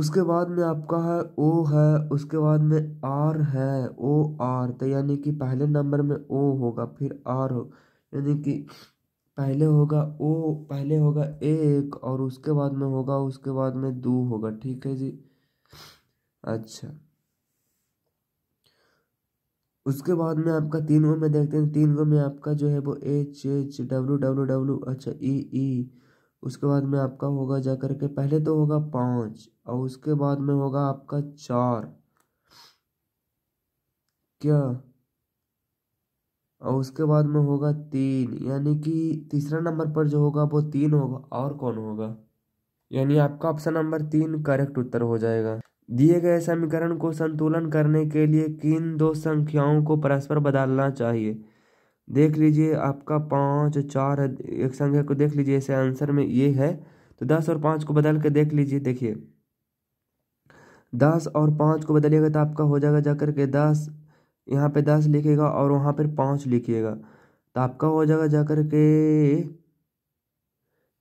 उसके बाद में आपका है ओ है उसके बाद में आर है ओ आर तो यानी कि पहले नंबर में ओ होगा फिर आर हो यानी कि पहले होगा ओ पहले होगा एक और उसके बाद में होगा उसके बाद में दो होगा ठीक है जी अच्छा उसके बाद में आपका तीन गो में देखते हैं तीन गो में आपका जो है वो H H W W W अच्छा ई e, ई e। उसके बाद में आपका होगा जा कर के पहले तो होगा पाँच और उसके बाद में होगा आपका चार क्या और उसके बाद में होगा तीन यानी कि तीसरा नंबर पर जो होगा वो तीन होगा और कौन होगा यानी आपका ऑप्शन नंबर तीन करेक्ट उत्तर हो जाएगा दिए गए समीकरण को संतुलन करने के लिए किन दो संख्याओं को परस्पर बदलना चाहिए देख लीजिए आपका पाँच चार एक संख्या को देख लीजिए ऐसे आंसर में ये है तो दस और पाँच को बदल के देख लीजिए देखिए दस और पाँच को बदलिएगा तो आपका हो जाएगा जाकर के दस यहाँ पे दस लिखिएगा और वहाँ पर पाँच लिखिएगा तो आपका हो जाएगा जाकर के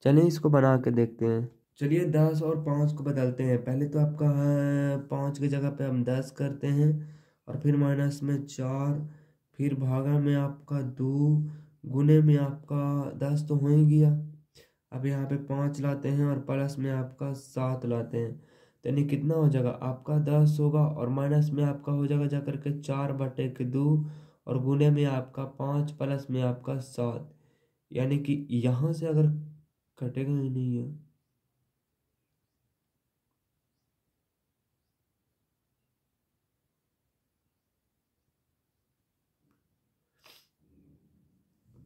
चलिए इसको बना के देखते हैं चलिए दस और पाँच को बदलते हैं पहले तो आपका हाँ, पाँच की जगह पे हम दस करते हैं और फिर माइनस में चार फिर भागा में आपका दो गुने में आपका दस तो हो ही गया अब यहाँ पे पाँच लाते हैं और प्लस में आपका सात लाते हैं तो यानी कितना हो जाएगा आपका दस होगा और माइनस में आपका हो जाएगा जा करके चार बटे के दो और गुने में आपका पाँच प्लस में आपका सात यानी कि यहाँ से अगर कटेगा ही नहीं है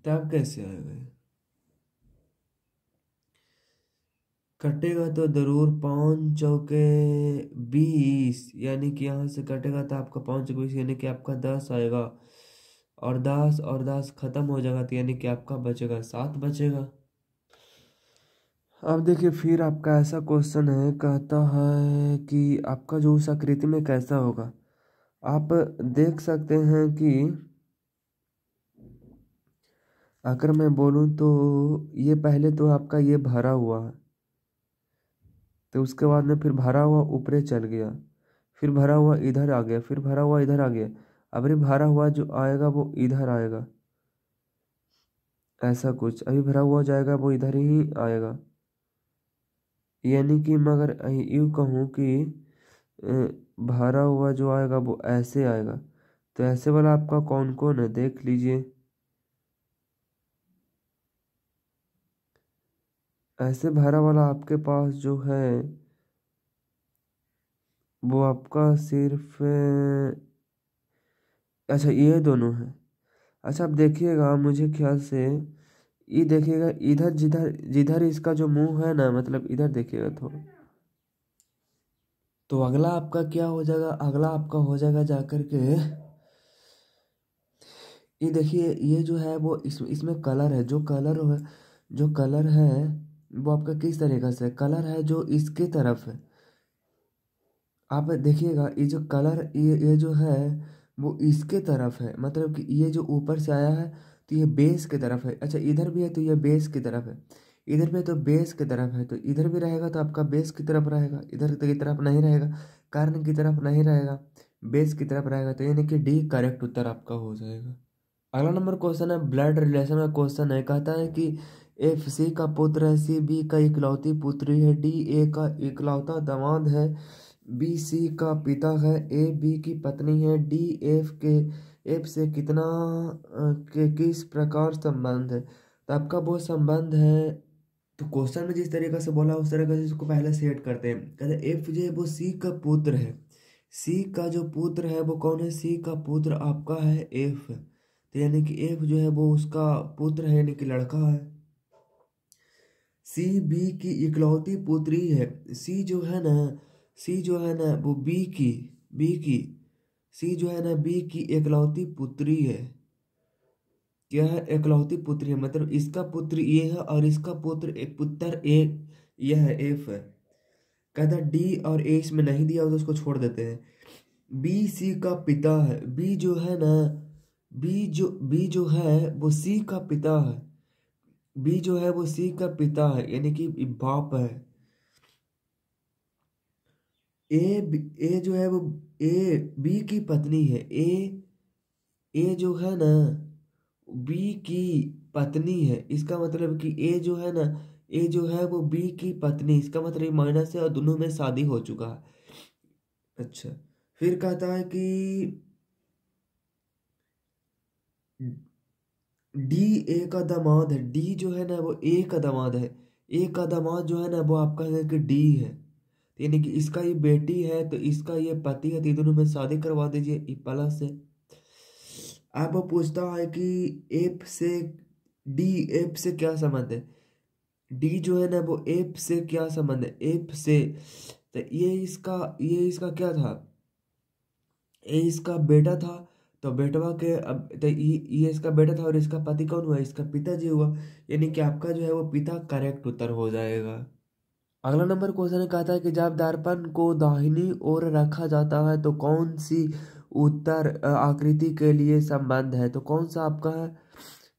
आप कैसे आ गए कटेगा तो ज़रूर पाँच चौके बीस यानी कि यहाँ से कटेगा तो आपका पाँच चौके बीस यानी कि आपका दस आएगा और दस और दस ख़त्म हो जाएगा तो यानी कि आपका बचेगा सात बचेगा अब देखिए फिर आपका ऐसा क्वेश्चन है कहता है कि आपका जो उस आकृति में कैसा होगा आप देख सकते हैं कि अगर मैं बोलूँ तो ये पहले तो आपका ये भरा हुआ है तो उसके बाद में फिर भरा हुआ ऊपरे चल गया फिर भरा हुआ इधर आ गया फिर भरा हुआ इधर आ गया अभी भरा हुआ जो आएगा वो इधर आएगा ऐसा कुछ अभी भरा हुआ जाएगा वो इधर ही आएगा यानी कि मगर यूँ कहूँ कि भरा हुआ जो आएगा वो ऐसे आएगा तो ऐसे वाला आपका कौन कौन है देख लीजिए ऐसे भरा वाला आपके पास जो है वो आपका सिर्फ अच्छा ये दोनों है अच्छा आप देखिएगा मुझे ख्याल से ये देखिएगा इधर जिधर जिधर इसका जो मुंह है ना मतलब इधर देखिएगा थोड़ा तो अगला आपका क्या हो जाएगा अगला आपका हो जाएगा कर के ये देखिए ये जो है वो इस इसमें कलर है जो कलर जो कलर है वो आपका किस तरीका से कलर है जो इसके तरफ है आप देखिएगा ये जो कलर ये ये जो है वो इसके तरफ है मतलब कि ये जो ऊपर से आया है तो ये बेस की तरफ है अच्छा इधर भी है तो ये बेस की तरफ है इधर भी तो बेस की तरफ है तो इधर भी रहेगा तो आपका बेस की तरफ रहेगा इधर की तरफ नहीं रहेगा कारण की तरफ नहीं रहेगा बेस की तरफ रहेगा तो यानी कि डी करेक्ट उत्तर आपका हो जाएगा अगला नंबर क्वेश्चन है ब्लड रिलेशन का क्वेश्चन है कहता है कि एफ सी का पुत्र है सी बी का इकलौती पुत्री है डी ए का इकलौता दामाद है बी सी का पिता है ए बी की पत्नी है डी एफ के एफ से कितना के किस प्रकार संबंध है तो आपका वो संबंध है तो क्वेश्चन में जिस तरीके से बोला उस तरीके से इसको पहले सेट करते हैं कहते एफ जो है वो सी का पुत्र है सी का जो पुत्र है वो कौन है सी का पुत्र आपका है एफ तो यानी कि एफ जो है वो उसका पुत्र है यानी कि लड़का है सी बी की इकलौती पुत्री है सी जो है ना सी जो है ना वो बी की बी की सी जो है ना बी की इकलौती पुत्री है क्या है इकलौती पुत्री है मतलब इसका पुत्र ये है और इसका पुत्र एक पुत्र ए यह है एफ है कहता डी और ए इसमें नहीं दिया तो उसको छोड़ देते हैं बी सी का पिता है बी जो है ना बी जो बी जो है वो सी का पिता है बी जो है वो सी का पिता है यानी कि बाप है ए ए जो है वो ए बी की पत्नी है ए ए जो है ना बी की पत्नी है इसका मतलब कि ए जो है ना ए जो है वो बी की पत्नी इसका मतलब माइनस है और दोनों में शादी हो चुका है अच्छा फिर कहता है कि डी ए का दामाद है डी जो है ना वो ए का दामाद है ए का दामाद जो है ना वो आपका है कि डी है यानी कि इसका ये बेटी है तो इसका ये पति है तो दोनों में शादी करवा दीजिए प्लस से अब वो पूछता है कि एप से डी एप से क्या संबंध है डी जो है ना वो एप से क्या संबंध है एप से तो ये इसका ये इसका क्या था ए इसका बेटा था तो बेटवा के अब तो ये इसका बेटा था और इसका पति कौन हुआ इसका पिताजी हुआ यानी कि आपका जो है वो पिता करेक्ट उत्तर हो जाएगा अगला नंबर क्वेश्चन कहता है कि जब दर्पण को दाहिनी ओर रखा जाता है तो कौन सी उत्तर आकृति के लिए संबंध है तो कौन सा आपका है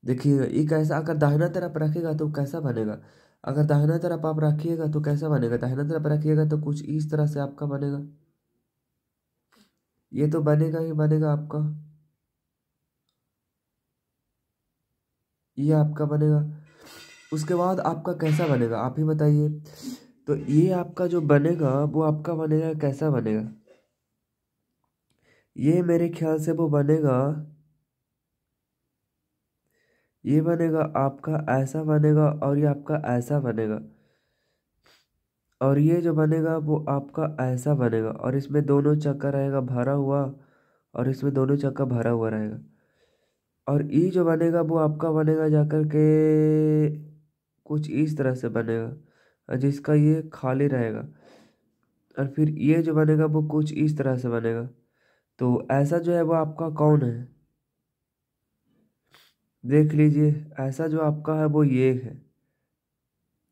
देखिएगा ये कैसा अगर दाहिना तरफ रखेगा तो कैसा बनेगा अगर दाहिना तरफ आप रखिएगा तो कैसा बनेगा दाहिना तरफ रखिएगा तो कुछ इस तरह से आपका बनेगा ये तो बनेगा ही बनेगा आपका ये आपका बनेगा उसके बाद आपका कैसा बनेगा आप ही बताइए तो ये आपका जो बनेगा वो आपका बनेगा कैसा बनेगा ये मेरे ख्याल से वो बनेगा ये बनेगा आपका ऐसा बनेगा और ये आपका ऐसा बनेगा और ये जो बनेगा वो आपका ऐसा बनेगा और इसमें दोनों चक्का रहेगा भरा हुआ और इसमें दोनों चक्का भरा हुआ रहेगा और ई जो बनेगा वो आपका बनेगा जाकर के कुछ इस तरह से बनेगा जिसका ये खाली रहेगा और फिर ये जो बनेगा वो कुछ इस तरह से बनेगा तो ऐसा जो है वो आपका कौन है देख लीजिए ऐसा जो आपका है वो ये है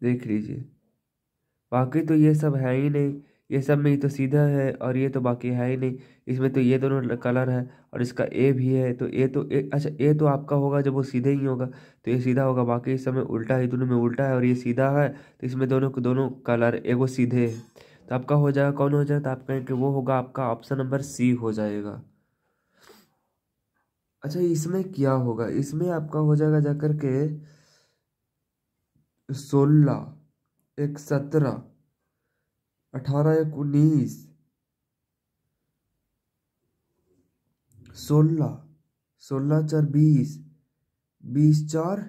देख लीजिए बाकी तो ये सब है ही नहीं ये सब में तो सीधा है और ये तो बाकी है ही नहीं इसमें तो ये दोनों कलर है और इसका ए भी है तो ए तो ए अच्छा ए तो आपका होगा जब वो सीधे ही होगा तो ये सीधा होगा बाकी इस समय उल्टा है दोनों में उल्टा है और ये सीधा है तो इसमें दोनों के दोनों कलर एगो सीधे है तो आपका हो जाएगा कौन हो जाएगा तो आप कहेंगे वो होगा आपका ऑप्शन नंबर सी हो जाएगा अच्छा इसमें क्या होगा इसमें आपका हो जाएगा जाकर के सोलह एक सत्रह अठारह एक उन्नीस सोलह सोलह चार बीस बीस चार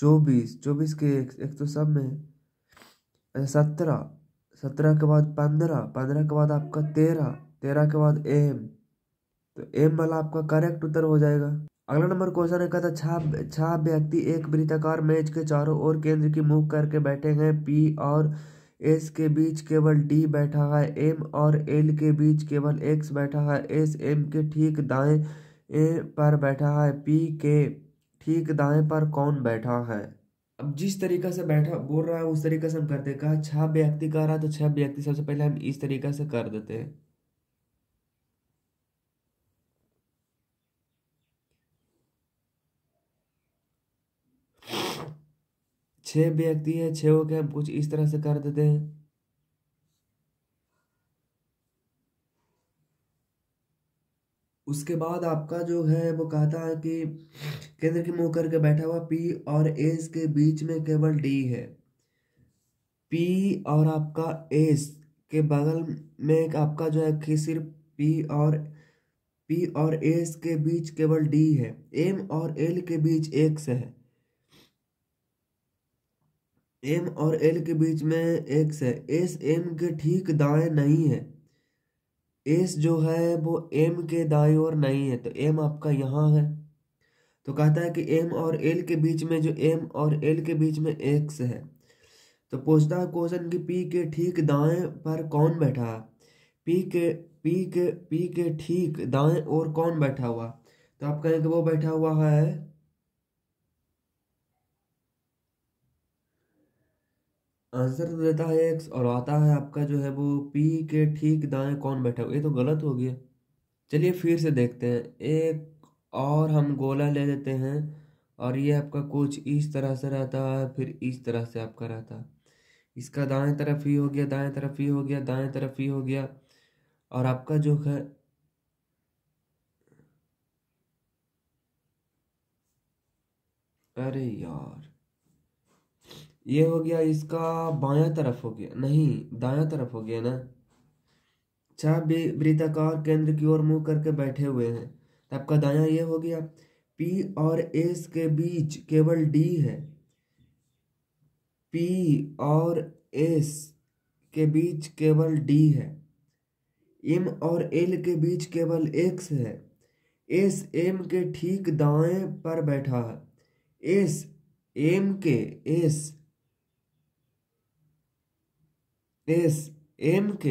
चौबीस चौबीस के एक, एक तो सब में सत्रह सत्रह के बाद पंद्रह पंद्रह के बाद आपका तेरह तेरह के बाद एम तो एम वाला आपका करेक्ट उत्तर हो जाएगा अगला नंबर क्वेश्चन है कहता छह छा व्यक्ति एक वृत्ताकार मेज के चारों ओर केंद्र की मुख करके बैठे हैं पी और एस के बीच केवल डी बैठा है एम और एल के बीच केवल एक्स बैठा है एस एम के ठीक दाएं पर बैठा है पी के ठीक दाएं पर कौन बैठा है अब जिस तरीका से बैठा बोल रहा है उस तरीके से हम करते हैं कहा छह व्यक्ति कह रहा है तो छह व्यक्ति सबसे पहले हम इस तरीका से कर देते हैं छः व्यक्ति है छः को क्या कुछ इस तरह से कर देते हैं उसके बाद आपका जो है वो कहता है कि केंद्र की मुंह करके बैठा हुआ पी और एस के बीच में केवल डी है पी और आपका एस के बगल में एक आपका जो है कि सिर्फ पी और पी और एस के बीच केवल डी है एम और एल के बीच एक्स है एम और एल के बीच में एक्स है एस एम के ठीक दाएं नहीं है एस जो है वो एम के दाएं और नहीं है तो एम आपका यहाँ है तो कहता है कि एम और एल के बीच में जो एम और एल के बीच में एक्स है तो पूछता है क्वेश्चन कि पी के ठीक दाएं पर कौन बैठा है पी के पी के पी के ठीक दाएं और कौन बैठा हुआ तो आप कि वो बैठा हुआ है आंसर तो देता है एक्स और आता है आपका जो है वो पी के ठीक दाएं कौन बैठा हुआ ये तो गलत हो गया चलिए फिर से देखते हैं एक और हम गोला ले लेते हैं और ये आपका कुछ इस तरह से रहता है फिर इस तरह से आपका रहता है इसका दाएं तरफ ही हो गया दाएं तरफ ही हो गया दाएं तरफ ही हो गया और आपका जो है अरे यार ये हो गया इसका बाया तरफ हो गया नहीं दाया तरफ हो गया ना छह वृत्ताकार केंद्र की ओर मुंह करके बैठे हुए हैं तो आपका दाया ये हो गया पी और एस के बीच केवल डी है पी और एस के बीच केवल डी है एम और एल के बीच केवल एक्स है एस एम के ठीक दाएं पर बैठा है एस एम के एस एस एम के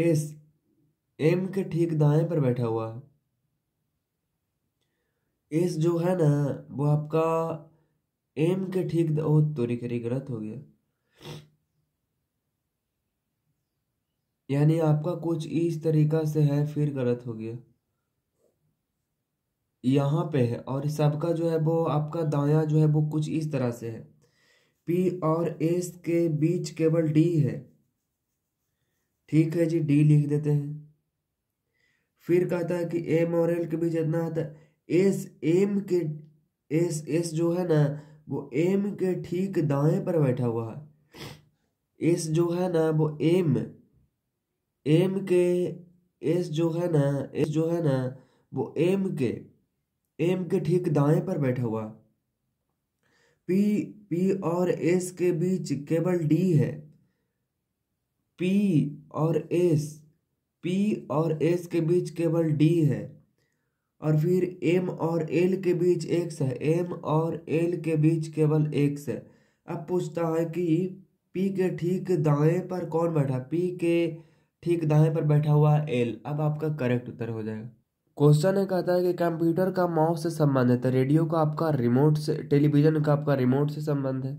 एस एम के ठीक दाएं पर बैठा हुआ है एस जो है ना वो आपका एम के ठीक ओ तोरी करी गलत हो गया यानी आपका कुछ इस तरीका से है फिर गलत हो गया यहाँ पे है और सबका जो है वो आपका दाया जो है वो कुछ इस तरह से है पी और एस के बीच केवल डी है ठीक है जी डी लिख देते हैं फिर कहता है कि एम और एल के बीच इतना आता है एस एम के एस एस जो है ना वो एम के ठीक दाएं पर बैठा हुआ है एस जो है ना वो एम एम के एस जो है ना एस जो है ना वो एम के एम के ठीक दाएं पर बैठा हुआ है पी पी और एस के बीच केवल डी है पी और एस पी और एस के बीच केवल डी है और फिर एम और एल के बीच एक्स है एम और एल के बीच केवल एक्स है अब पूछता है कि पी के ठीक दाएं पर कौन बैठा पी के ठीक दाएं पर बैठा हुआ एल अब आपका करेक्ट उत्तर हो जाएगा क्वेश्चन है कहता है कि कंप्यूटर का माउस से संबंध है तो रेडियो का आपका रिमोट से टेलीविजन का आपका रिमोट से संबंध है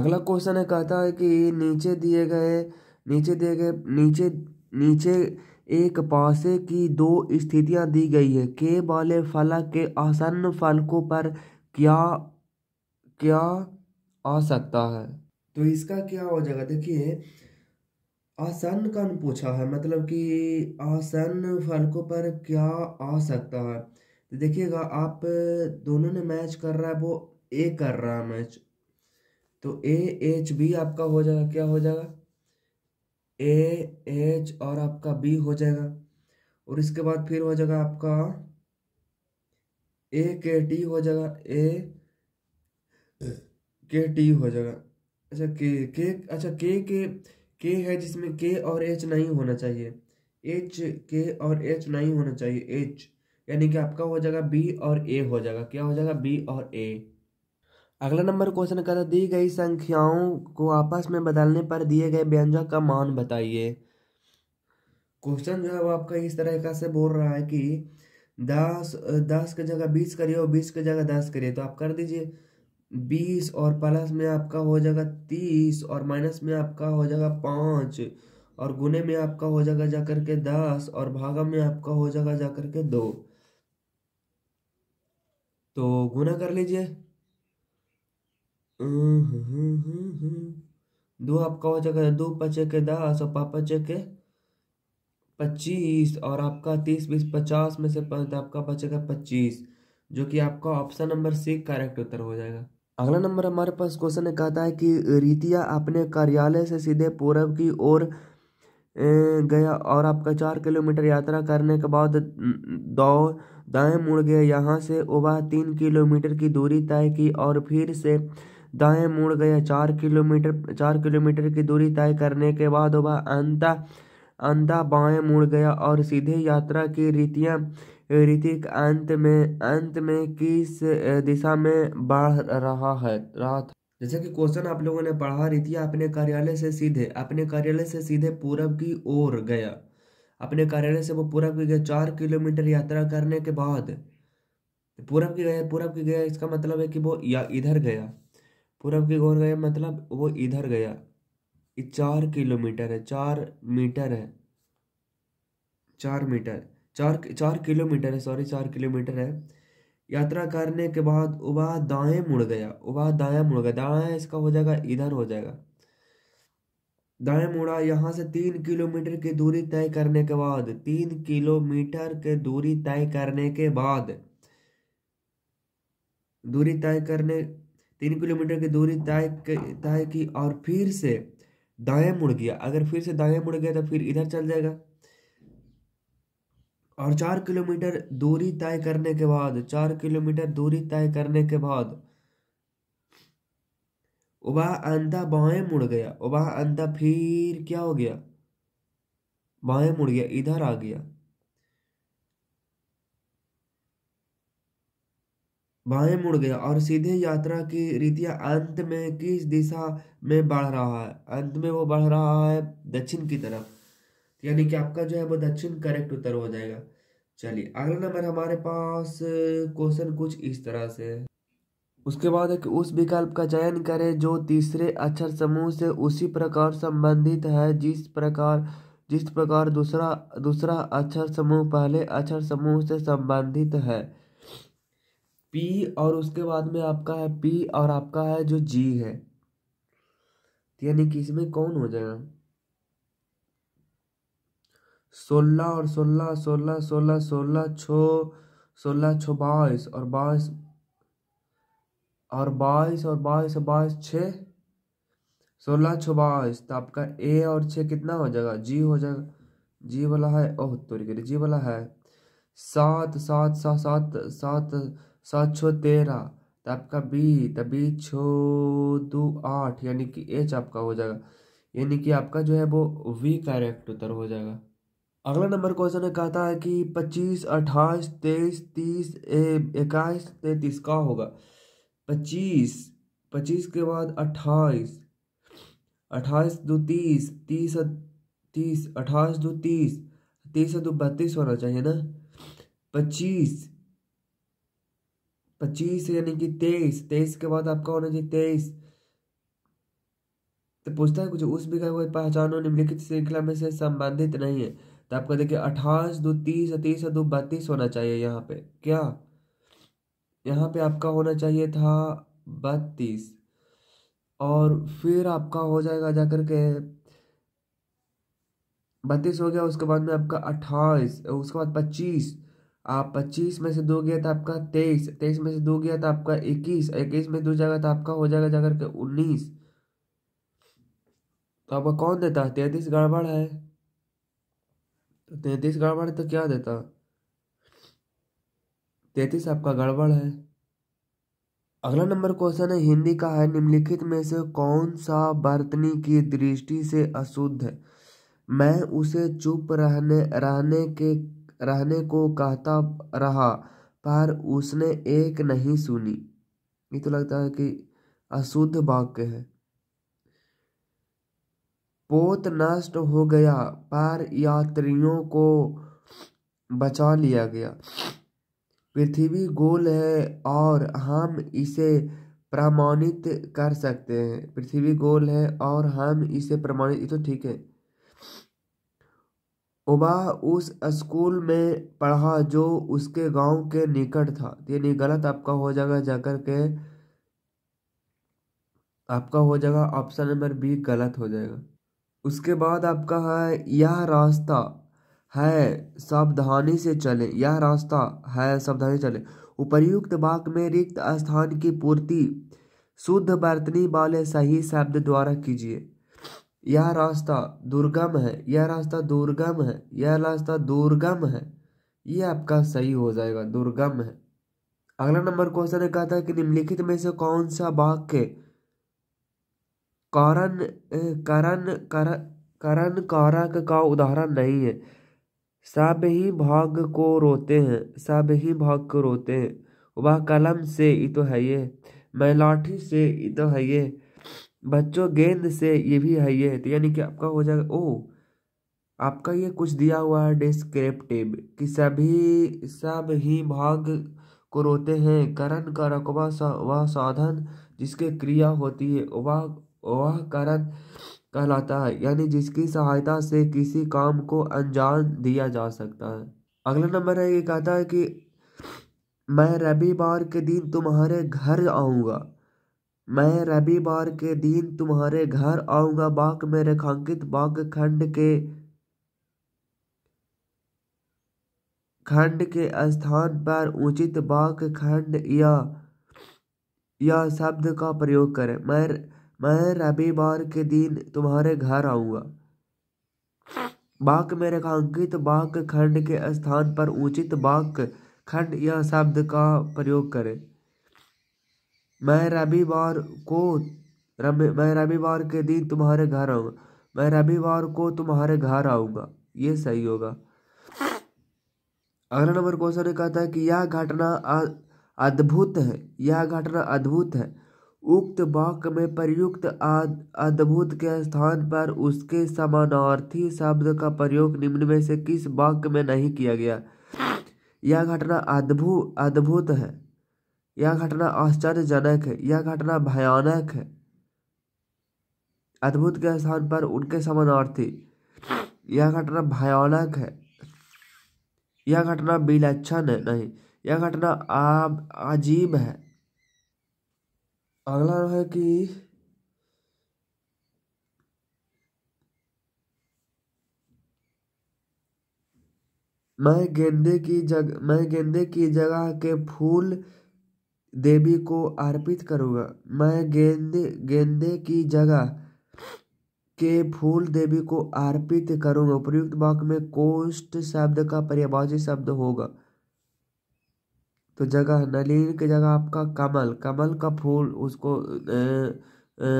अगला क्वेश्चन है कहता है कि नीचे दिए गए नीचे दिए गए नीचे नीचे एक पासे की दो स्थितियां दी गई है के वाले फलक के आसन्न फलकों पर क्या क्या आ सकता है तो इसका क्या हो जाएगा देखिए आसन का पूछा है मतलब कि आसन फलकों पर क्या आ सकता है तो देखिएगा आप दोनों ने मैच कर रहा है वो ए कर रहा है मैच तो ए एच बी आपका हो जाएगा क्या हो जाएगा ए एच और आपका बी हो जाएगा और इसके बाद फिर हो जाएगा आपका ए के टी हो जाएगा ए के टी हो जाएगा अच्छा के के अच्छा के के के है जिसमें के और एच नहीं होना चाहिए एच के और एच नहीं होना चाहिए एच यानी कि आपका हो जाएगा बी और ए हो जाएगा क्या हो जाएगा बी और ए अगला नंबर क्वेश्चन कहता दी गई संख्याओं को आपस में बदलने पर दिए गए व्यंजक का मान बताइए क्वेश्चन जो है वो आपका इस तरह का से बोल रहा है कि दस दस की जगह बीस करिए और बीस की जगह दस करिए तो आप कर दीजिए बीस और प्लस में आपका हो जाएगा तीस और माइनस में आपका हो जाएगा पाँच और गुने में आपका हो जाएगा जा के दस और भागा में आपका हो जाएगा जा के दो तो गुना कर लीजिए हम्म, हम्म, हम्म, दो आपका हो जाएगा दो पचे के दस और पचे के पच्चीस और आपका तीस बीस पचास में से आपका बचेगा पच्चीस जो कि आपका ऑप्शन नंबर सी करेक्ट उत्तर हो जाएगा अगला नंबर हमारे पास क्वेश्चन कहता है कि रीतिया अपने कार्यालय से सीधे पूर्व की ओर गया और आपका चार किलोमीटर यात्रा करने के बाद दौ दाएं मुड़ गया यहाँ से उबा तीन किलोमीटर की दूरी तय की और फिर से दाएं मुड़ गया चार किलोमीटर चार किलोमीटर की दूरी तय करने के बाद उबा अंधा अंधा बाएं मुड़ गया और सीधे यात्रा की रीतियाँ ऋतिक अंत में अंत में किस दिशा में बढ़ रहा है रहा था जैसे कि क्वेश्चन आप लोगों ने पढ़ा थी अपने कार्यालय से सीधे अपने कार्यालय से सीधे पूरब की ओर गया अपने कार्यालय से वो पूरब की गया चार किलोमीटर यात्रा करने के बाद पूरब की गया पूरब की गया इसका मतलब है कि वो या इधर गया पूरब की ओर गया मतलब वो इधर गया चार किलोमीटर है चार मीटर है चार मीटर चार चार किलोमीटर है सॉरी चार किलोमीटर है यात्रा करने के बाद उबा दाएं मुड़ गया उबा दाएं मुड़ गया दाएं इसका हो जाएगा इधर हो जाएगा दाएं मुड़ा यहाँ से तीन किलोमीटर की दूरी तय करने के बाद तीन किलोमीटर के दूरी तय करने के बाद दूरी तय करने तीन किलोमीटर की दूरी तय तय की और फिर से दाएं मुड़ गया अगर फिर से दाएं मुड़ गया तो फिर इधर चल जाएगा और चार किलोमीटर दूरी तय करने के बाद चार किलोमीटर दूरी तय करने के बाद वह अंधा बाएं मुड़ गया वह अंधा फिर क्या हो गया बाएं मुड़ गया इधर आ गया बाएं मुड़ गया और सीधे यात्रा की रीतिया अंत में किस दिशा में बढ़ रहा है अंत में वो बढ़ रहा है दक्षिण की तरफ यानी कि आपका जो है वो दक्षिण करेक्ट उत्तर हो जाएगा चलिए अगला नंबर हमारे पास क्वेश्चन कुछ इस तरह से है उसके बाद एक उस विकल्प का चयन करें जो तीसरे अक्षर समूह से उसी प्रकार संबंधित है जिस प्रकार जिस प्रकार दूसरा दूसरा अक्षर समूह पहले अक्षर समूह से संबंधित है पी और उसके बाद में आपका है पी और आपका है जो जी है यानी कि इसमें कौन हो जाएगा सोलह और सोलह सोलह सोलह सोलह छो सोलह छो बाईस और बाईस और बाईस और बाईस और बाईस छः सोलह छो बाईस तो आपका ए और छः कितना हो जाएगा जी हो जाएगा जी वाला है ओह तोरी करी जी वाला है सात सात सात सात सात सात छो तेरह तो आपका बी तो बी छो दो आठ यानी कि एच आपका हो जाएगा यानी कि आपका जो है वो वी करेक्ट उत्तर हो जाएगा अगला नंबर क्वेश्चन ने कहा था कि पच्चीस अट्ठाईस तेईस तीस इक्कीस तैतीस का होगा पच्चीस पच्चीस के बाद अट्ठाईस अट्ठाईस दो तीस तीस तीस अट्ठाईस दो तीस तीस दो बत्तीस होना चाहिए ना पच्चीस पच्चीस यानी कि तेईस तेईस के बाद आपका होना चाहिए तेईस तो पूछता है कुछ उस विषय पहचानों निम्नलिखित श्रृंखला में से संबंधित नहीं है तो आपका देखिए अट्ठाईस दो तीस तीस दो बत्तीस होना चाहिए यहाँ पे क्या यहाँ पे आपका होना चाहिए था बत्तीस और फिर आपका हो जाएगा जाकर के बत्तीस हो गया उसके बाद में आपका अट्ठाईस उसके बाद पच्चीस आप पच्चीस में से दो गया था तो आपका तेईस तेईस में से दो गया था तो आपका इक्कीस इक्कीस में दो जाएगा तो आपका हो जाएगा जाकर के उन्नीस तो आपका कौन देता है तैतीस गड़बड़ है तो तैंतीस गड़बड़ तो क्या देता तैतीस आपका गड़बड़ है अगला नंबर क्वेश्चन है हिंदी का है निम्नलिखित में से कौन सा बर्तनी की दृष्टि से अशुद्ध है मैं उसे चुप रहने रहने के रहने को कहता रहा पर उसने एक नहीं सुनी ये तो लगता है कि अशुद्ध वाक्य है पोत नष्ट हो गया पर यात्रियों को बचा लिया गया पृथ्वी गोल है और हम इसे प्रमाणित कर सकते हैं पृथ्वी गोल है और हम इसे प्रमाणित तो ठीक है ओबा उस स्कूल में पढ़ा जो उसके गांव के निकट था यानी गलत आपका हो जाएगा जाकर के आपका हो जाएगा ऑप्शन नंबर बी गलत हो जाएगा उसके बाद आपका है यह रास्ता है सावधानी से चले यह रास्ता है सावधानी चले उपर्युक्त वाक में रिक्त स्थान की पूर्ति शुद्ध बर्तनी वाले सही शब्द द्वारा कीजिए यह रास्ता दुर्गम है यह रास्ता दुर्गम है यह रास्ता दुर्गम है यह आपका सही हो जाएगा दुर्गम है अगला नंबर क्वेश्चन ने कहा था कि निम्नलिखित में से कौन सा वाक्य कारण करण कर करण कारक का उदाहरण नहीं है सब ही भाग को रोते हैं सब ही भाग को रोते हैं वह कलम से ये तो है ये मैं लाठी से ये तो है ये बच्चों गेंद से ये भी है ये तो यानी कि आपका हो जाएगा ओ आपका ये कुछ दिया हुआ है डिस्क्रिप्टिव कि सभी सब ही भाग को रोते हैं करण का रकबा सा, वह साधन जिसके क्रिया होती है वह वह करत कहलाता है यानी जिसकी सहायता से किसी काम को अंजाम दिया जा सकता है अगला नंबर है ये कहता है कि मैं रविवार के दिन तुम्हारे घर आऊँगा मैं रविवार के दिन तुम्हारे घर आऊँगा बाग में रेखांकित बाग खंड के खंड के स्थान पर उचित बाग खंड या या शब्द का प्रयोग करें मैं मैं रविवार के दिन तुम्हारे घर आऊंगा बाक में रेखांकित बाक खंड के स्थान पर उचित बाक खंड या शब्द का प्रयोग करें मैं रविवार को रवि मैं रविवार के दिन तुम्हारे घर आऊंगा मैं रविवार को तुम्हारे घर आऊंगा ये सही होगा अगला नंबर क्वेश्चन कहता है कि यह घटना अद्भुत है यह घटना अद्भुत है उक्त वाक्य में प्रयुक्त अद्भुत के स्थान पर उसके समानार्थी शब्द का प्रयोग निम्न में से किस वाक्य में नहीं किया गया यह घटना अद्भुत अद्भुत है यह घटना आश्चर्यजनक है यह घटना भयानक है अद्भुत के स्थान पर उनके समानार्थी यह घटना भयानक है यह घटना विलक्षण है नहीं यह घटना आजीब है अगला है कि मैं गेंदे की जग मैं गेंदे की जगह के फूल देवी को अर्पित करूँगा मैं गेंदे गेंदे की जगह के फूल देवी को अर्पित करूँगा उपयुक्त वाक्य में कोष्ट शब्द का पर्यायवाची शब्द होगा तो जगह नलिन की जगह आपका कमल कमल का फूल उसको ए, ए,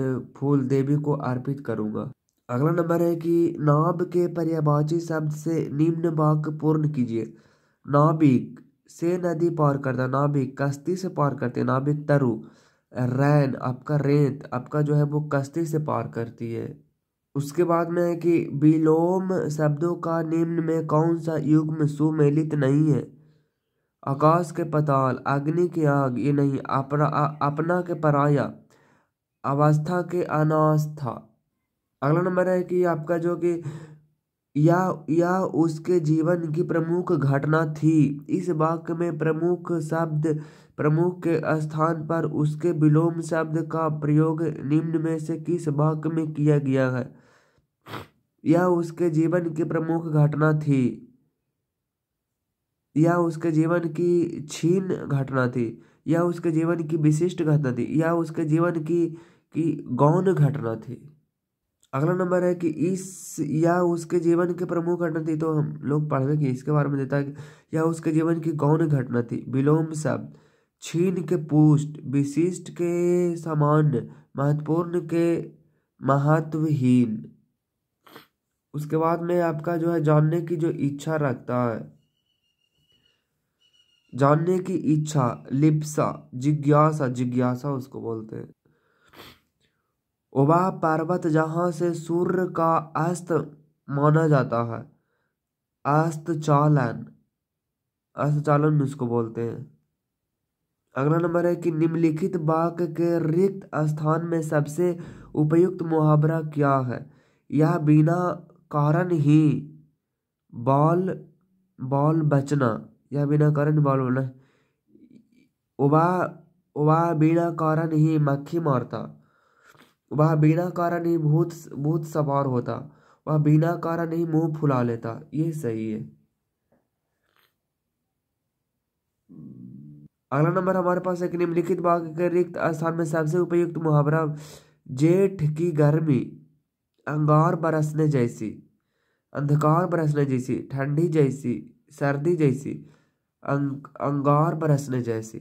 ए, फूल देवी को अर्पित करूँगा अगला नंबर है कि नाभ के पर्यावाची शब्द से निम्न वाक्य पूर्ण कीजिए नाभिक से नदी पार करता नाभिक कश्ती से पार करते नाभिक तरु रैन आपका रेत आपका जो है वो कश्ती से पार करती है उसके बाद में है कि विलोम शब्दों का निम्न में कौन सा युग्म सुमेलित नहीं है आकाश के पताल अग्नि की आग ये नहीं अपना अपना के पराया अवस्था के अनास्था अगला नंबर है कि आपका जो कि या या उसके जीवन की प्रमुख घटना थी इस वाक्य में प्रमुख शब्द प्रमुख के स्थान पर उसके विलोम शब्द का प्रयोग निम्न में से किस वाक्य में किया गया है या उसके जीवन की प्रमुख घटना थी यह उसके जीवन की छीन घटना थी यह उसके जीवन की विशिष्ट घटना थी यह उसके जीवन की की गौण घटना थी अगला नंबर है कि इस या उसके जीवन की प्रमुख घटना थी तो हम लोग पढ़ने की इसके बारे में देता है या उसके जीवन की गौण घटना थी विलोम शब्द छीन के पुष्ट विशिष्ट के सामान्य महत्वपूर्ण के महत्वहीन उसके बाद में आपका जो है जानने की जो इच्छा रखता है जानने की इच्छा लिप्सा जिज्ञासा जिज्ञासा उसको बोलते हैं वह पर्वत जहाँ से सूर्य का अस्त माना जाता है अस्त चालन अस्त चालन उसको बोलते हैं अगला नंबर है कि निम्नलिखित वाक्य के रिक्त स्थान में सबसे उपयुक्त मुहावरा क्या है यह बिना कारण ही बाल बाल बचना या बिना कारण बॉल होना वह बिना कारण ही मक्खी मारता वह बिना कारण ही भूत भूत सवार होता वह बिना कारण ही मुंह फुला लेता ये सही है अगला नंबर हमारे पास एक निम्नलिखित वाक्य के रिक्त स्थान में सबसे उपयुक्त मुहावरा जेठ की गर्मी अंगार बरसने जैसी अंधकार बरसने जैसी ठंडी जैसी सर्दी जैसी अंग अंगार बरसने जैसी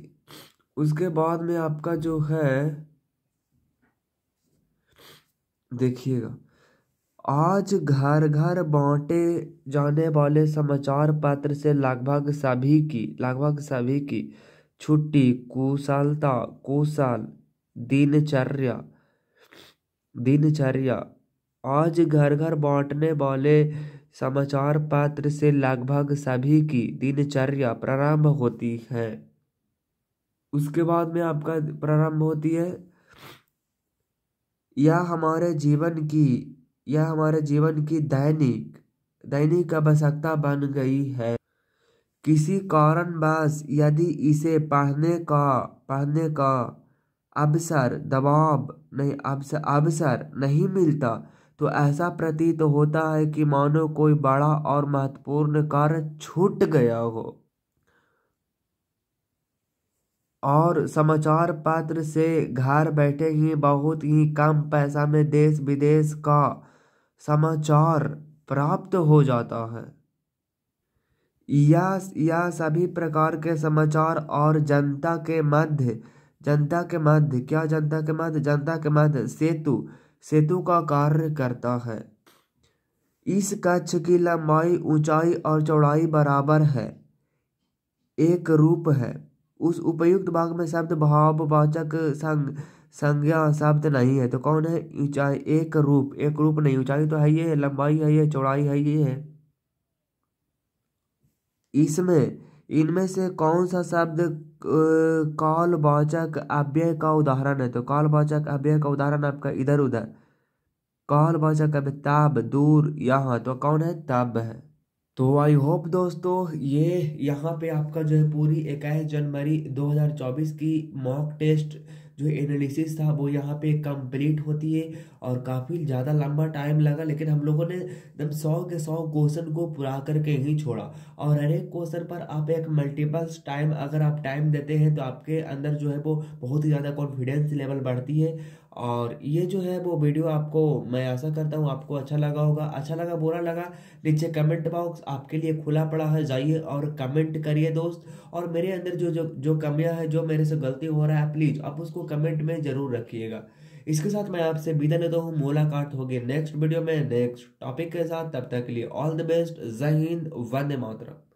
उसके बाद में आपका जो है देखिएगा आज घर घर बांटे जाने वाले समाचार पत्र से लगभग सभी की लगभग सभी की छुट्टी कुशलता कुशल दिनचर्या दिनचर्या आज घर घर बांटने वाले समाचार पत्र से लगभग सभी की दिनचर्या प्रारंभ होती है उसके बाद में आपका प्रारंभ होती है यह हमारे जीवन की यह हमारे जीवन की दैनिक दैनिक आवश्यकता बन गई है किसी कारणवश यदि इसे पढ़ने का पढ़ने का अवसर दबाव नहीं अवसर अवसर नहीं मिलता तो ऐसा प्रतीत होता है कि मानो कोई बड़ा और महत्वपूर्ण कार्य छूट गया हो और समाचार पत्र से घर बैठे ही बहुत ही कम पैसा में देश विदेश का समाचार प्राप्त हो जाता है या या सभी प्रकार के समाचार और जनता के मध्य जनता के मध्य क्या जनता के मध्य जनता के मध्य सेतु सेतु का कार्य करता है इस कक्ष की लंबाई ऊंचाई और चौड़ाई बराबर है एक रूप है उस उपयुक्त भाग में शब्द भाववाचक संग संज्ञा शब्द नहीं है तो कौन है ऊंचाई एक रूप एक रूप नहीं ऊंचाई तो है ये लंबाई है ये चौड़ाई है ये है इसमें इनमें से कौन सा शब्द कालवाचक अव्यय का उदाहरण है तो कालवाचक अव्यय का उदाहरण आपका इधर उधर कालवाचक अव्यय तब दूर यहाँ तो कौन है तब है तो आई होप दोस्तों ये यहाँ पे आपका जो है पूरी इक्कीस जनवरी 2024 की मॉक टेस्ट जो एनालिसिस था वो यहाँ पे कंप्लीट होती है और काफ़ी ज़्यादा लंबा टाइम लगा लेकिन हम लोगों ने एकदम सौ के सौ क्वेश्चन को पूरा करके ही छोड़ा और हर एक क्वेश्चन पर आप एक मल्टीपल्स टाइम अगर आप टाइम देते हैं तो आपके अंदर जो है वो बहुत ही ज़्यादा कॉन्फिडेंस लेवल बढ़ती है और ये जो है वो वीडियो आपको मैं आशा करता हूँ आपको अच्छा लगा होगा अच्छा लगा बुरा लगा नीचे कमेंट बॉक्स आपके लिए खुला पड़ा है जाइए और कमेंट करिए दोस्त और मेरे अंदर जो जो जो कमियाँ हैं जो मेरे से गलती हो रहा है प्लीज़ आप उसको कमेंट में ज़रूर रखिएगा इसके साथ मैं आपसे विदा लेता हूँ मुलाकात होगी नेक्स्ट वीडियो में नेक्स्ट टॉपिक के साथ तब तक के लिए ऑल द बेस्ट जय हिंद वंदे मातरम